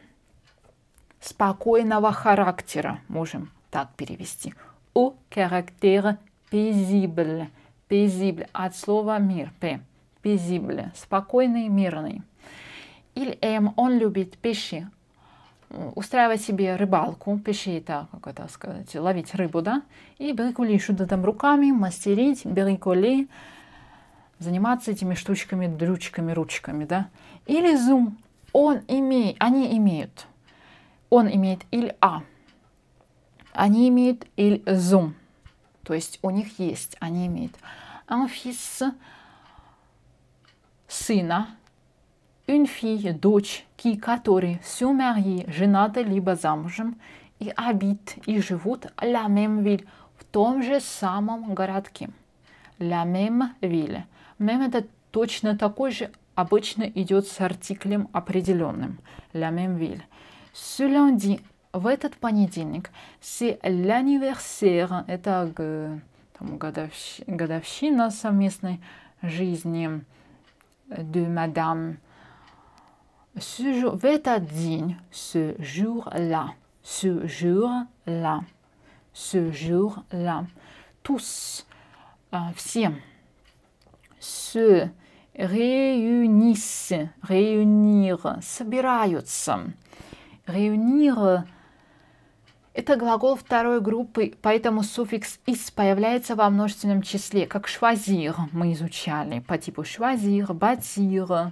Спокойного характера можем так перевести. У характер пизибль. Пизибль от слова мир. П. Пизибль. Спокойный, мирный. Или М. «эм», Он любит пищи. Э, устраивать себе рыбалку. Пищи это, как это сказать, ловить рыбу, да? И берикули что-то там руками, мастерить, берикули заниматься этими штучками, дрючками, ручками, да? Или Zoom, он имеет, они имеют, он имеет или А, они имеют или Zoom, то есть у них есть, они имеют. Un fils, сына, une fille, дочь, qui, которые se marient, женаты либо замужем, и habite, и живут la même ville, в том же самом городке. La même ville – Мем это точно такой же обычно идет с артиклем определенным la même ville. Ce lundi, в этот понедельник, c'est l'anniversaire, это там, годовщ... годовщина совместной жизни de madame. Ce jour, в этот день, ce jour-là, ce jour-là, ce jour-là, tous, э, всем se réunissent, réunir, собираются. Réunir – это глагол второй группы, поэтому суффикс is появляется во множественном числе, как «швазир» мы изучали, по типу «швазир», «батир».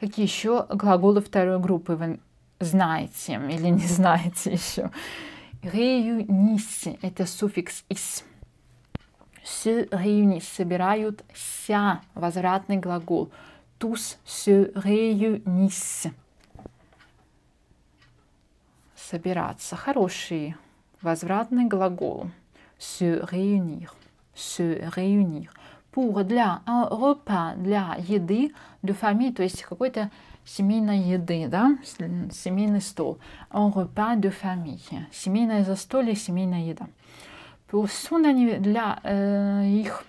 Какие еще глаголы второй группы вы знаете или не знаете еще? Réunisse – это суффикс is se réunissent, собирают ся, возвратный глагол. Tous se réunissent. Собираться. Хороший возвратный глагол. Se réunir. Se réunir. Pour, для, un repas, для еды, de famille, то есть какой-то семейной еды, да, семейный стол. Un repas de famille. Семейное застолье, семейная еда. Пилсуна для э, их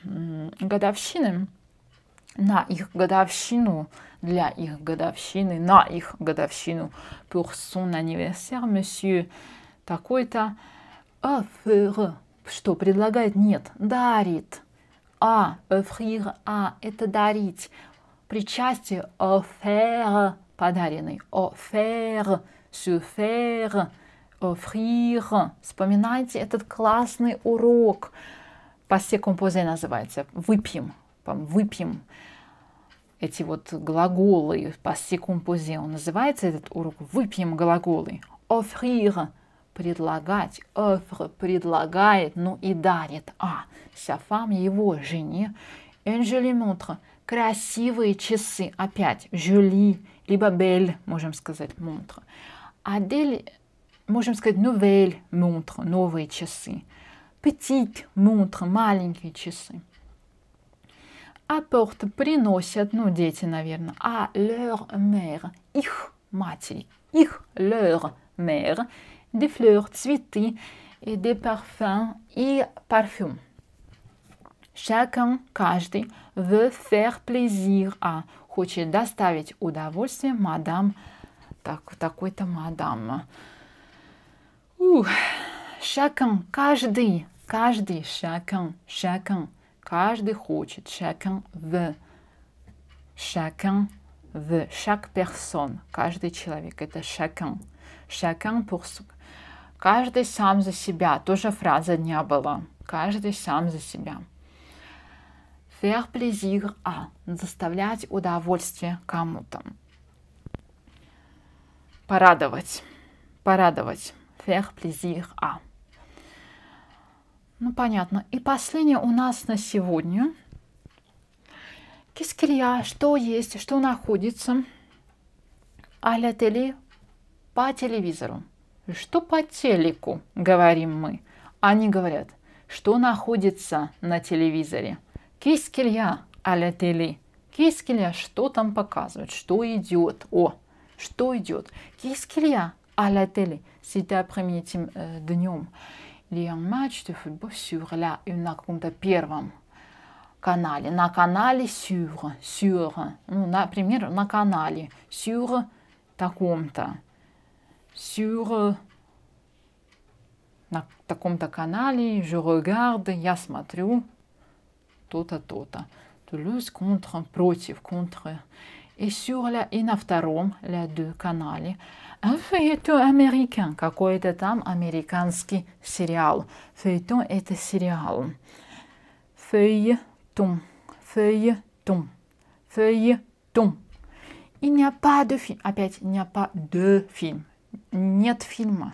годовщины, на их годовщину, для их годовщины, на их годовщину, pour son anniversaire, monsieur такой-то offre, что предлагает, нет, дарит. А, offrir, а, это дарить. Причастие offert, подаренный, offert, se faire, frire. Э, Вспоминайте этот классный урок. Пассе композе называется. Выпьем. Выпьем эти вот глаголы пассе композе. Он называется этот урок «Выпьем глаголы». Offrir – предлагать. Offre – предлагает, ну и дарит. А, sa его жене. энжели joli красивые часы. Опять, жюли либо бель, можем сказать, montre. Адель можем сказать, новель монтр, новые часы. Петит монтр, маленькие часы. Апорт приносят, ну, дети, наверное, а leur mère, их матери, их leur mère, des fleurs, цветы, et des parfums и парфюм. Chacun, каждый, veut faire plaisir à, «А». хочет доставить удовольствие мадам, так, такой-то мадам. Ух, шакан, каждый, каждый, шакан, шакан, каждый хочет, шакан в, шакан в, шаг персон, каждый человек, это шакан, шакан pour каждый сам за себя, тоже фраза не было. каждый сам за себя. Faire plaisir а, заставлять удовольствие кому-то. Порадовать, порадовать faire plaisir à. Ну, понятно. И последнее у нас на сегодня. Кискилья, что есть, что находится а теле по телевизору. Что по телеку, говорим мы. Они говорят, что находится на телевизоре. Кискилья, а теле. Кискилья, что там показывают, что идет. О, что идет. Кискилья, à la télé. C'était premier тем днем. Il y a un match de football sur la, на каком-то первом канале. На канале sur, sur. Ну, например, на канале sur таком-то. Sur на таком-то канале, je regarde, я смотрю то-то, то-то. Toulouse contre, против, contre. Et sur la, et на втором la deux canaux, Un feuilleton américain, какой-то там американский сериал. Feuilleton – это сериал. Feuilleton, feuilleton, feuilleton. Il n'y a pas de film. Опять, il n'y a pas de film. Нет фильма.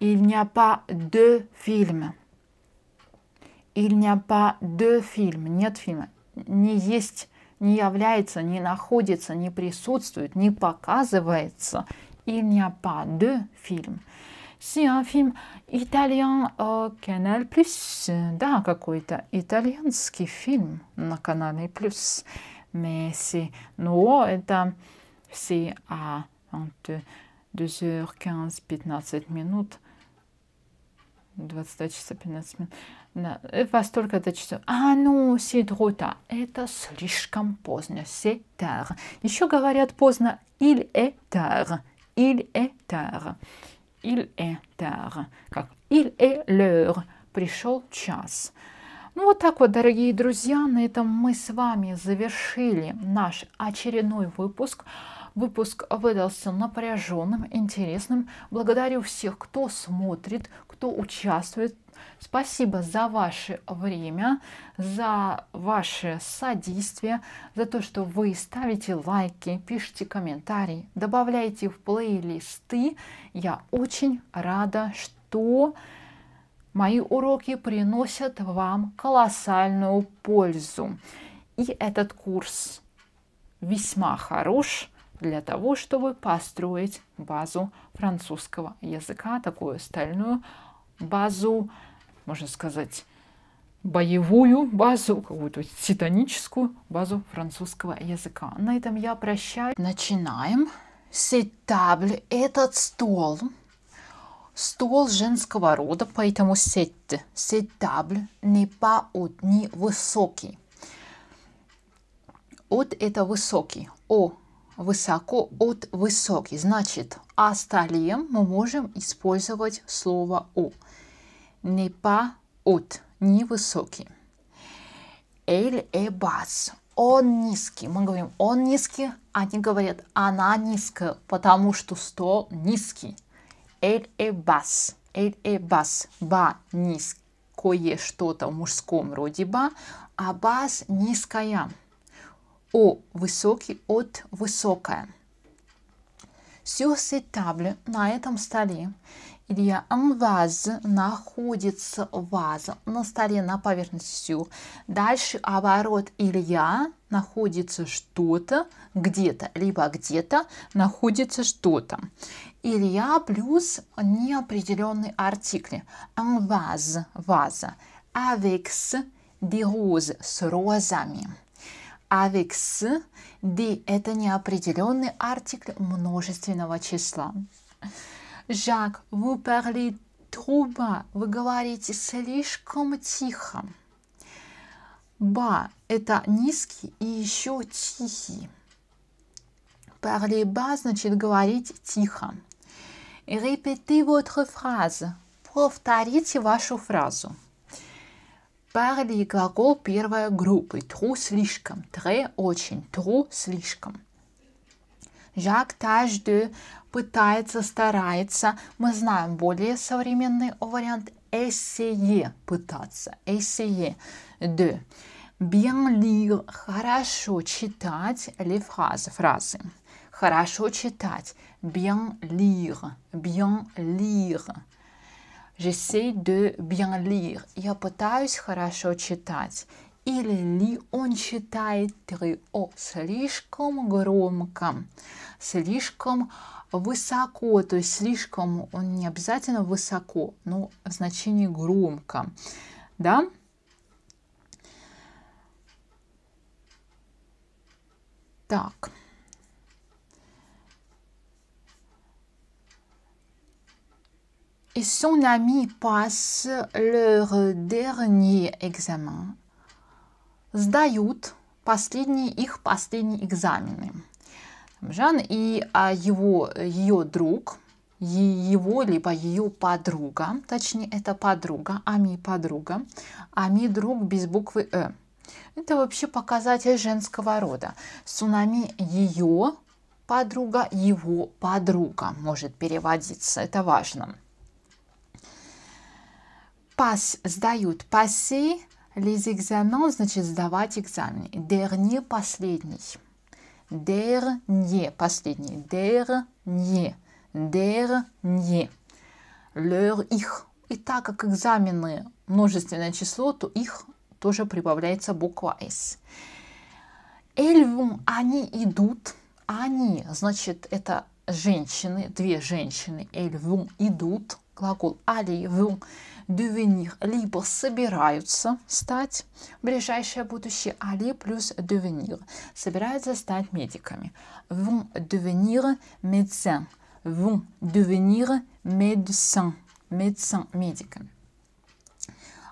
Il n'y a pas de film. Il n'y a pas de film. Нет фильма. Не есть не является, не находится, не присутствует, не показывается. Il n'y a pas de film. C'est un film italien au Canal+. Да, какой-то итальянский фильм на канале Плюс. Mais c'est... Но это... C'est à 2h15-15 минут. 22 часа 15 минут вас только это число. А ну, сидрута, это слишком поздно, сетар. Еще говорят поздно, иль э тар, иль э тар, иль э тар, как иль э лер, пришел час. Ну вот так вот, дорогие друзья, на этом мы с вами завершили наш очередной выпуск. Выпуск выдался напряженным, интересным. Благодарю всех, кто смотрит, кто участвует Спасибо за ваше время, за ваше содействие, за то, что вы ставите лайки, пишите комментарии, добавляете в плейлисты. Я очень рада, что мои уроки приносят вам колоссальную пользу. И этот курс весьма хорош для того, чтобы построить базу французского языка, такую стальную базу можно сказать, боевую базу, какую-то титаническую базу французского языка. На этом я прощаюсь. Начинаем. Сетабль – этот стол. Стол женского рода, поэтому сет, сетабль не по от, не высокий. От – это высокий. О – высоко, от – высокий. Значит, о столе мы можем использовать слово о не pas haute, невысокий. Elle est э basse. Он низкий. Мы говорим он низкий, они говорят она низкая, потому что стол низкий. эль est basse. Elle est basse. Ба низкое что-то в мужском роде ба, а бас низкая. О высокий от высокая. Все cette на этом столе, Илья анваз находится ваза на столе на поверхности. Дальше оборот Илья находится что-то где-то, либо где-то находится что-то. Илья плюс неопределенный артикль. анваз ваза. Авекс – дироз с розами. Авекс – ди – это неопределенный артикль множественного числа. Жак, вы parlez труба, вы говорите слишком тихо. Ба – это низкий и еще тихий. Parler ба значит говорить тихо. Répétez votre phrase. Повторите вашу фразу. Parler глагол первой группы. Тру слишком. Тре очень. Тру слишком. Жак Тажду пытается, старается. Мы знаем более современный вариант «essayer» пытаться, «essayer de». Bien lire, хорошо читать ли фразы, фразы. Хорошо читать. Bien lire, bien lire. J'essaie de bien lire. Я пытаюсь хорошо читать или ли он читает три? О, слишком громко, слишком высоко, то есть слишком, он не обязательно высоко, но значение громко, да? Так. Et son ami passe leur dernier examen сдают последние их последние экзамены. Жан и а, его, ее друг, его либо ее подруга, точнее это подруга, Ами подруга, Ами друг без буквы «э». Это вообще показатель женского рода. Сунами ее подруга, его подруга может переводиться, это важно. Пас сдают пасы Les examens значит сдавать экзамены. Dernier – последний. Dernier – последний. Dernier. Dernier. Leur – их. И так как экзамены множественное число, то их тоже прибавляется буква S. Эльвум – они идут. Они, значит, это женщины, две женщины, эльвум, идут глагол «али» в «devenir» либо собираются стать в ближайшее будущее «али» плюс «devenir» собираются стать медиками. «Vont devenir médecin» «Vont devenir médecin» «Médecin» медиками.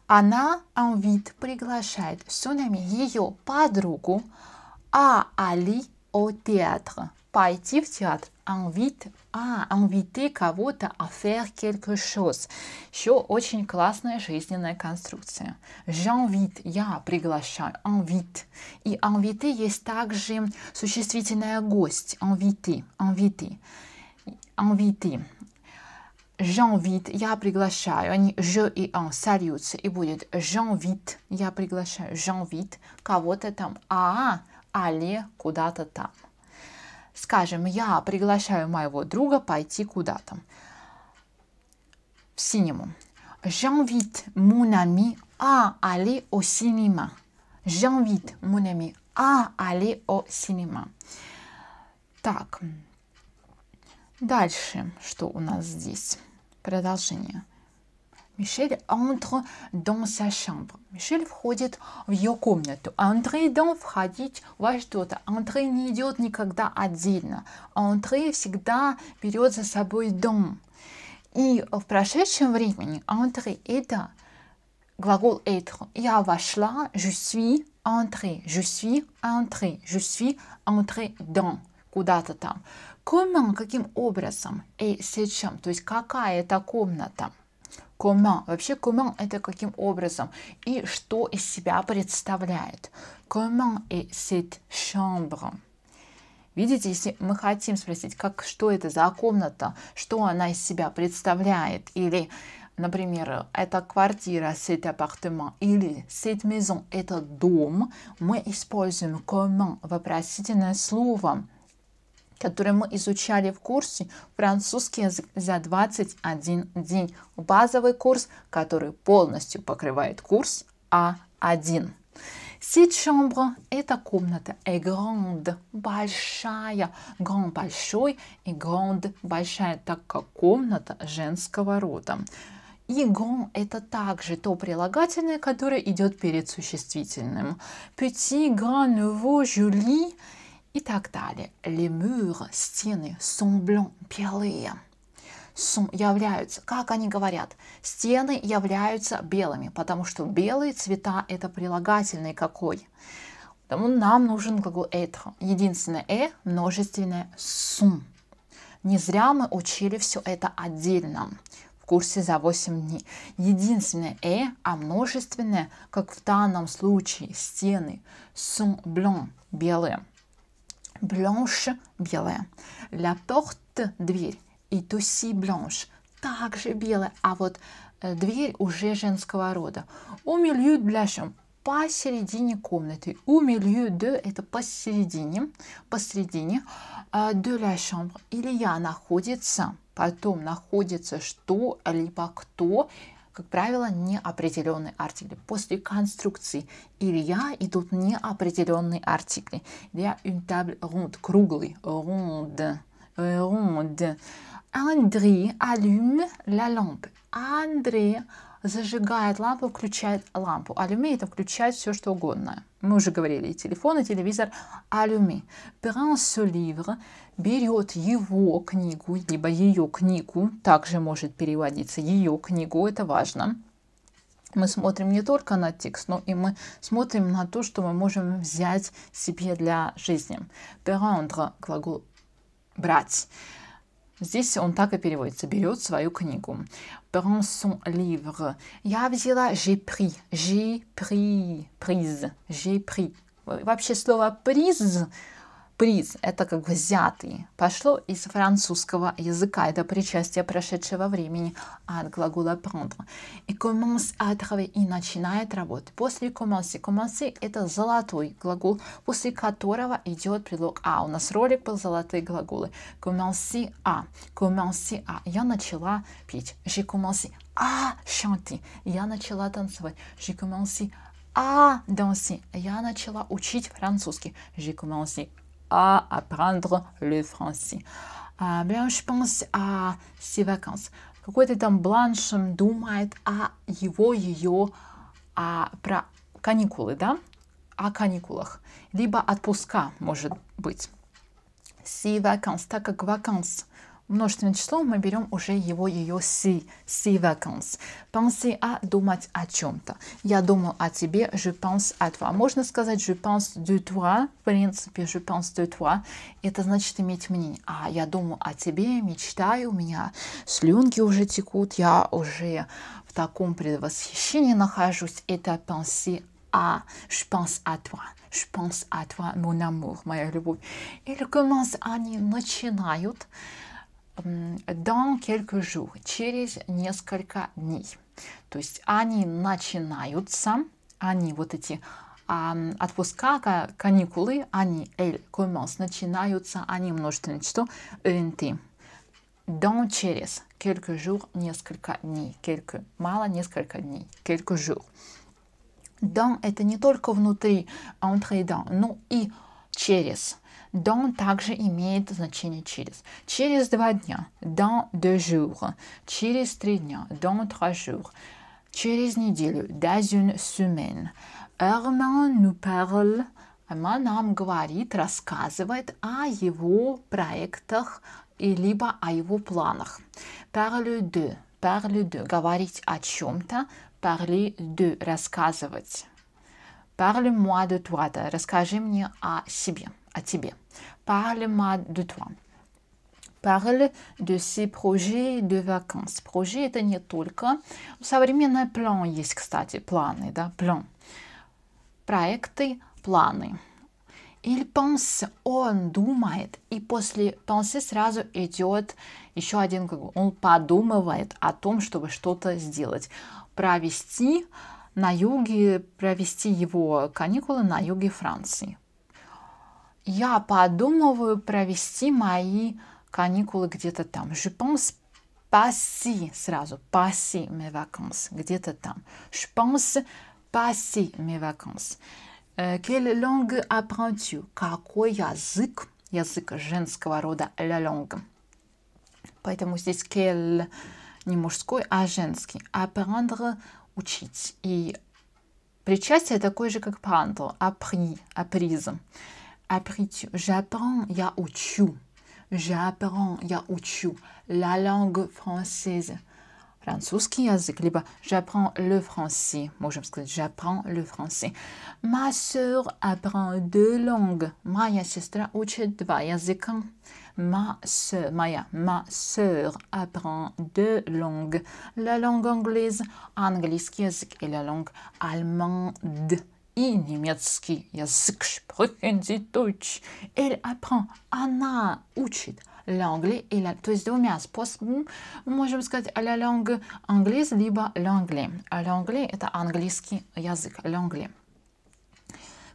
Она «invite» приглашает Сонами ее подругу а Али au театр, пойти в театр invite, а, inviter кого-то а faire quelque chose. Еще очень классная жизненная конструкция. J'invite, я приглашаю, invite. И invite есть также существительное гость, invité, invité, invité. J'invite, я приглашаю. Они je и он сольются, и будет j'invite, я приглашаю, j'invite кого-то там, а, але куда-то там. Скажем, я приглашаю моего друга пойти куда-то. В синему. J'invite mon ami à aller au cinéma. J'invite mon ami à aller au cinéma. Так. Дальше, что у нас здесь? Продолжение. Мишель entre dans sa chambre. Мишель входит в ее комнату. Entrer dans входить во что-то. Entrer не идет никогда отдельно. Entrer всегда берет за собой дом. И в прошедшем времени entrer это глагол être. Я вошла, je suis entrée, je suis entrée, je suis entrée dans куда-то там. Comment, каким образом, et c'est чем, то есть какая это комната. Comment? Вообще, comment – это каким образом и что из себя представляет. Comment est cette chambre? Видите, если мы хотим спросить, как, что это за комната, что она из себя представляет, или, например, это квартира, c'est appartement, или cette maison, это дом, мы используем comment, вопросительное слово – который мы изучали в курсе «Французский язык за 21 день». Базовый курс, который полностью покрывает курс А1. Cette chambre – это комната, et grande – большая, grand – большой, и grande – большая, так как комната женского рода. И grand – это также то прилагательное, которое идет перед существительным. Petit, grand, nouveau, joli – и так далі. Лемюр, стіни, сомблон, белые. Сум, являются, как они говорят, стены являются белыми, потому что белые цвета – это прилагательный какой. Поэтому нам нужен глагол «être». Единственное «э» – множественное «сум». Не зря мы учили все это отдельно в курсе за 8 дней. Единственное «э», а множественное, как в данном случае, стены, «сум», «блон» – белые – blanche белая. La porte дверь и aussi blanche также белая, а вот э, дверь уже женского рода. Au milieu de посередине комнаты. Au milieu de – это посередине, посередине. Э, de la chambre – или я находится, потом находится что-либо кто, как правило, неопределенные артикли. После конструкции или я идут неопределенные артикли. «Илья» – une table ronde, круглый, ronde, ronde. Андрей allume la lampe. Андрей зажигает лампу, включает лампу. Алюме это включает все, что угодно мы уже говорили, и телефон, и телевизор, алюми. Беран ce livre, берет его книгу, либо ее книгу, также может переводиться ее книгу, это важно. Мы смотрим не только на текст, но и мы смотрим на то, что мы можем взять себе для жизни. Prendre – глагол «брать». Здесь он так и переводится. Берет свою книгу. Prend son livre. Я взяла, j'ai pris, j'ai pris, prise, j'ai pris. Вообще слово приз приз – это как взятый. Пошло из французского языка, это причастие прошедшего времени от глагола prendre. И commence à travailler, и начинает работать. После commence, commence – это золотой глагол, после которого идет предлог а. У нас ролик был «Золотые глаголы». Commence à, «а». commence à. «а». Я начала пить. J'ai commencé à chanter. Я начала танцевать. J'ai commencé а, danser. Я начала учить французский. J'ai commencé à apprendre le français. А, euh, бля, je pense à ses vacances. Какой-то там Бланшем думает о его, ее, а, про каникулы, да? О каникулах. Либо отпуска, может быть. Си vacances, так как vacances множественное число, мы берем уже его, ее си си vacances. Penser а думать о чем-то. Я думаю о тебе, je pense à toi. Можно сказать je pense de toi, в принципе, je pense de toi. Это значит иметь мнение. А я думаю о тебе, мечтаю, у меня слюнки уже текут, я уже в таком предвосхищении нахожусь. Это penser а je pense à toi. Je pense à toi, mon amour, моя любовь. Или commence, они начинают dans quelques jours, через несколько дней. То есть они начинаются, они вот эти а, отпуска, каникулы, они elle commence, начинаются, они множественное число, enti. Dans через quelques jours, несколько дней, quelques, мало, несколько дней, quelques jours. Dans это не только внутри, а entre dans, но ну и через Dans также имеет значение через. Через два дня. Dans deux jours. Через три дня. Dans trois jours. Через неделю. Dans une semaine. Herman nous parle она нам говорит, рассказывает о его проектах и либо о его планах. Parle de, parle de, говорить о чем-то, parle de, рассказывать. Parle-moi de toi, расскажи мне о себе о тебе. Parle-moi de toi. Parle de ces projets de vacances. Projet это не только. Современный план есть, кстати, планы, да, план. Проекты, планы. Il pense, он думает, и после penser сразу идет еще один глагол. Он подумывает о том, чтобы что-то сделать. Провести на юге, провести его каникулы на юге Франции я подумываю провести мои каникулы где-то там. Je pense passer сразу. Passer mes vacances. Где-то там. Je pense passer mes vacances. Э, quelle langue apprends-tu? Какой язык? Язык женского рода la langue. Поэтому здесь quel не мужской, а женский. Apprendre – учить. И причастие такое же, как prendre – appris, apprise. J'apprends J'apprends la langue française. J'apprends le français. Moi, j'apprends le français. Ma sœur apprend deux langues. Maya Ma sœur, ma sœur apprend deux langues. La langue anglaise, angliski, et la langue allemande. и немецкий язык sprechen Sie Deutsch. Elle apprend. Она учит l'anglais и la... То есть двумя способами можем сказать la langue anglaise либо l'anglais. L'anglais а – это английский язык. L'anglais.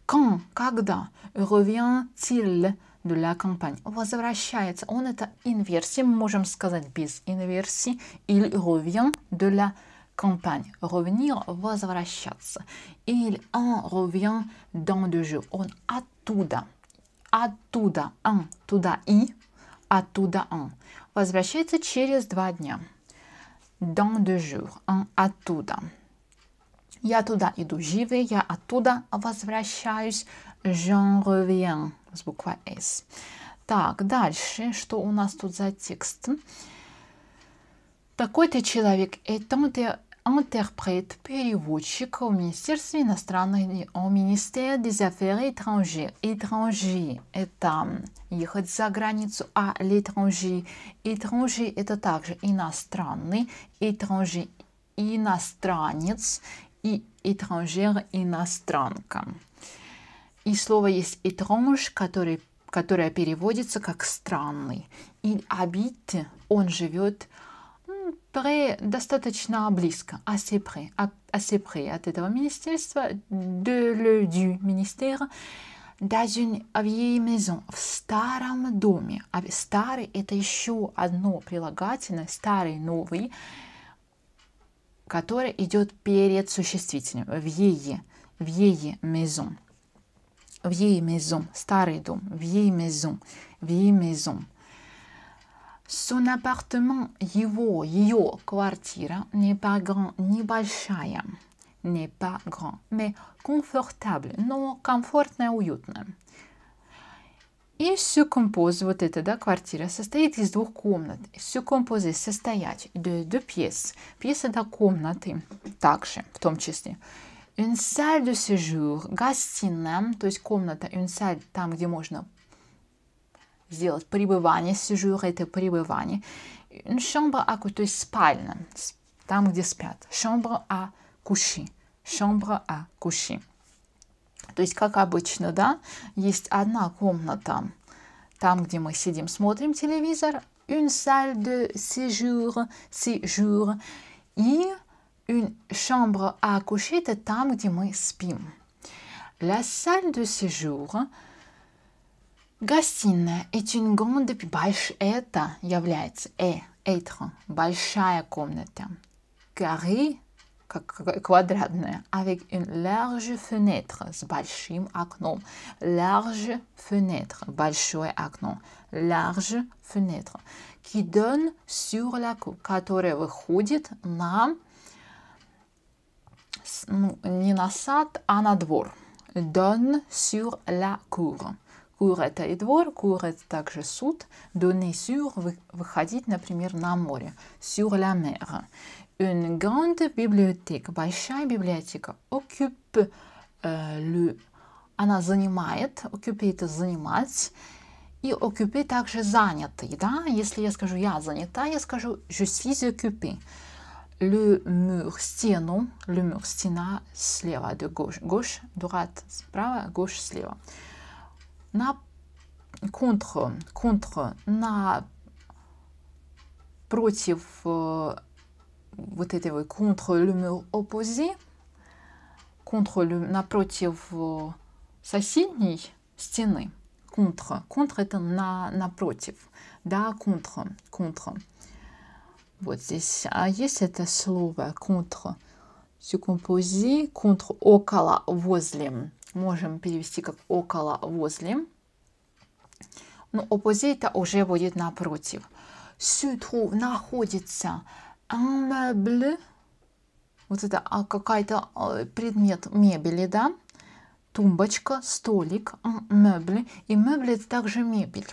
Quand, когда revient-il de la campagne. Возвращается. Он это инверсия. Мы можем сказать без инверсии. Il revient de la campagne campagne. Revenir, возвращаться. Il en revient dans le jeu. Он оттуда. Оттуда. Он. Туда и. Оттуда он. Возвращается через два дня. Dans deux jours. Он оттуда. Я туда иду. Живе. Я оттуда возвращаюсь. J'en reviens. С буквой S. Так, дальше. Что у нас тут за текст? Такой-то человек. Et tant интерпрète, переводчик в Министерстве иностранных дел, Министère des Affaires étrangères. Étranger – это ехать за границу, а l'étranger – étranger – это также иностранный, étranger – иностранец и étrangère – иностранка. И слово есть étrange, который, которое переводится как «странный». и habite – он живет – прès, достаточно близко, assez près, а, assez près от этого министерства, de le du ministère, dans une vieille maison, в старом доме. А старый – это еще одно прилагательное, старый, новый, которое идет перед существительным, в ее, в ее maison. в ее maison, старый дом, в ее maison, в vieille maison – Son appartement, его, ее квартира не pas grand, небольшая, не pas grand, mais confortable, но комфортная, уютная. И se compose, вот эта да, квартира, состоит из двух комнат. Se compose, состоять, de deux pièces. Пьеса да комнаты также, в том числе. Une salle de séjour, гостиная, то есть комната, une salle, там, где можно сделать пребывание, сижур – это пребывание. Шомбра аку, то есть спальня, там, где спят. Шомбра а куши. Шомбра а куши. То есть, как обычно, да, есть одна комната, там, где мы сидим, смотрим телевизор, une salle de séjour, séjour, и une chambre à coucher, это там, где мы спим. La salle de séjour – Гостиная est une grande это является э это большая комната. Carré как э, квадратная, avec une large fenêtre с большим окном. Large fenêtre большое окно. Large fenêtre qui donne sur la cour, которое выходит на ну, не на сад, а на двор. Donne sur la cour. Кур – это и двор, кур – это также суд. Donner sur – выходить, например, на море. Sur la mer. Une grande bibliothèque – большая библиотека. Occupe euh, le – она занимает. Occupe – это занимать. И occupé также занятый, да? Если я скажу «я занята», я скажу «je suis occupé». Le mur, стену, le mur, стена слева, de gauche, gauche, droite, справа, gauche, слева на contre, contre на против э, вот этого contre le mur opposé, contre le, напротив э, соседней стены. Contre. Contre это на, напротив. Да, contre. Contre. Вот здесь. А есть это слово contre? Все компози. Contre около, возле можем перевести как около, возле. Но это уже будет напротив. Se находится un Вот это а, какая-то а, предмет мебели, да? Тумбочка, столик, мебли. И мебли это также мебель.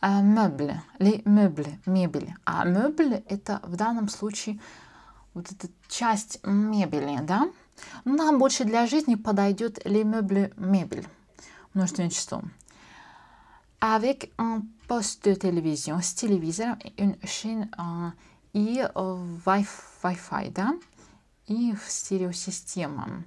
А, мебли, ли мебли, мебели. А мебли это в данном случае вот эта часть мебели, да? Нам больше для жизни подойдет les meubles мебель, множественное число. Avec un poste de télévision, с телевизором, une chaîne uh, и uh, Wi-Fi, да, и стереосистема. Uh,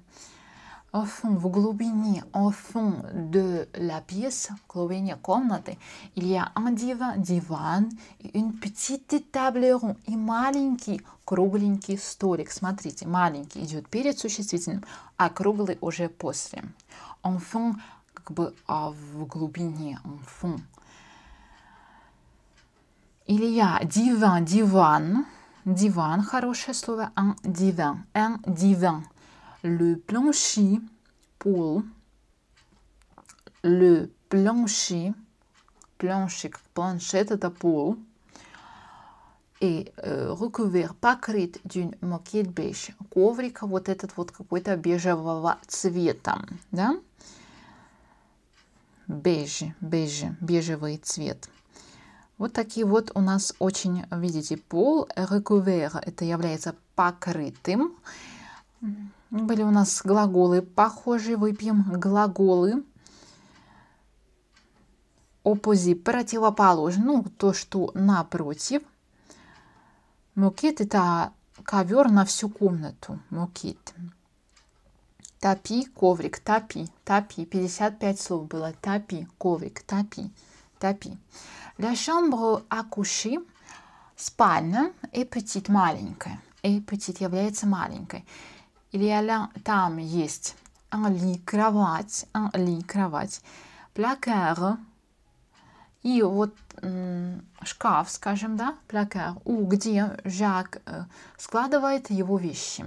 Au fond, в глубине, au fond de la pièce, в глубине комнаты, il y a un divan, диван, une petite table ronde и маленький кругленький столик. Смотрите, маленький идет перед существительным, а круглый уже после. Au fond, как бы а в глубине, au fond. Il y a диван, диван, диван, хорошее слово, un divan, un divan le plancher пол, le plancher, plancher planchette это пол, et euh, recouvert, покрыт d'une moquette beige, коврик вот этот вот какой-то бежевого цвета, да, беже, беже, бежевый цвет. Вот такие вот у нас очень, видите, пол э, recouvert, это является покрытым. Были у нас глаголы похожие. Выпьем глаголы. Опози – противоположно, ну, то, что напротив. Мукет – это ковер на всю комнату. Мукет. Топи, коврик, топи, топи. 55 слов было. Топи, коврик, топи, топи. La chambre à coucher – спальня. Эпетит – маленькая. Эпетит является маленькой. Il y a là, там есть un lit, кровать, un lit, кровать, плакер и вот шкаф, скажем, да, плакер у где Жак э, складывает его вещи.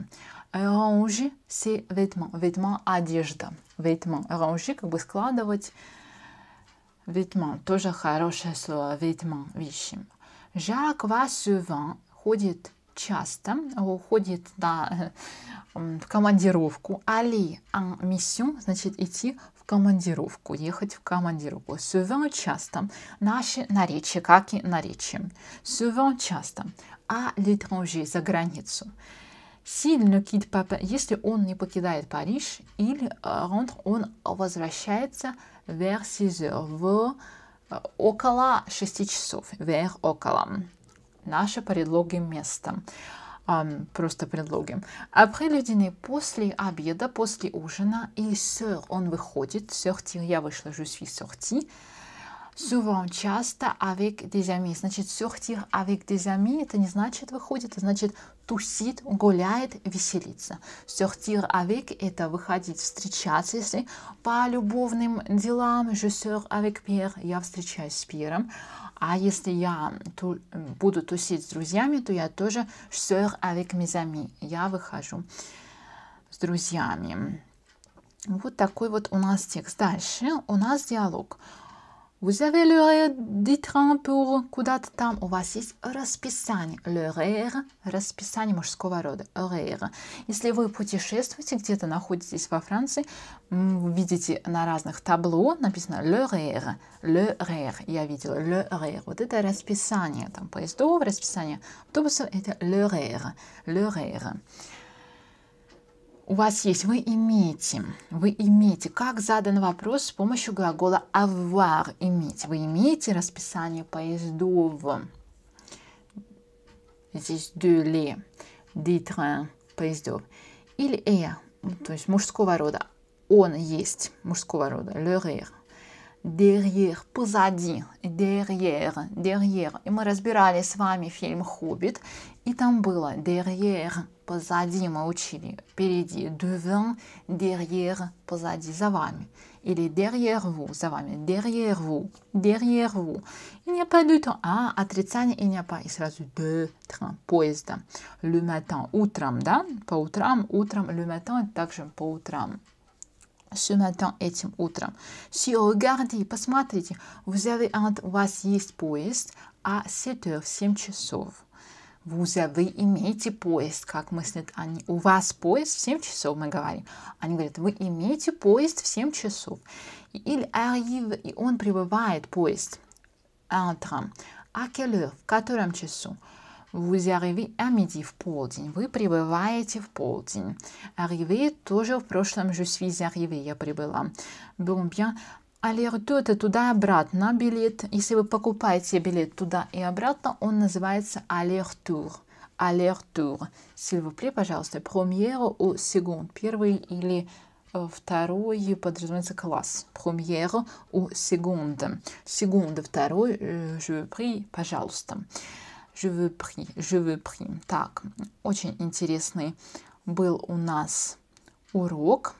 Range, c'est vêtements, vêtements, одежда, vêtements, ranger, как бы складывать, vêtements, тоже хорошее слово, vêtements, вещи. Жак va ван ходит часто уходит на, в командировку. Али en mission, значит идти в командировку, ехать в командировку. Souvent часто. Наши наречия, как и наречия. Souvent часто. А l'étranger, за границу. S'il ne quitte pas, если он не покидает Париж, il rentre, э, он возвращается vers 6 heures, в э, около 6 часов, vers около наши предлоги местом Um, просто предлоги. Après le dîner, после обеда, после ужина, и sort, он выходит, sortir, я вышла, je suis sortie, souvent, часто, avec des amis. Значит, sortir avec des amis, это не значит выходит, это значит тусит, гуляет, веселится. Sortir avec – это выходить, встречаться, если по любовным делам, je sors avec Pierre, я встречаюсь с Пьером. А если я ту, буду тусить с друзьями, то я тоже сэр avec mes amis. Я выхожу с друзьями. Вот такой вот у нас текст. Дальше у нас диалог. Vous avez le du train pour куда-то там. У вас есть расписание. L'horaire. Расписание мужского рода. Horaire. Если вы путешествуете, где-то находитесь во Франции, видите на разных табло написано l'horaire. L'horaire. Я видела l'horaire. Вот это расписание там поездов, расписание автобусов. Это l'horaire. L'horaire у вас есть, вы имеете, вы имеете, как задан вопрос с помощью глагола avoir, иметь. Вы имеете расписание поездов. Здесь de les, des trains, поездов. Или er, то есть мужского рода. Он есть мужского рода, le rire. Derrière, позади, derrière, derrière. И мы разбирали с вами фильм «Хоббит», и там было derrière, позади мы учили, впереди, devant, derrière, позади, за вами. Или derrière vous, за вами, derrière vous, derrière vous. Il n'y a pas de temps, а, отрицание, и не a pas, и сразу de train, поезда. Le matin, утром, да, по утрам, утром, le matin, также по утрам. Ce matin, этим утром. Si regardez, посмотрите, vous avez у вас есть поезд, а 7 7 часов вуза, вы имеете поезд, как мыслят они. У вас поезд в 7 часов, мы говорим. Они говорят, вы имеете поезд в 7 часов. Или arrive, и он прибывает, поезд. Entre. train. À quelle heure? В котором часу? Vous arrivez à midi, в полдень. Вы прибываете в полдень. Arrivé тоже в прошлом. Je suis arrivé, я прибыла. Bon, bien. Алиорту это туда-обратно билет. Если вы покупаете билет туда и обратно, он называется алиортур. Алиортур. Сильвупле, пожалуйста, премьеру у секунд. Первый или э, второй подразумевается класс. Премьер у секунда. Секунда, второй, э, je prie, пожалуйста. Je veux prie, je veux prie. Так, очень интересный был у нас урок.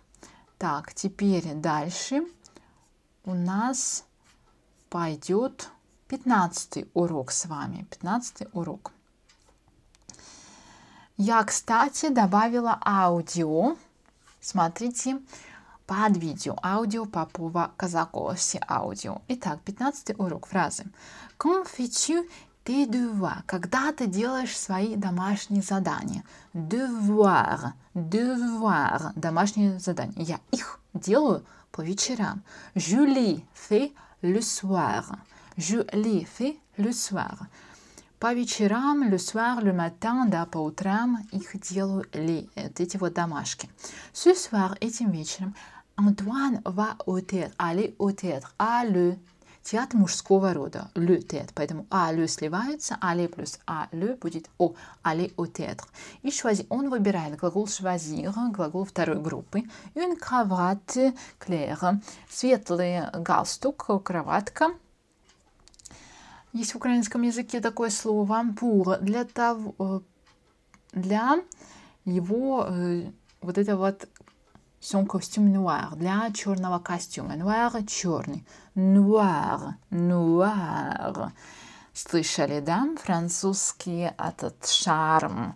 Так, теперь дальше у нас пойдет 15 урок с вами. 15 урок. Я, кстати, добавила аудио. Смотрите, под видео аудио Попова Казакова, все аудио. Итак, 15 урок фразы. Конфичу ты дюва, когда ты делаешь свои домашние задания. Devoir, devoir, домашние задания. Я их делаю вечерам. Je l'ai fait le soir. Je l'ai fait le soir. По le soir, le matin, le matin, утрам их делаю ли. Вот эти вот Ce soir, ce вечером, Antoine va au théâtre. Aller au théâtre. À Театр мужского рода. лю тет, Поэтому а лю сливаются, а але плюс а лю будет о. Але au тетр. И швази Он выбирает глагол choisir, глагол второй группы. Юн cravate claire. Светлый галстук, кроватка. Есть в украинском языке такое слово pour для того, э, для его э, вот это вот son костюм noir, для черного костюма. Noir – черный noir, noir. Слышали, да, французский этот шарм,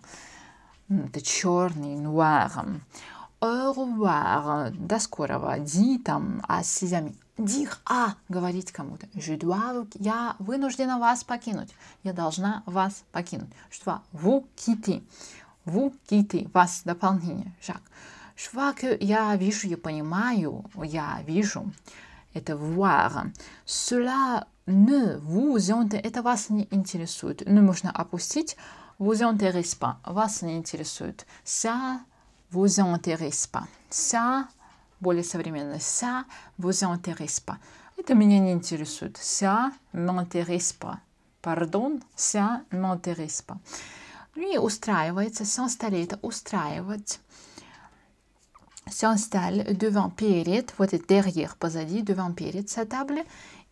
это черный, noir. Au revoir, до скорого, ди там, а сизями. Дих, а, говорить кому-то. Je dois, я вынуждена вас покинуть. Я должна вас покинуть. Что, ву кити, ву кити, вас дополнение, Жак. Швак, я вижу, я понимаю, я вижу это voir. Cela ne vous intéresse, это вас не интересует. Ну, можно опустить vous intéresse pas, вас не интересует. Ça vous intéresse pas. Ça, более современно, ça vous intéresse pas. Это меня не интересует. Ça m'intéresse pas. Пардон, ça m'intéresse pas. Ну и устраивается, s'installer, это устраивать s'installe devant перед, вот это derrière, позади, devant перед sa table,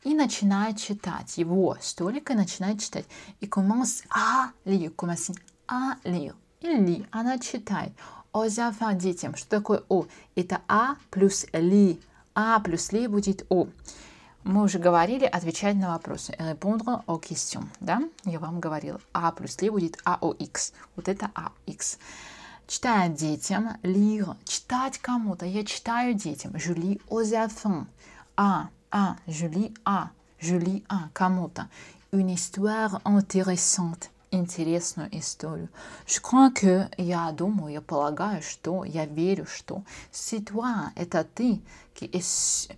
и начинает читать его столик, и начинает читать. И commence à «А» lire, commence à lire. Il lit, она читает. Aux enfants, детям. Что такое о? Это а плюс ли. А плюс ли будет о. Мы уже говорили отвечать на вопросы. Répondre aux questions. Да? Я вам говорила. А плюс ли будет а о AOX. Вот это а AOX. читает детям, lire, читать кому-то, я читаю детям, je lis aux enfants, а, а, je lis а, je lis а, кому-то, une histoire intéressante, интересную историю. Je crois que, я думаю, я полагаю, что, я верю, что, c'est toi, это ты, qui est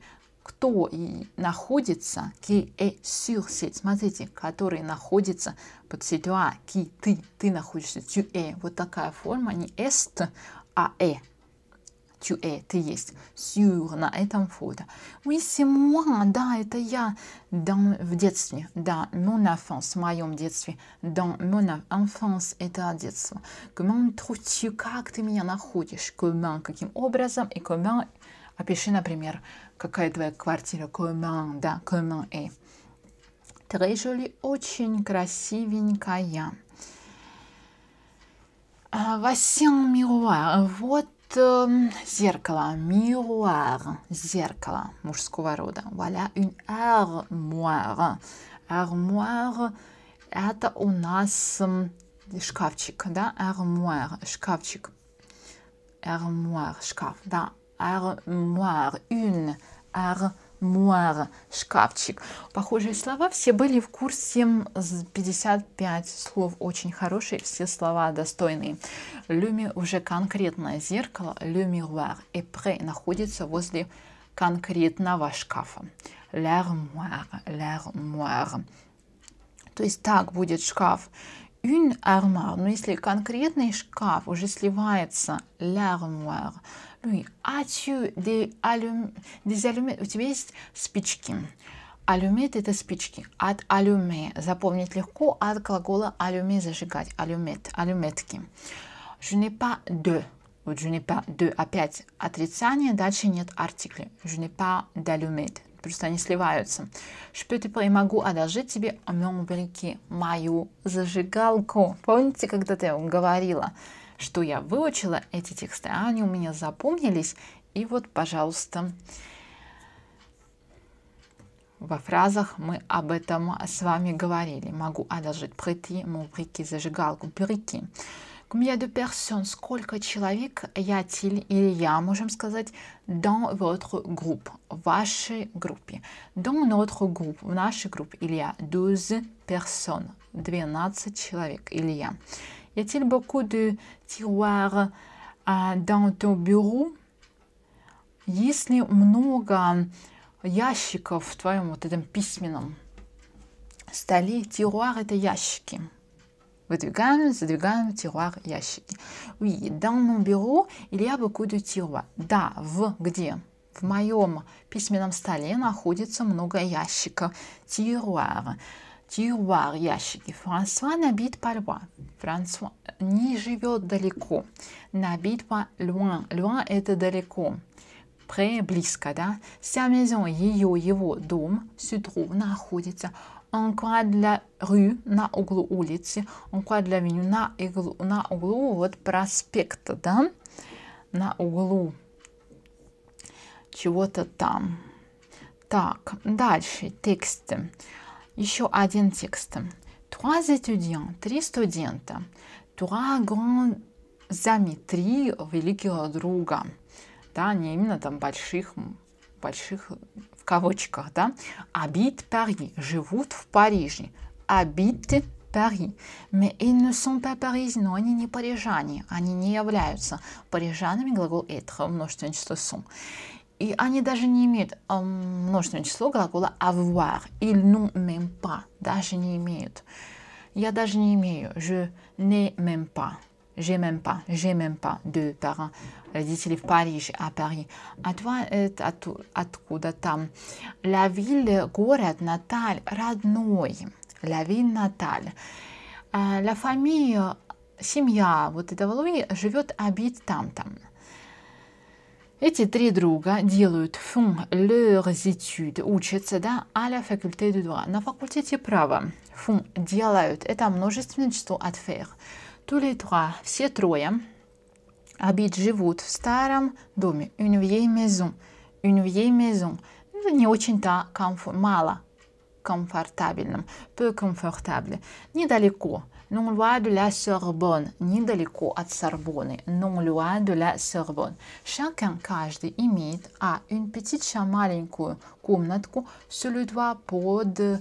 кто и находится, ки est э, sur сеть, смотрите, который находится под сетью А, qui, ты, ты находишься, tu es, э. вот такая форма, не est, а э Tu es, э, ты есть. сюр на этом фото. Oui, c'est moi, да, это я. Dans, в детстве, да, mon enfance, в моем детстве. Dans mon enfance, это детство. Comment trouves-tu, как ты меня находишь? Comment, каким образом? И comment, Опиши, например, какая твоя квартира, comment, да, comment est. Très jolie, очень красивенькая. А, Васин мируар. Вот эм, зеркало. Мируар. Зеркало мужского рода. Voilà une armoire. Armoire – это у нас эм, шкафчик, да? Armoire – шкафчик. Armoire – шкаф, да армуар, une армуар, шкафчик. Похожие слова все были в курсе 55 слов очень хорошие, все слова достойные. Люми уже конкретное зеркало, le miroir, и находится возле конкретного шкафа. L'armoire, l'armoire. То есть так будет шкаф une armoire. Но если конкретный шкаф уже сливается l'armoire, ну и ачу де алюм, дезалюмет. У тебя есть спички. Алюмет это спички. От алюме. Запомнить легко от глагола алюме зажигать. Алюмет. Алюметки. Je n'ai pas de. Вот je n'ai pas de. Опять отрицание, дальше нет артикля. Je n'ai pas d'allumette. Просто они сливаются. Je peux te типа, я могу одолжить тебе mon briquet, мою зажигалку. Помните, когда ты говорила? что я выучила эти тексты, а они у меня запомнились. И вот, пожалуйста, во фразах мы об этом с вами говорили. Могу одолжить прийти, мубрики, зажигалку, брики. Combien de personnes, сколько человек, я-тиль или я, можем сказать, dans votre groupe, в вашей группе. Dans notre groupe, в нашей группе, il y a 12 personnes, 12 человек, il y a. Y a-t-il beaucoup de tiroir а, dans бюро. bureau, если много ящиков в твоем вот этом письменном столе, тируар это ящики. Выдвигаем, задвигаем тируар ящики. Oui, dans mon bureau, il y a beaucoup de tiroirs. Да, в где? В моем письменном столе находится много ящиков. Тируар тювар, ящики. Франсуа набит пальва. Франсуа не живет далеко. Набит по loin. Loin – это далеко. Près – близко, да? Sa maison, ее, его дом, se находится en coin de на углу улицы, en coin de на, углу, на углу вот проспекта, да? На углу чего-то там. Так, дальше тексты. Еще один текст. Trois étudiants, три студента. Trois grands amis, три великих друга. Да, не именно там больших, больших в кавычках, да. Habite Paris, живут в Париже. Habite Paris. Mais ils ne sont pas parisiens, но они не парижане, они не являются парижанами, глагол être, множественное число sont. И они даже не имеют множественное число глагола avoir. Ils n'ont ну, même pas. Даже не имеют. Я даже не имею. Je n'ai même pas. J'ai même pas. J'ai même pas. Deux parents. Родители в Париже, а Париж. А два это от, откуда там? La ville, город, Наталь, родной. La ville, Наталь. «А, la famille, семья вот этого Луи живет, обид там-там. Эти три друга делают font leurs études, учатся да, а la faculté de droit, на факультете права. Font делают, это множественное число от faire. Tous les trois, все трое, habit живут в старом доме, une vieille maison, une vieille maison. Ну, не очень-то комфор... мало комфортабельным, peu confortable, недалеко. non loin de la Sorbonne, l'école от Sorbonne, non loin de la Sorbonne. Chacun, каждый имеет, a une petite маленькую комнатку sur le toit de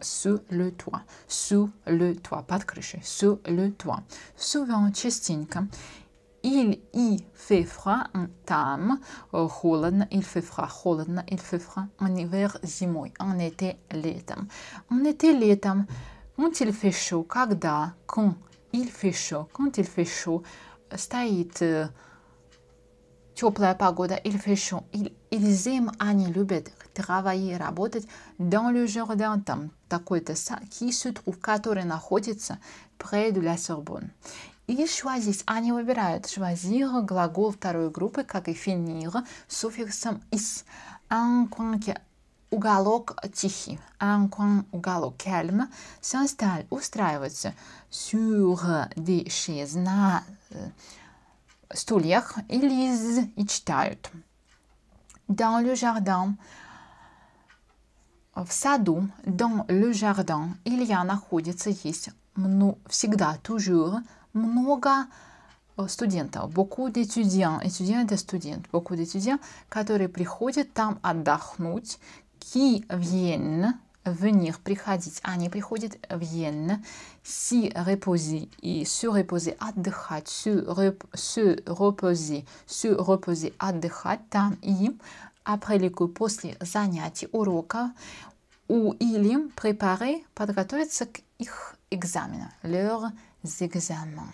sous le toit, sous le toit, pas de крышей, sous le toit. Souvent, частенько, il y fait froid en tam, il fait froid, il fait froid, en hiver, зимой, en été, летом. En été, летом, Quand il fait chaud, когда, quand il fait chaud, quand il fait chaud, стоит теплая погода, il fait chaud, il, ils aiment, они любят travailler, работать dans le jardin, там такой-то сад, qui se trouve, который находится près de la Sorbonne. И choisis, они выбирают choisir, глагол второй группы, как и finir, суффиксом is. Un coin qui уголок тихий. Un coin уголок calme s'installe, устраивается sur des chaises, на э, стульях и лиз и читают. Dans le jardin, в саду, dans le jardin, Илья находится, есть мно, всегда, toujours, много э, студентов, beaucoup d'étudiants, étudiants это студент, beaucoup d'étudiants, которые приходят там отдохнуть, ки viennent, venir, приходить, они а, приходят, viennent, си репози и се репози отдыхать, се реп се репози се репози отдыхать, там и après после занятий, урока, у или préparer, подготовиться к их экзамену leurs экзамен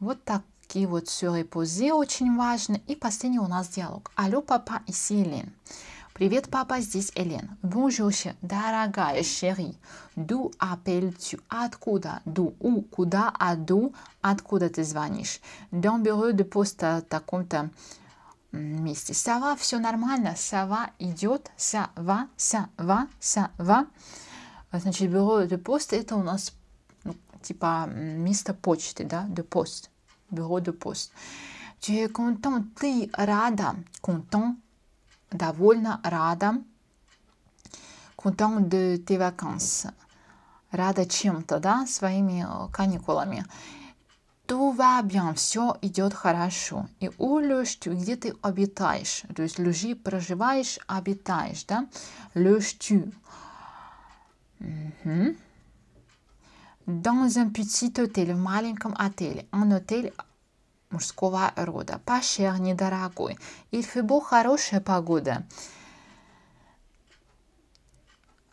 Вот такие вот se репози очень важно. И последний у нас диалог. Алло, папа и Селин. Si Привет, папа, здесь Элен. Bonjour, дорогая, chérie. Ду, appelles Откуда? ду, У? Куда? А d'où? Откуда ты звонишь? D'un bureau de poste таком-то месте. Сова, все нормально. Сова идет. Сова, сова, сова. Значит, бюро де пост это у нас ну, типа место почты, да, де пост. Бюро де пост. Ты контент, ты рада. Контент, довольно рада. Content de tes vacances. Рада чем-то, да, своими э, каникулами. Tout va bien, все идет хорошо. И улюштю, где ты обитаешь? То есть лежи, проживаешь, обитаешь, да? Лежтю. Угу. Dans un petit hôtel, в маленьком отеле. Un hôtel мужского рода. Пашер недорогой. Il fait beau, хорошая погода.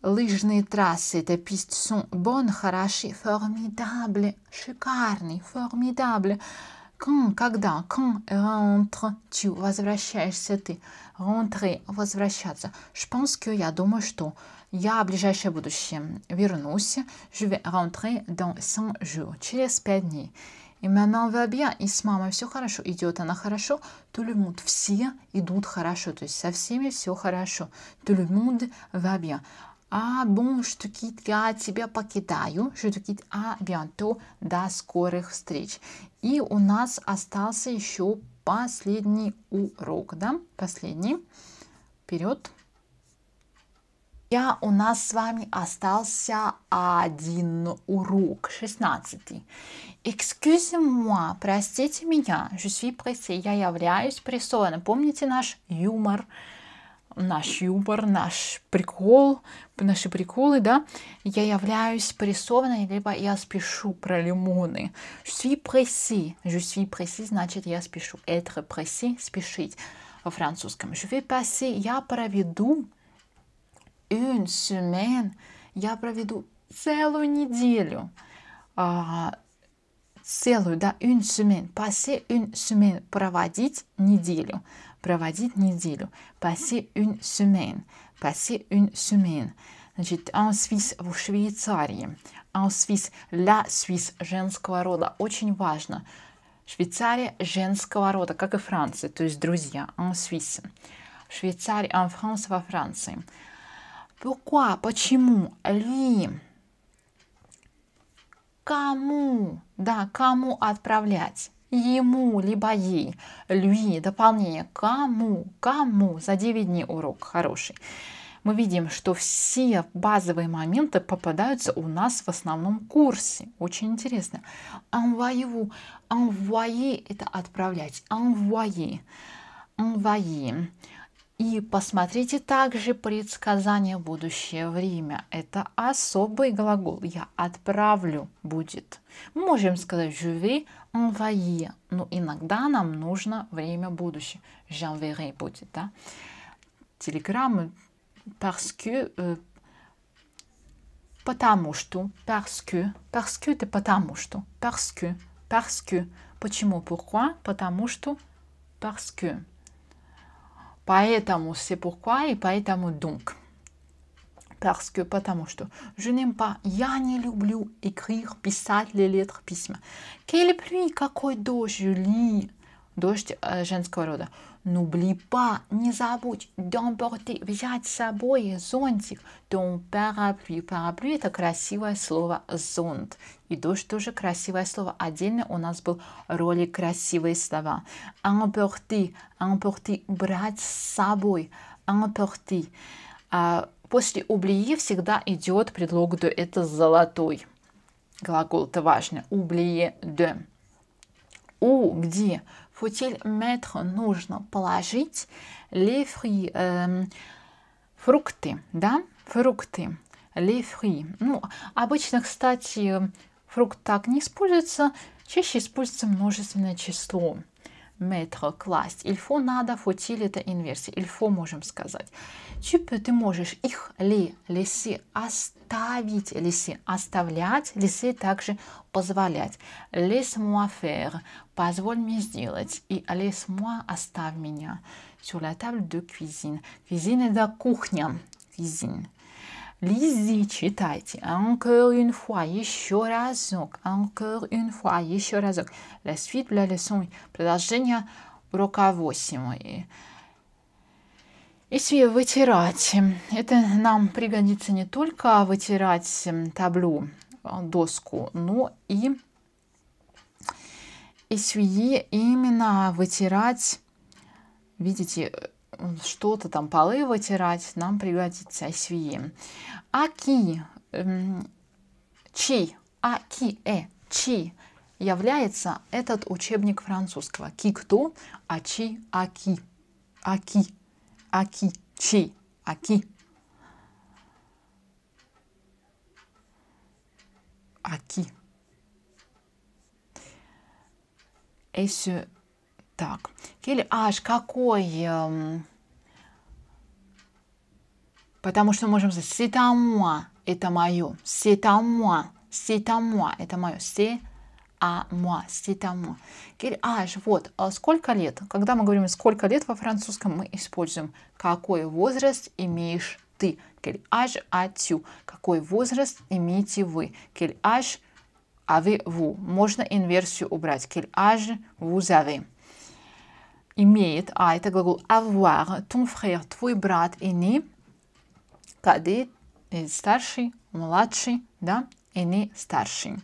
Лыжные трассы, это писtes Бон bonnes, хороши, formidable, шикарный, formidable. Quand, когда, quand rentre, tu, возвращаешься ты, rentrer, возвращаться. Je я думаю, что я в ближайшее будущее вернусь, je vais rentrer dans 5 jours, через 5 дней. И maintenant va И с мамой все хорошо. Идет она хорошо. Tout le Все идут хорошо. То есть со всеми все хорошо. Tout le monde va А bon, что кит, я тебя покидаю. Что кит, а bientôt. До скорых встреч. И у нас остался еще последний урок, да? Последний. Вперед. Я у нас с вами остался один урок, шестнадцатый. Excuse moi простите меня, je suis pressé, я являюсь прессованным. Помните наш юмор, наш юмор, наш прикол, наши приколы, да? Я являюсь прессованной, либо я спешу про лимоны. Je suis pressé, je suis pressé, значит я спешу. Être pressé, спешить во французском. Je vais passer, я проведу une semaine, я проведу целую неделю. А, целую, да, une semaine. Passer une semaine. Проводить неделю. Проводить неделю. Passer une semaine. Passer une semaine. Значит, en Suisse, в Швейцарии. En Suisse, la Suisse, женского рода. Очень важно. Швейцария женского рода, как и Франция, то есть друзья, en Suisse. Швейцария, en France, во Франции. Pourquoi? Почему? Ли. Кому? Да, кому отправлять? Ему, либо ей. Люи. Дополнение. Кому? Кому? За 9 дней урок хороший. Мы видим, что все базовые моменты попадаются у нас в основном курсе. Очень интересно. Envoyez-vous. Envoyer – это отправлять. Envoyer. Envoyer. И посмотрите также предсказание будущее время. Это особый глагол. Я отправлю будет. Мы можем сказать je vais envoyer, но иногда нам нужно время будущее. J'enverrai будет, да? Телеграммы э, parce que euh, потому что, parce que, parce que это потому что, parce que, parce que. Почему, pourquoi, потому что, parce que. Поэтому c'est pourquoi et поэтому donc. Parce que, потому что. Je n'aime pas, я не люблю écrire, писать les lettres, письма. Quelle pluie, какой дождь, lis !»« Дождь женского рода. N'oublie ну, pas, не забудь d'emporter, взять с собой зонтик, ton parapluie. Параплюй – это красивое слово «зонт». И дождь тоже красивое слово. Отдельно у нас был ролик «Красивые слова». Emporter, emporter – брать с собой. Emporter. А после «oublier» всегда идет предлог «de». Это золотой глагол, это важно. «Oublier de». У – где? Faut-il mettre, нужно положить les fruits, э, фрукты, да, фрукты, les fruits. Ну, обычно, кстати, фрукт так не используется, чаще используется множественное число. Метро, класть. Il faut надо, faut это инверсия. Il faut можем сказать. Tu ты можешь их ли, лиси оставить, лиси оставлять, лиси также позволять. Laisse-moi faire, позволь мне сделать. И laisse-moi оставь меня. Sur la table de cuisine. Cuisine это кухня. Cuisine. Лизи, читайте. Encore une fois, еще разок. Encore une fois, а еще разок. La suite de la leçon. Продолжение урока 8. Если вытирать, это нам пригодится не только вытирать эм, таблю, э, доску, но и эсвии именно вытирать, видите, что-то там полы вытирать, нам пригодится ICVM. Аки, эм, чи, аки, э, чи является этот учебник французского. Ки кто, а чи аки. Аки, аки, чи, аки. Аки. Et ce так, Келли, аж какой... Эм, потому что можем сказать «c'est moi» – это мое, «c'est moi», «c'est moi» – это мое, си а moi, «c'est moi». Кель, аж, вот, а сколько лет? Когда мы говорим «сколько лет» во французском, мы используем «какой возраст имеешь ты?» Кель, аж, атю. Какой возраст имеете вы? Кель, аж, а вы ву. Можно инверсию убрать. Кель, аж, vous avez имеет, а это глагол avoir, ton frère, твой брат, aîné, кадет, э, старший, младший, да, aîné, старший.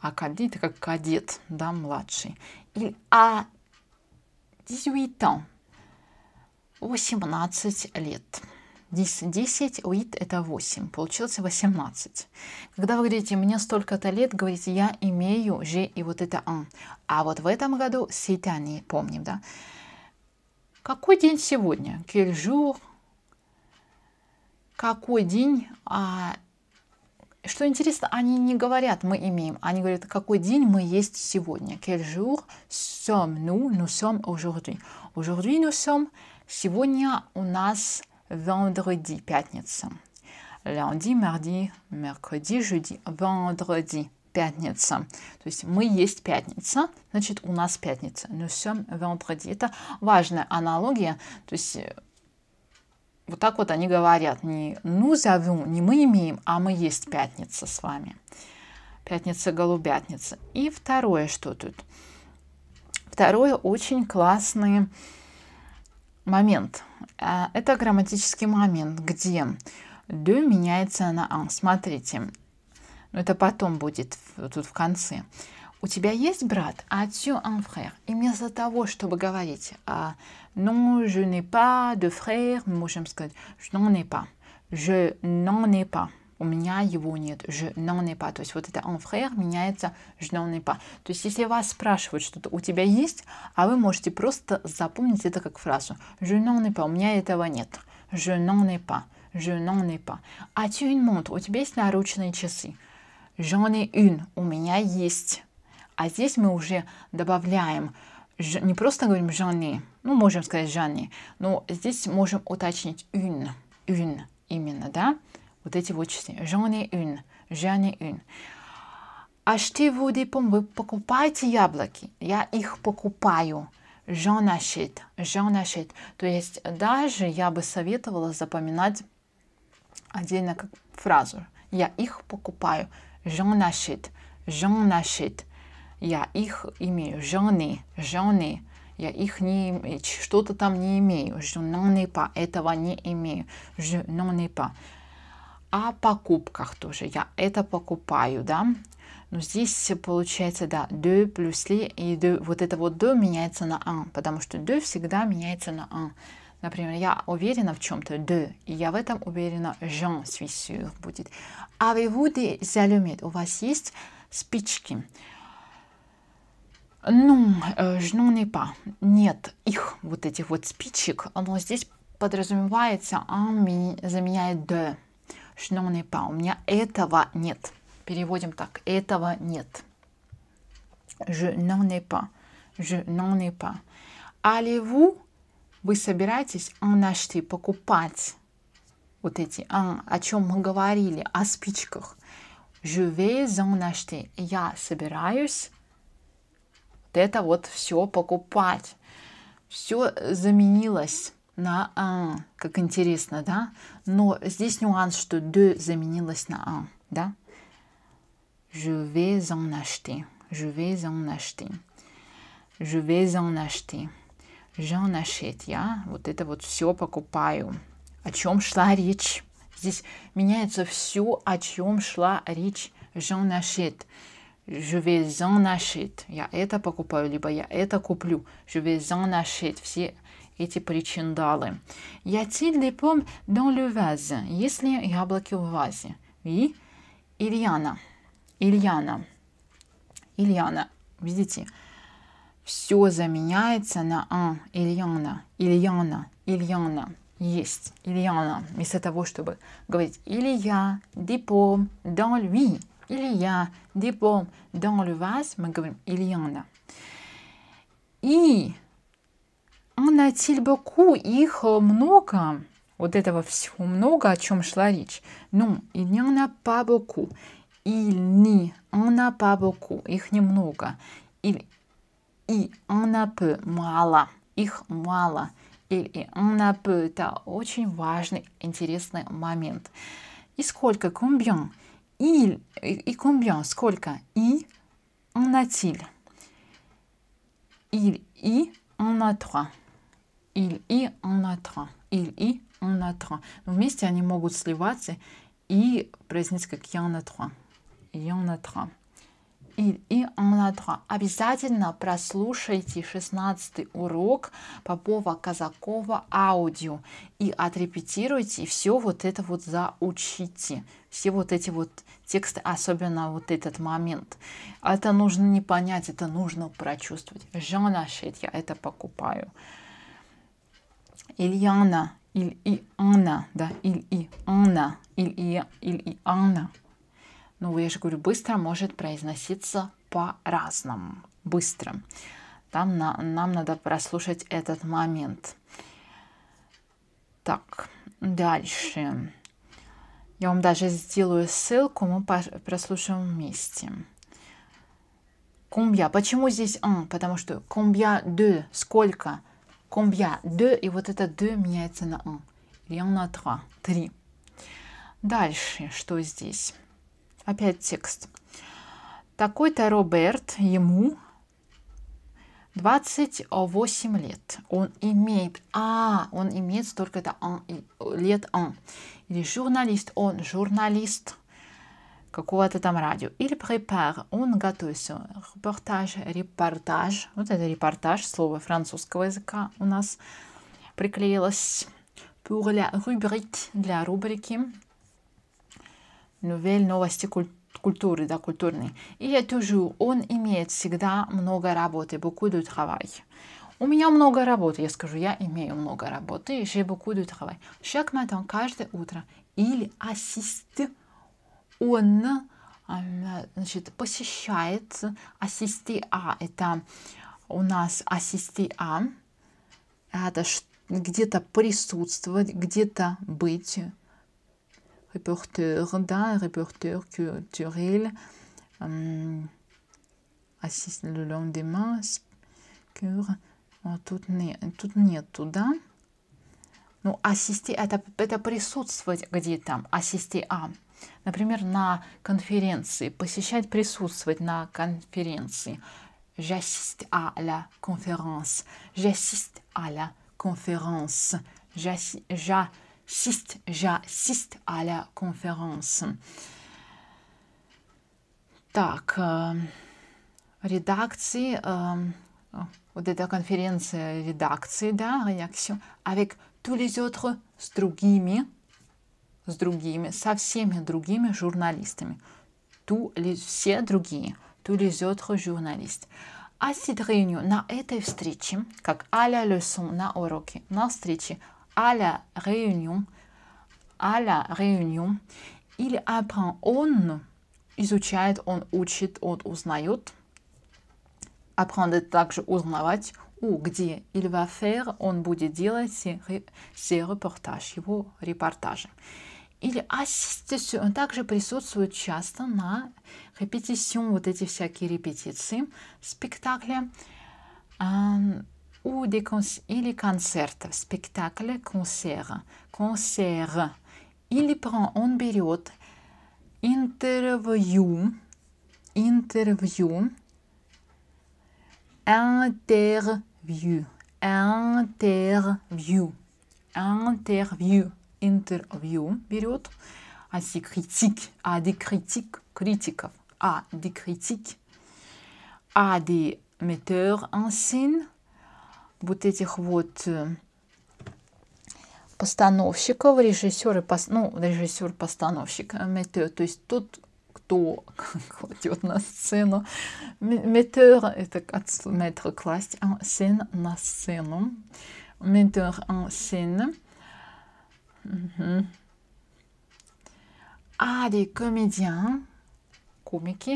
А кадет, это как кадет, да, младший. И а 18 ans, 18 лет. 10, уит это 8, получилось 18. Когда вы говорите «мне столько-то лет», говорите «я имею же» и вот это «ан». А вот в этом году «сета» не помним, да? Какой день сегодня? Кельжур? Какой день? А, что интересно, они не говорят «мы имеем», они говорят «какой день мы есть сегодня». «Quel jour sommes nous? Nous sommes aujourd'hui». «Aujourd'hui nous sommes» – «сегодня у нас vendredi, пятница. Lundi, mardi, mercredi, jeudi, vendredi, пятница. То есть мы есть пятница, значит у нас пятница. Nous sommes vendredi. Это важная аналогия. То есть э, вот так вот они говорят, не nous avons, не мы имеем, а мы есть пятница с вами. Пятница, голубятница. И второе, что тут? Второе, очень классное момент. Э, это грамматический момент, где «de» меняется на «an». Смотрите, но ну, это потом будет тут в конце. У тебя есть брат? А tu un frère? И вместо того, чтобы говорить а, «non, je n'ai pas de frère», мы можем сказать «je n'en ai pas», «je n'en ai pas» у меня его нет, je n'en ai pas. То есть вот это en frère меняется je n'en ai pas. То есть если вас спрашивают что-то у тебя есть, а вы можете просто запомнить это как фразу je n'en ai pas, у меня этого нет, je n'en ai pas, je n'en ai pas. А tu une montre, у тебя есть наручные часы, j'en ai une, у меня есть. А здесь мы уже добавляем не просто говорим «жанны», ну, можем сказать «жанны», но здесь можем уточнить «une», «une» именно, да? вот эти вот числа. J'en ун. une, ун. ai une. Achetez-vous вы покупаете яблоки, я их покупаю. J'en achète, j'en achète. То есть даже я бы советовала запоминать отдельно как фразу. Я их покупаю. J'en achète, j'en achète. Я их имею. J'en ai, я их не имею. что-то там не имею, je n'en по этого не имею, je n'en по о покупках тоже. Я это покупаю, да. Но здесь получается, да, 2 плюс ли, и 2, вот это вот 2 меняется на 1, потому что 2 всегда меняется на 1. Например, я уверена в чем-то, de, и я в этом уверена, j'en suis sûr будет. Avez-vous des allumettes? У вас есть спички? Ну, je n'en ai pas. Нет их, вот этих вот спичек, но здесь подразумевается, он заменяет de шнёный У меня этого нет. Переводим так. Этого нет. Je n'en ai pas. Je n'en ai pas. Allez-vous, вы собираетесь en acheter, покупать вот эти, en, а, о чем мы говорили, о спичках. Je vais en acheter. Я собираюсь вот это вот все покупать. Все заменилось на а Как интересно, да? Но здесь нюанс, что «de» заменилось на а Да? Je vais en acheter. Je vais en acheter. Je vais en acheter. J'en achète. Я вот это вот все покупаю. О чем шла речь? Здесь меняется все, о чем шла речь. J'en achète. Je vais en acheter. Я это покупаю, либо я это куплю. Je vais en acheter. Все эти причиндалы. Y a-t-il des pommes dans le vase? Есть яблоки в вазе? И Ильяна. Ильяна. Ильяна. Видите? Все заменяется на «ан». Ильяна. Ильяна. Ильяна. Есть. Ильяна. Вместо того, чтобы говорить «Илья», «Дипом», «Dans lui», «Илья», «Дипом», «Dans le vase», мы говорим «Ильяна». И на Тильбаку их э, много. Вот этого всего много, о чем шла речь. Ну, и не на пабоку. Или на пабоку. Их немного. Или и на п мало. Их мало. Или на п Это очень важный, интересный момент. И сколько? кумбьон, И, и кумбьон, Сколько? И на тиль, или и на i, il и en attend, il и en attend. Но вместе они могут сливаться и произнести как я en attend, я en attend. Il и en attend. Обязательно прослушайте 16 урок Попова-Казакова аудио и отрепетируйте, и все вот это вот заучите. Все вот эти вот тексты, особенно вот этот момент. Это нужно не понять, это нужно прочувствовать. Жена я это покупаю. Il y en a. Да? Il y en a. Il y, il y Ну, я же говорю, быстро может произноситься по-разному. Быстро. Там на, нам надо прослушать этот момент. Так, дальше. Я вам даже сделаю ссылку, мы прослушаем вместе. Кумбья. Почему здесь «ан»? Потому что кумбья «дю» – сколько – Combien? Deux. И вот это deux меняется на un. Il y en a trois. Три. Дальше, что здесь? Опять текст. Такой-то Роберт, ему 28 лет. Он имеет... А, он имеет столько-то лет. Он. Или журналист. Он журналист какого-то там радио. Или prépare, он готовится. Репортаж, репортаж. Вот это репортаж, слово французского языка у нас приклеилось. Pour la rubrique, для рубрики. Nouvelle, новости культуры, да, культурный. И я toujours, он имеет всегда много работы, beaucoup de travail. У меня много работы, я скажу, я имею много работы, j'ai beaucoup de travail. Chaque matin, каждое утро. Или assiste, он э, значит, посещает ассистиа. Это у нас ассистиа. Это где-то присутствовать, где-то быть. Репортер, да, репортер культурель. Эм, ассист le lendemain. Тут нет, тут нет туда. Ну, ассисти это, это присутствовать где-то. Ассисти а. Например, на конференции, посещать, присутствовать на конференции. J'assiste à la conférence. J'assiste à la conférence. J'assiste, j'assiste à la conférence. Так, э, редакции, э, вот эта конференция редакции, да, редакцию, avec tous les autres с другими, с другими, со всеми другими журналистами. Ту ли все другие, ту ли журналист. А Сидриню на этой встрече, как аля лесон на уроке, на встрече аля реюньон, аля реюньон, или Апран он изучает, он учит, он узнает. Apprendre также узнавать, у, где. Il va faire, он будет делать ses репортаж, его репортажи или ассистицион также присутствует часто на репетицион, вот эти всякие репетиции спектакля а, у деконс или концерта, спектакля, концерта, концерт. Или он берет интервью, интервью, интервью, интервью, интервью интервью берет, а критик, а де критик, критиков, а де критик, а де метteur en scène, вот этих вот э, постановщиков, режиссеры пос... ну, режиссер-постановщик, э, метteur, то есть тот, кто кладет на сцену. Метteur – это от метра класть, а сцен на сцену. Метteur en scène Mm-hmm. Ah, des comédiens. Comique.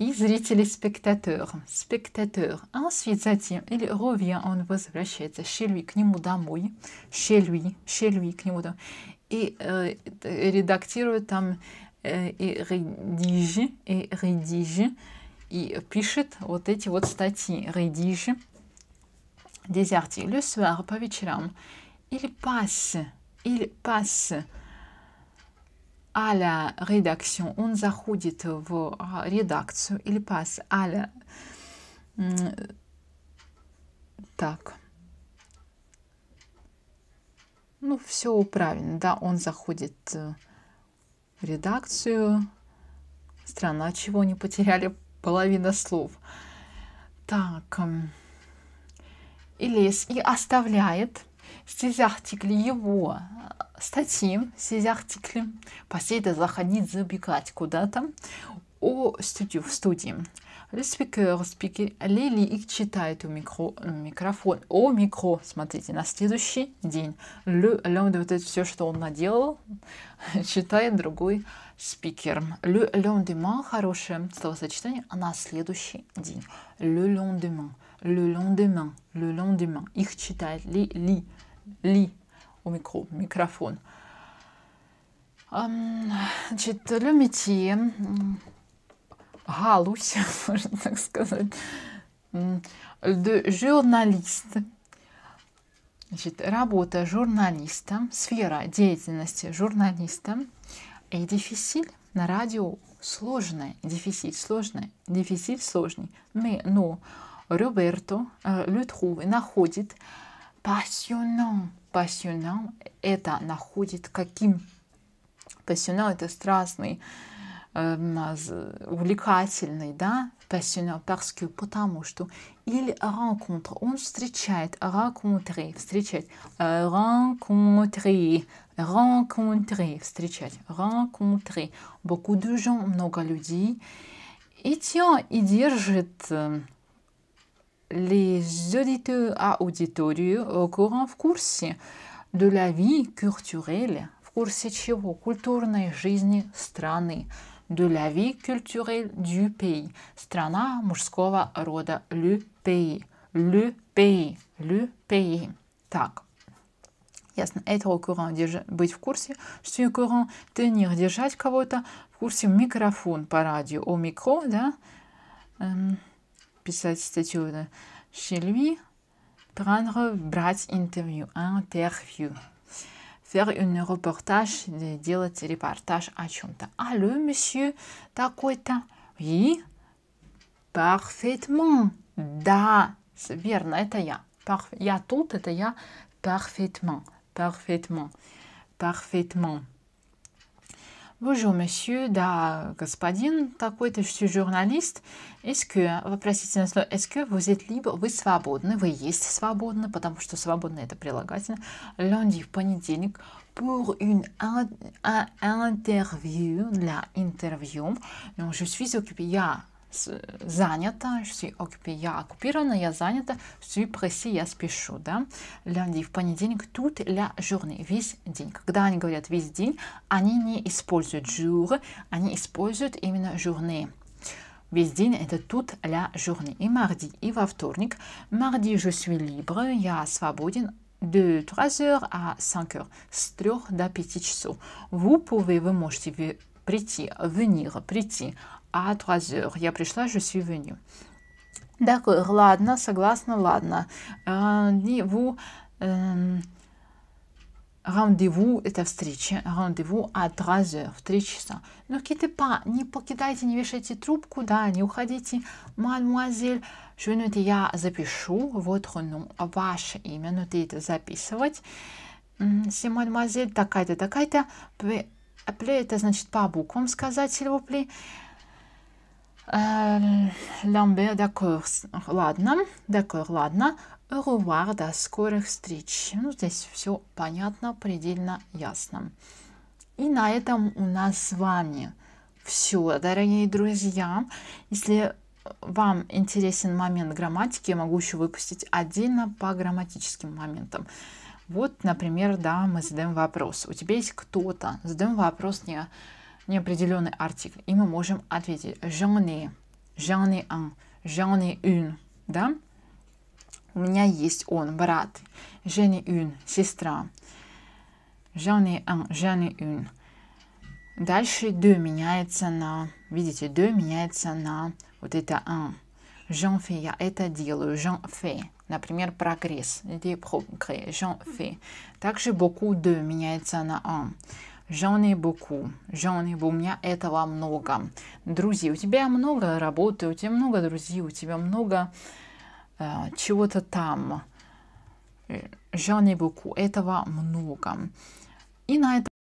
les spectateurs, Spectateurs. Ensuite, il revient, on возвращается chez lui, к нему домой. Chez lui, chez lui, к нему домой. Et euh, редактирует там euh, et rédige, et rédige, et пишет вот эти вот статьи, rédige des articles. Le soir, по вечерам, il passe il passe à la rédaction, он заходит в редакцию, il passe à la... Hmm, так. Ну, все правильно, да, он заходит в редакцию. Странно, чего они потеряли половина слов. Так. Эм, и лес, и оставляет все артикли его э, статьи, все артикли поседа заходить забегать куда-то о студию, в студии. Респикер, спикер, Лили их читает у микро, э, микрофон. О, микро, смотрите, на следующий день. Ле, Леон, вот это все, что он наделал, читает другой спикер. Le lendemain, хорошее словосочетание, а на следующий день. Le lendemain, le lendemain, le lendemain. Их читает Лили ли у микро, микрофон. Значит, люмитие, галусь, можно так сказать, де журналист, значит, работа журналиста, сфера деятельности журналиста, и дефисиль на радио сложная, дефисиль сложная, дефисиль сложный, Мы, но ну, Роберто э, Лютхуве находит пассионан. Пассионан это находит каким? Пассионан это страстный, э, увлекательный, да? Пассионан, parce потому что или rencontre, он встречает, rencontre встречает rencontre rencontre встречать, rencontre э, Beaucoup de gens, много людей. И тем и держит эм, les auditeurs à аудиторию au courant в курсе de la vie culturelle, в курсе чего? Культурной жизни страны. De la vie culturelle du pays. Страна мужского рода. Le pays. Le pays. Le pays. Так. Ясно. Это au courant. Держа... Быть в курсе. Что courant? Tenir. Держать кого-то. В курсе микрофон по радио. Au micro, да? Эм... писать chez lui, prendre, брать интервью, interview, faire une reportage, делать репортаж о à то Allô, monsieur, quoi, t'as Oui, parfaitement. Да, верно, это я. Парф... Я тут, это я. Parfaitement, parfaitement, parfaitement. Bonjour, monsieur, да, господин такой-то, je журналист. Est-ce que, вопросительное слово, est-ce que vous êtes libre, вы свободны, вы есть свободны, потому что свободно это прилагательно. Lundi, в понедельник, pour une interview, для интервью. Donc, ну, je suis occupé. я занята, все suis я оккупирована, я занята, все проси, я спешу, да. Lundi, в понедельник, тут la журны весь день. Когда они говорят весь день, они не используют жур, они используют именно журны. Весь день это тут la журны. И марди, и во вторник. Марди, je suis libre, я свободен, de 3h à 5h, с 3 до 5 часов. Vous pouvez, вы можете прийти, venir, прийти à 3 heures. Я пришла, je suis venue. D'accord, ладно, согласна, ладно. Rendez-vous, euh, rendez-vous это встреча, rendez-vous à 3 heures, в 3 часа. Ну Но китепа, не покидайте, не вешайте трубку, да, не уходите. Mademoiselle, je note, я запишу votre nom, ну, ваше имя, note ну, это записывать. C'est mademoiselle такая-то, такая-то, appelez это значит по буквам сказать, s'il vous plaît. Э, Ламбе, d'accord, ладно, d'accord, ладно. Au до скорых встреч. Ну, здесь все понятно, предельно ясно. И на этом у нас с вами все, дорогие друзья. Если вам интересен момент грамматики, я могу еще выпустить отдельно по грамматическим моментам. Вот, например, да, мы задаем вопрос. У тебя есть кто-то, задаем вопрос не неопределенный артикль, и мы можем ответить j'en ai, j'en ai un, j'en ai une, да? У меня есть он, брат. J'en ai une, сестра. J'en ai un, j'en ai une. Дальше de меняется на, видите, de меняется на вот это un. J'en fais, я это делаю, j'en fais. Например, прогресс, des progrès, j'en fais. Также beaucoup de меняется на un. J'en ai beaucoup. J'en ai, у меня этого много. Друзей, у тебя много работы, у тебя много друзей, у тебя много э, чего-то там. J'en ai beaucoup. Этого много. И на этом